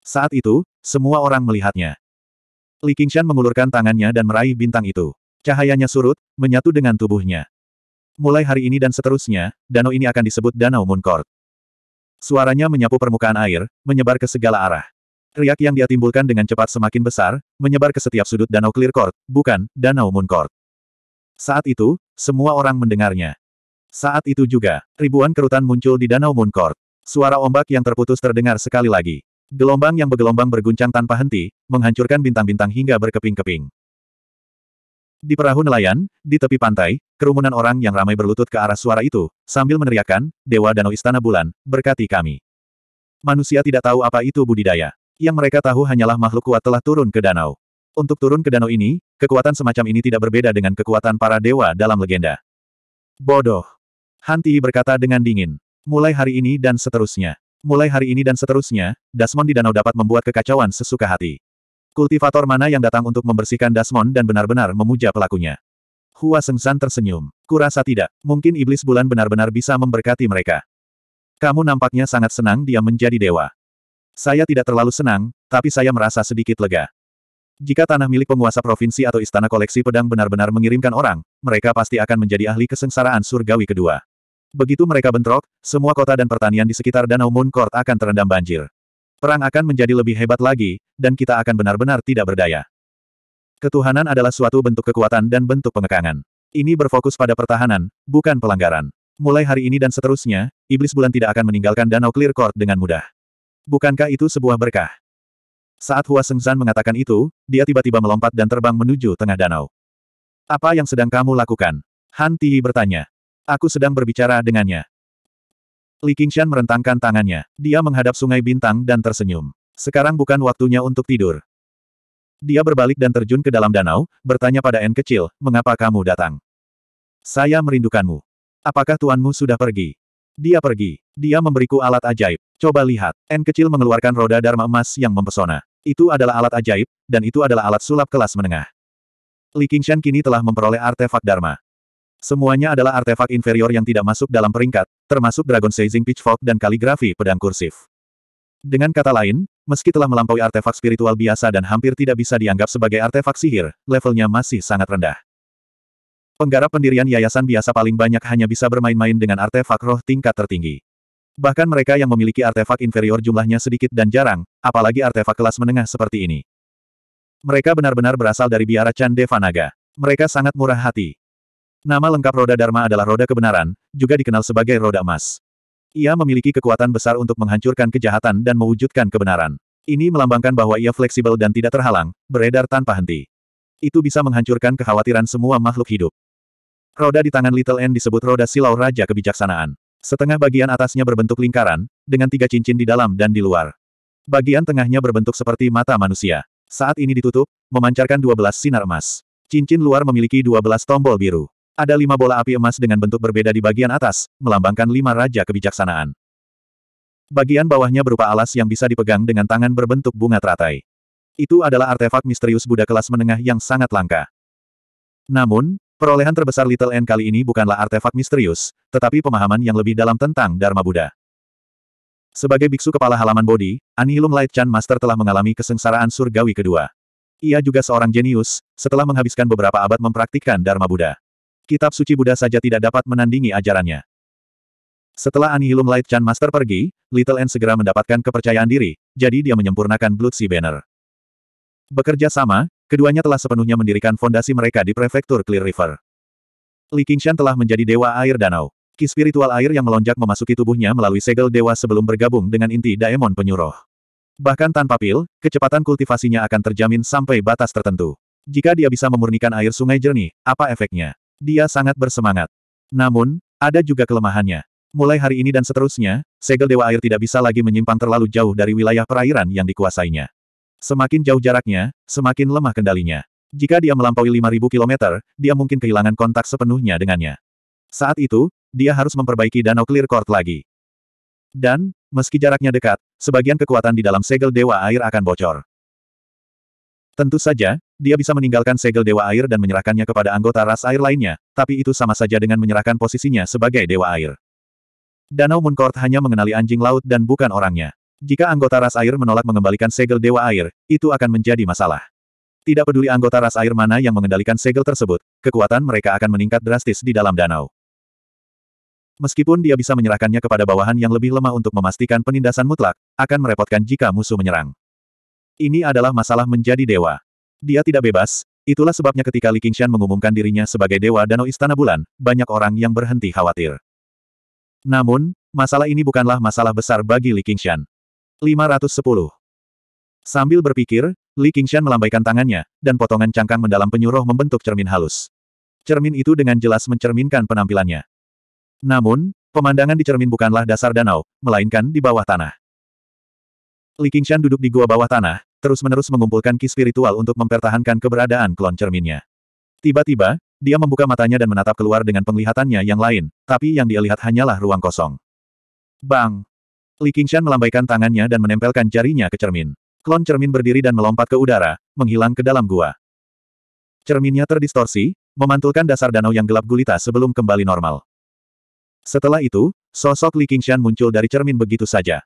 Saat itu, semua orang melihatnya. Li Qingshan mengulurkan tangannya dan meraih bintang itu. Cahayanya surut, menyatu dengan tubuhnya. Mulai hari ini dan seterusnya, danau ini akan disebut Danau Munkord. Suaranya menyapu permukaan air, menyebar ke segala arah. Riak yang dia timbulkan dengan cepat semakin besar, menyebar ke setiap sudut Danau Clear Court, bukan, Danau Munkord. Saat itu, semua orang mendengarnya. Saat itu juga, ribuan kerutan muncul di Danau Munkord. Suara ombak yang terputus terdengar sekali lagi. Gelombang yang bergelombang berguncang tanpa henti, menghancurkan bintang-bintang hingga berkeping-keping. Di perahu nelayan, di tepi pantai, kerumunan orang yang ramai berlutut ke arah suara itu, sambil meneriakkan, Dewa Danau Istana Bulan, berkati kami. Manusia tidak tahu apa itu budidaya. Yang mereka tahu hanyalah makhluk kuat telah turun ke danau. Untuk turun ke danau ini, kekuatan semacam ini tidak berbeda dengan kekuatan para dewa dalam legenda. Bodoh. Hanti berkata dengan dingin. Mulai hari ini dan seterusnya. Mulai hari ini dan seterusnya, Dasmon di danau dapat membuat kekacauan sesuka hati. Kultivator mana yang datang untuk membersihkan Dasmon dan benar-benar memuja pelakunya? Hua Sengsan tersenyum. Kurasa tidak, mungkin iblis bulan benar-benar bisa memberkati mereka. Kamu nampaknya sangat senang dia menjadi dewa. Saya tidak terlalu senang, tapi saya merasa sedikit lega. Jika tanah milik penguasa provinsi atau istana koleksi pedang benar-benar mengirimkan orang, mereka pasti akan menjadi ahli kesengsaraan surgawi kedua. Begitu mereka bentrok, semua kota dan pertanian di sekitar Danau Moon Court akan terendam banjir. Perang akan menjadi lebih hebat lagi, dan kita akan benar-benar tidak berdaya. Ketuhanan adalah suatu bentuk kekuatan dan bentuk pengekangan. Ini berfokus pada pertahanan, bukan pelanggaran. Mulai hari ini dan seterusnya, Iblis Bulan tidak akan meninggalkan Danau Clear Court dengan mudah. Bukankah itu sebuah berkah? Saat Hua Sengzan mengatakan itu, dia tiba-tiba melompat dan terbang menuju tengah danau. Apa yang sedang kamu lakukan? Han Tihi bertanya. Aku sedang berbicara dengannya. Li Qingshan merentangkan tangannya. Dia menghadap sungai bintang dan tersenyum. Sekarang bukan waktunya untuk tidur. Dia berbalik dan terjun ke dalam danau, bertanya pada N kecil, mengapa kamu datang? Saya merindukanmu. Apakah tuanmu sudah pergi? Dia pergi. Dia memberiku alat ajaib. Coba lihat. N kecil mengeluarkan roda dharma emas yang mempesona. Itu adalah alat ajaib, dan itu adalah alat sulap kelas menengah. Li Qingshan kini telah memperoleh artefak dharma. Semuanya adalah artefak inferior yang tidak masuk dalam peringkat, termasuk Dragon Seizing Pitchfork dan kaligrafi pedang kursif. Dengan kata lain, meski telah melampaui artefak spiritual biasa dan hampir tidak bisa dianggap sebagai artefak sihir, levelnya masih sangat rendah. Penggarap pendirian yayasan biasa paling banyak hanya bisa bermain-main dengan artefak roh tingkat tertinggi. Bahkan mereka yang memiliki artefak inferior jumlahnya sedikit dan jarang, apalagi artefak kelas menengah seperti ini. Mereka benar-benar berasal dari biara Chan Devanaga. Mereka sangat murah hati. Nama lengkap roda Dharma adalah roda kebenaran, juga dikenal sebagai roda emas. Ia memiliki kekuatan besar untuk menghancurkan kejahatan dan mewujudkan kebenaran. Ini melambangkan bahwa ia fleksibel dan tidak terhalang, beredar tanpa henti. Itu bisa menghancurkan kekhawatiran semua makhluk hidup. Roda di tangan Little N disebut roda silau Raja Kebijaksanaan. Setengah bagian atasnya berbentuk lingkaran, dengan tiga cincin di dalam dan di luar. Bagian tengahnya berbentuk seperti mata manusia. Saat ini ditutup, memancarkan 12 sinar emas. Cincin luar memiliki dua belas tombol biru. Ada lima bola api emas dengan bentuk berbeda di bagian atas, melambangkan lima raja kebijaksanaan. Bagian bawahnya berupa alas yang bisa dipegang dengan tangan berbentuk bunga teratai. Itu adalah artefak misterius Buddha kelas menengah yang sangat langka. Namun, perolehan terbesar Little N kali ini bukanlah artefak misterius, tetapi pemahaman yang lebih dalam tentang Dharma Buddha. Sebagai biksu kepala halaman Bodhi, Anihilum Light Chan Master telah mengalami kesengsaraan surgawi kedua. Ia juga seorang jenius, setelah menghabiskan beberapa abad mempraktikkan Dharma Buddha. Kitab Suci Buddha saja tidak dapat menandingi ajarannya. Setelah Anihilum Light Chan Master pergi, Little N segera mendapatkan kepercayaan diri, jadi dia menyempurnakan Blood Sea Banner. Bekerja sama, keduanya telah sepenuhnya mendirikan fondasi mereka di prefektur Clear River. Li Qingshan telah menjadi dewa air danau. Ki spiritual air yang melonjak memasuki tubuhnya melalui segel dewa sebelum bergabung dengan inti daemon penyuruh. Bahkan tanpa pil, kecepatan kultivasinya akan terjamin sampai batas tertentu. Jika dia bisa memurnikan air sungai jernih, apa efeknya? Dia sangat bersemangat. Namun, ada juga kelemahannya. Mulai hari ini dan seterusnya, segel Dewa Air tidak bisa lagi menyimpang terlalu jauh dari wilayah perairan yang dikuasainya. Semakin jauh jaraknya, semakin lemah kendalinya. Jika dia melampaui 5.000 km, dia mungkin kehilangan kontak sepenuhnya dengannya. Saat itu, dia harus memperbaiki danau Clear Court lagi. Dan, meski jaraknya dekat, sebagian kekuatan di dalam segel Dewa Air akan bocor. Tentu saja, dia bisa meninggalkan segel Dewa Air dan menyerahkannya kepada anggota ras air lainnya, tapi itu sama saja dengan menyerahkan posisinya sebagai Dewa Air. Danau Munkort hanya mengenali anjing laut dan bukan orangnya. Jika anggota ras air menolak mengembalikan segel Dewa Air, itu akan menjadi masalah. Tidak peduli anggota ras air mana yang mengendalikan segel tersebut, kekuatan mereka akan meningkat drastis di dalam danau. Meskipun dia bisa menyerahkannya kepada bawahan yang lebih lemah untuk memastikan penindasan mutlak, akan merepotkan jika musuh menyerang. Ini adalah masalah menjadi dewa. Dia tidak bebas, itulah sebabnya ketika Li Qingshan mengumumkan dirinya sebagai dewa danau istana bulan, banyak orang yang berhenti khawatir. Namun, masalah ini bukanlah masalah besar bagi Li Qingshan. 510. Sambil berpikir, Li Qingshan melambaikan tangannya, dan potongan cangkang mendalam penyuruh membentuk cermin halus. Cermin itu dengan jelas mencerminkan penampilannya. Namun, pemandangan di cermin bukanlah dasar danau, melainkan di bawah tanah. Li Qingshan duduk di gua bawah tanah, terus-menerus mengumpulkan ki spiritual untuk mempertahankan keberadaan klon cerminnya. Tiba-tiba, dia membuka matanya dan menatap keluar dengan penglihatannya yang lain, tapi yang dia lihat hanyalah ruang kosong. Bang! Li Qingshan melambaikan tangannya dan menempelkan jarinya ke cermin. Klon cermin berdiri dan melompat ke udara, menghilang ke dalam gua. Cerminnya terdistorsi, memantulkan dasar danau yang gelap gulita sebelum kembali normal. Setelah itu, sosok Li Qingshan muncul dari cermin begitu saja.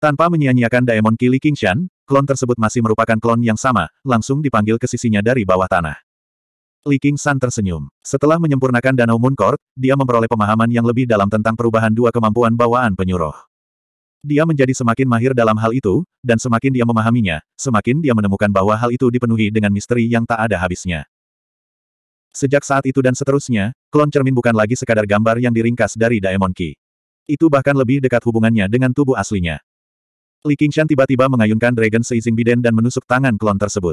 Tanpa menyia-nyiakan Daemon Kili Kingshan, klon tersebut masih merupakan klon yang sama, langsung dipanggil ke sisinya dari bawah tanah. Li Kingshan tersenyum. Setelah menyempurnakan Danau Moon Court, dia memperoleh pemahaman yang lebih dalam tentang perubahan dua kemampuan bawaan penyuruh. Dia menjadi semakin mahir dalam hal itu, dan semakin dia memahaminya, semakin dia menemukan bahwa hal itu dipenuhi dengan misteri yang tak ada habisnya. Sejak saat itu dan seterusnya, klon cermin bukan lagi sekadar gambar yang diringkas dari Daemon Ki. Itu bahkan lebih dekat hubungannya dengan tubuh aslinya. Li Qingshan tiba-tiba mengayunkan Dragon Seizing Biden dan menusuk tangan klon tersebut.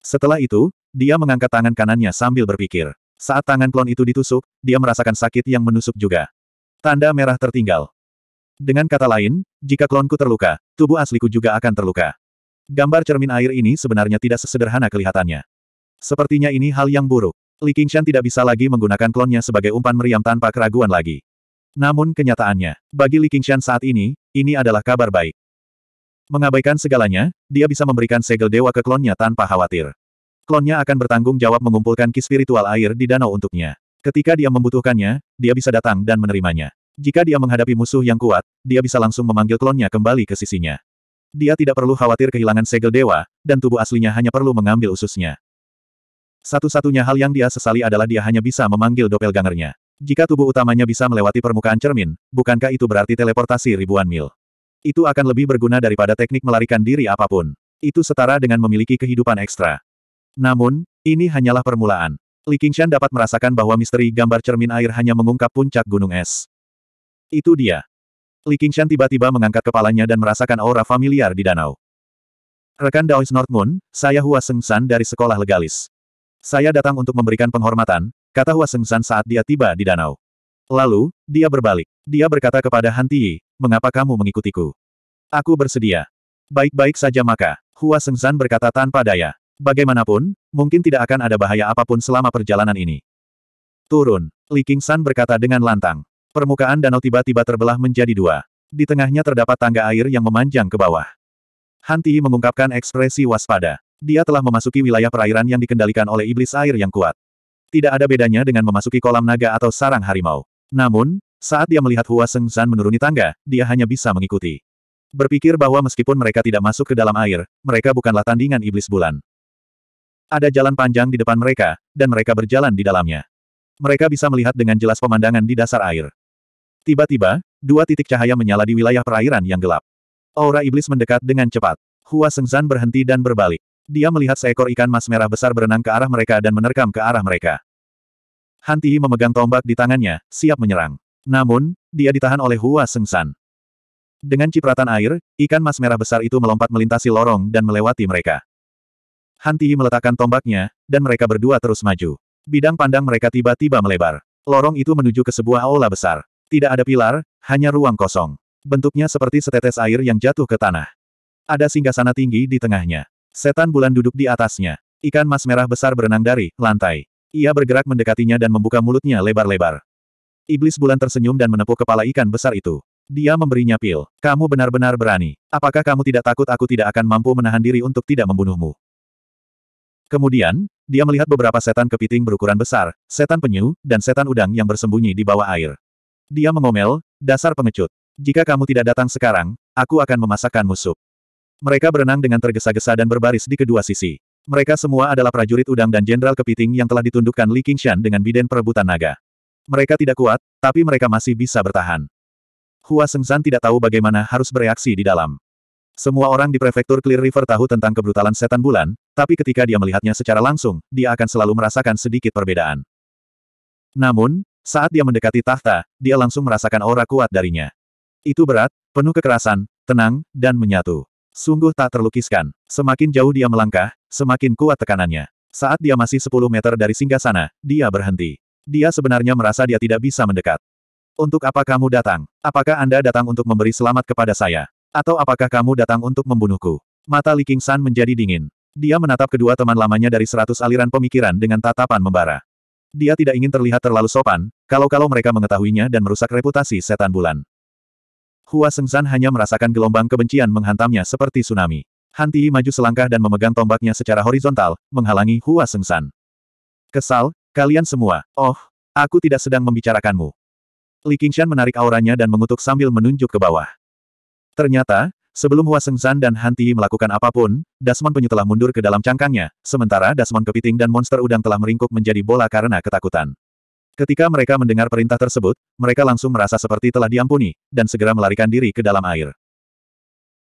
Setelah itu, dia mengangkat tangan kanannya sambil berpikir. Saat tangan klon itu ditusuk, dia merasakan sakit yang menusuk juga. Tanda merah tertinggal. Dengan kata lain, jika klonku terluka, tubuh asliku juga akan terluka. Gambar cermin air ini sebenarnya tidak sesederhana kelihatannya. Sepertinya ini hal yang buruk. Li Qingshan tidak bisa lagi menggunakan klonnya sebagai umpan meriam tanpa keraguan lagi. Namun kenyataannya, bagi Li Qingshan saat ini, ini adalah kabar baik. Mengabaikan segalanya, dia bisa memberikan segel dewa ke klonnya tanpa khawatir. Klonnya akan bertanggung jawab mengumpulkan ki spiritual air di danau untuknya. Ketika dia membutuhkannya, dia bisa datang dan menerimanya. Jika dia menghadapi musuh yang kuat, dia bisa langsung memanggil klonnya kembali ke sisinya. Dia tidak perlu khawatir kehilangan segel dewa, dan tubuh aslinya hanya perlu mengambil ususnya. Satu-satunya hal yang dia sesali adalah dia hanya bisa memanggil doppelgangernya. Jika tubuh utamanya bisa melewati permukaan cermin, bukankah itu berarti teleportasi ribuan mil? Itu akan lebih berguna daripada teknik melarikan diri apapun. Itu setara dengan memiliki kehidupan ekstra. Namun, ini hanyalah permulaan. Li Qingshan dapat merasakan bahwa misteri gambar cermin air hanya mengungkap puncak gunung es. Itu dia. Li Qingshan tiba-tiba mengangkat kepalanya dan merasakan aura familiar di danau. Rekan Daois North saya Hua Sengsan dari sekolah legalis. Saya datang untuk memberikan penghormatan, kata Hua Sengsan saat dia tiba di danau. Lalu, dia berbalik. Dia berkata kepada Han Tiyi, mengapa kamu mengikutiku? Aku bersedia. Baik-baik saja maka, Hua Sengzan berkata tanpa daya. Bagaimanapun, mungkin tidak akan ada bahaya apapun selama perjalanan ini. Turun, Li Qingsan berkata dengan lantang. Permukaan danau tiba-tiba terbelah menjadi dua. Di tengahnya terdapat tangga air yang memanjang ke bawah. Han mengungkapkan ekspresi waspada. Dia telah memasuki wilayah perairan yang dikendalikan oleh iblis air yang kuat. Tidak ada bedanya dengan memasuki kolam naga atau sarang harimau. Namun, saat dia melihat Hua Seng Zan menuruni tangga, dia hanya bisa mengikuti. Berpikir bahwa meskipun mereka tidak masuk ke dalam air, mereka bukanlah tandingan iblis bulan. Ada jalan panjang di depan mereka, dan mereka berjalan di dalamnya. Mereka bisa melihat dengan jelas pemandangan di dasar air. Tiba-tiba, dua titik cahaya menyala di wilayah perairan yang gelap. Aura iblis mendekat dengan cepat. Hua Sengzan berhenti dan berbalik. Dia melihat seekor ikan mas merah besar berenang ke arah mereka dan menerkam ke arah mereka. Han memegang tombak di tangannya, siap menyerang. Namun, dia ditahan oleh Hua Sengsan. Dengan cipratan air, ikan mas merah besar itu melompat melintasi lorong dan melewati mereka. Han meletakkan tombaknya, dan mereka berdua terus maju. Bidang pandang mereka tiba-tiba melebar. Lorong itu menuju ke sebuah aula besar. Tidak ada pilar, hanya ruang kosong. Bentuknya seperti setetes air yang jatuh ke tanah. Ada singgasana tinggi di tengahnya. Setan bulan duduk di atasnya. Ikan mas merah besar berenang dari lantai. Ia bergerak mendekatinya dan membuka mulutnya lebar-lebar. Iblis bulan tersenyum dan menepuk kepala ikan besar itu. Dia memberinya pil. Kamu benar-benar berani. Apakah kamu tidak takut aku tidak akan mampu menahan diri untuk tidak membunuhmu? Kemudian, dia melihat beberapa setan kepiting berukuran besar, setan penyu, dan setan udang yang bersembunyi di bawah air. Dia mengomel, dasar pengecut. Jika kamu tidak datang sekarang, aku akan memasakkan musuh. Mereka berenang dengan tergesa-gesa dan berbaris di kedua sisi. Mereka semua adalah prajurit udang dan jenderal kepiting yang telah ditundukkan Li Qingshan dengan biden perebutan naga. Mereka tidak kuat, tapi mereka masih bisa bertahan. Hua Sengzan tidak tahu bagaimana harus bereaksi di dalam. Semua orang di prefektur Clear River tahu tentang kebrutalan setan bulan, tapi ketika dia melihatnya secara langsung, dia akan selalu merasakan sedikit perbedaan. Namun, saat dia mendekati tahta, dia langsung merasakan aura kuat darinya. Itu berat, penuh kekerasan, tenang, dan menyatu. Sungguh tak terlukiskan. Semakin jauh dia melangkah, semakin kuat tekanannya. Saat dia masih 10 meter dari singgah sana, dia berhenti. Dia sebenarnya merasa dia tidak bisa mendekat. Untuk apa kamu datang? Apakah Anda datang untuk memberi selamat kepada saya? Atau apakah kamu datang untuk membunuhku? Mata Li King San menjadi dingin. Dia menatap kedua teman lamanya dari seratus aliran pemikiran dengan tatapan membara. Dia tidak ingin terlihat terlalu sopan, kalau-kalau mereka mengetahuinya dan merusak reputasi setan bulan. Hua San hanya merasakan gelombang kebencian menghantamnya seperti tsunami. Han maju selangkah dan memegang tombaknya secara horizontal, menghalangi Hua San. Kesal, Kalian semua, oh, aku tidak sedang membicarakanmu. Li Qingshan menarik auranya dan mengutuk sambil menunjuk ke bawah. Ternyata, sebelum Hua Sengzan dan Han Tiyi melakukan apapun, Dasmon penyu telah mundur ke dalam cangkangnya, sementara Dasmon kepiting dan monster udang telah meringkuk menjadi bola karena ketakutan. Ketika mereka mendengar perintah tersebut, mereka langsung merasa seperti telah diampuni, dan segera melarikan diri ke dalam air.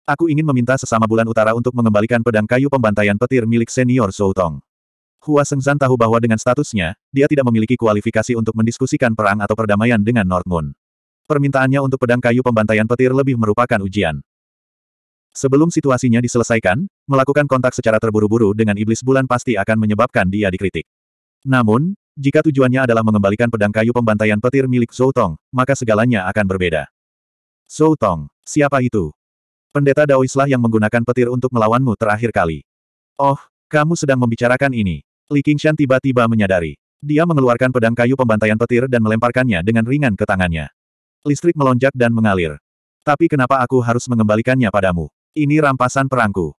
Aku ingin meminta sesama bulan utara untuk mengembalikan pedang kayu pembantaian petir milik senior Zhou Tong. Hua Sengzan tahu bahwa dengan statusnya, dia tidak memiliki kualifikasi untuk mendiskusikan perang atau perdamaian dengan North Moon. Permintaannya untuk pedang kayu pembantaian petir lebih merupakan ujian. Sebelum situasinya diselesaikan, melakukan kontak secara terburu-buru dengan iblis bulan pasti akan menyebabkan dia dikritik. Namun, jika tujuannya adalah mengembalikan pedang kayu pembantaian petir milik Zhou Tong, maka segalanya akan berbeda. Zhou Tong, siapa itu? Pendeta Daoislah yang menggunakan petir untuk melawanmu terakhir kali. Oh, kamu sedang membicarakan ini. Li Qingshan tiba-tiba menyadari. Dia mengeluarkan pedang kayu pembantaian petir dan melemparkannya dengan ringan ke tangannya. Listrik melonjak dan mengalir. Tapi kenapa aku harus mengembalikannya padamu? Ini rampasan perangku.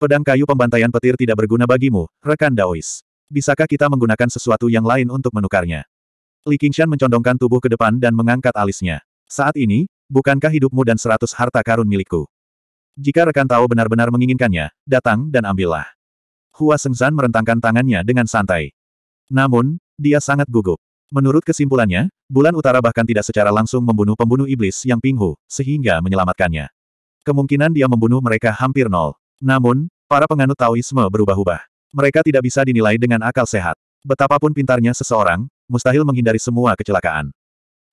Pedang kayu pembantaian petir tidak berguna bagimu, rekan Daois. Bisakah kita menggunakan sesuatu yang lain untuk menukarnya? Li Qingshan mencondongkan tubuh ke depan dan mengangkat alisnya. Saat ini, bukankah hidupmu dan seratus harta karun milikku? Jika rekan tahu benar-benar menginginkannya, datang dan ambillah. Hua Sengzan merentangkan tangannya dengan santai. Namun, dia sangat gugup. Menurut kesimpulannya, bulan utara bahkan tidak secara langsung membunuh pembunuh iblis yang Pinghu, sehingga menyelamatkannya. Kemungkinan dia membunuh mereka hampir nol. Namun, para penganut Taoisme berubah-ubah. Mereka tidak bisa dinilai dengan akal sehat. Betapapun pintarnya seseorang, mustahil menghindari semua kecelakaan.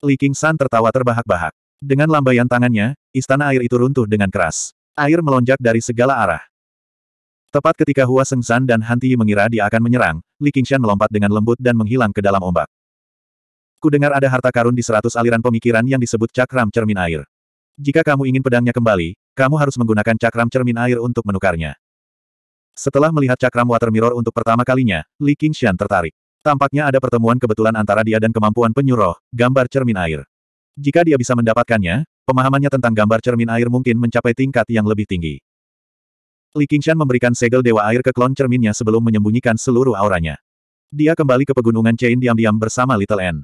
Li King San tertawa terbahak-bahak. Dengan lambaian tangannya, istana air itu runtuh dengan keras. Air melonjak dari segala arah. Tepat ketika Hua Sengsan dan Han Tiyi mengira dia akan menyerang, Li Qingshan melompat dengan lembut dan menghilang ke dalam ombak. Ku dengar ada harta karun di seratus aliran pemikiran yang disebut cakram cermin air. Jika kamu ingin pedangnya kembali, kamu harus menggunakan cakram cermin air untuk menukarnya. Setelah melihat cakram water mirror untuk pertama kalinya, Li Qingshan tertarik. Tampaknya ada pertemuan kebetulan antara dia dan kemampuan penyuruh, gambar cermin air. Jika dia bisa mendapatkannya, pemahamannya tentang gambar cermin air mungkin mencapai tingkat yang lebih tinggi. Li Qingshan memberikan segel dewa air ke klon cerminnya sebelum menyembunyikan seluruh auranya. Dia kembali ke pegunungan Chain diam-diam bersama Little N.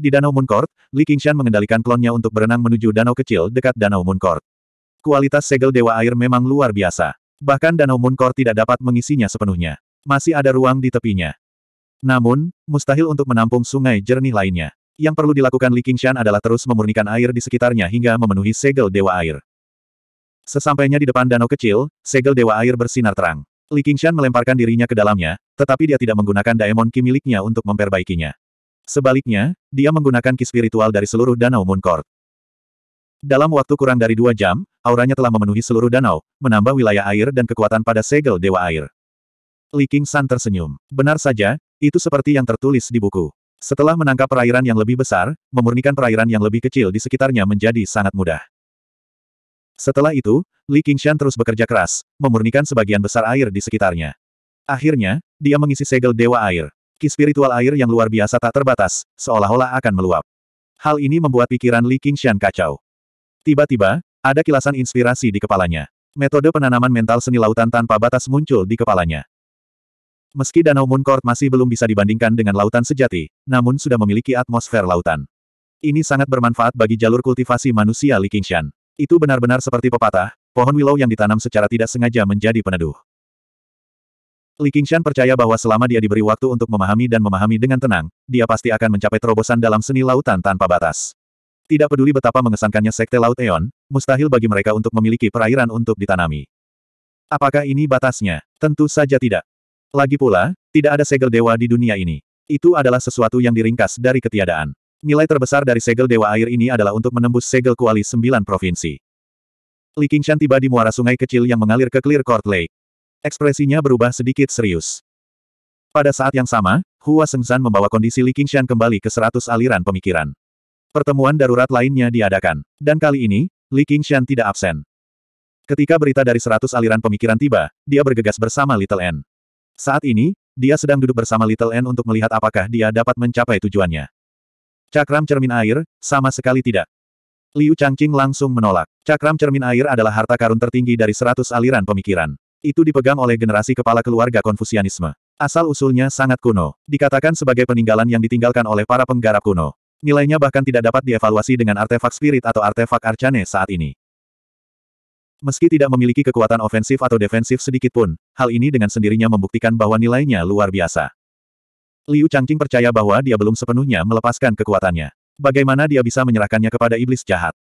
Di Danau Mooncourt, Li Qingshan mengendalikan klonnya untuk berenang menuju danau kecil dekat Danau Mooncourt. Kualitas segel dewa air memang luar biasa. Bahkan Danau Mooncourt tidak dapat mengisinya sepenuhnya. Masih ada ruang di tepinya. Namun, mustahil untuk menampung sungai jernih lainnya. Yang perlu dilakukan Li Qingshan adalah terus memurnikan air di sekitarnya hingga memenuhi segel dewa air. Sesampainya di depan danau kecil, segel dewa air bersinar terang. Li Qingshan melemparkan dirinya ke dalamnya, tetapi dia tidak menggunakan daemon ki miliknya untuk memperbaikinya. Sebaliknya, dia menggunakan ki spiritual dari seluruh danau Court. Dalam waktu kurang dari dua jam, auranya telah memenuhi seluruh danau, menambah wilayah air dan kekuatan pada segel dewa air. Li Qingshan tersenyum. Benar saja, itu seperti yang tertulis di buku. Setelah menangkap perairan yang lebih besar, memurnikan perairan yang lebih kecil di sekitarnya menjadi sangat mudah. Setelah itu, Li Qingshan terus bekerja keras, memurnikan sebagian besar air di sekitarnya. Akhirnya, dia mengisi segel dewa air. Ki spiritual air yang luar biasa tak terbatas, seolah-olah akan meluap. Hal ini membuat pikiran Li Qingshan kacau. Tiba-tiba, ada kilasan inspirasi di kepalanya. Metode penanaman mental seni lautan tanpa batas muncul di kepalanya. Meski Danau Moon Court masih belum bisa dibandingkan dengan lautan sejati, namun sudah memiliki atmosfer lautan. Ini sangat bermanfaat bagi jalur kultivasi manusia Li Qingshan. Itu benar-benar seperti pepatah, pohon willow yang ditanam secara tidak sengaja menjadi peneduh. Li Qingshan percaya bahwa selama dia diberi waktu untuk memahami dan memahami dengan tenang, dia pasti akan mencapai terobosan dalam seni lautan tanpa batas. Tidak peduli betapa mengesankannya Sekte Laut Eon, mustahil bagi mereka untuk memiliki perairan untuk ditanami. Apakah ini batasnya? Tentu saja tidak. Lagi pula, tidak ada segel dewa di dunia ini. Itu adalah sesuatu yang diringkas dari ketiadaan. Nilai terbesar dari segel Dewa Air ini adalah untuk menembus segel kuali sembilan provinsi. Li Qingshan tiba di muara sungai kecil yang mengalir ke Clear Court Lake. Ekspresinya berubah sedikit serius. Pada saat yang sama, Hua Sengzan membawa kondisi Li Qingshan kembali ke seratus aliran pemikiran. Pertemuan darurat lainnya diadakan. Dan kali ini, Li Qingshan tidak absen. Ketika berita dari seratus aliran pemikiran tiba, dia bergegas bersama Little N. Saat ini, dia sedang duduk bersama Little N untuk melihat apakah dia dapat mencapai tujuannya. Cakram cermin air, sama sekali tidak. Liu Changqing langsung menolak. Cakram cermin air adalah harta karun tertinggi dari seratus aliran pemikiran. Itu dipegang oleh generasi kepala keluarga Konfusianisme. Asal-usulnya sangat kuno. Dikatakan sebagai peninggalan yang ditinggalkan oleh para penggarap kuno. Nilainya bahkan tidak dapat dievaluasi dengan artefak spirit atau artefak arcane saat ini. Meski tidak memiliki kekuatan ofensif atau defensif sedikit pun, hal ini dengan sendirinya membuktikan bahwa nilainya luar biasa. Liu Changqing percaya bahwa dia belum sepenuhnya melepaskan kekuatannya. Bagaimana dia bisa menyerahkannya kepada iblis jahat?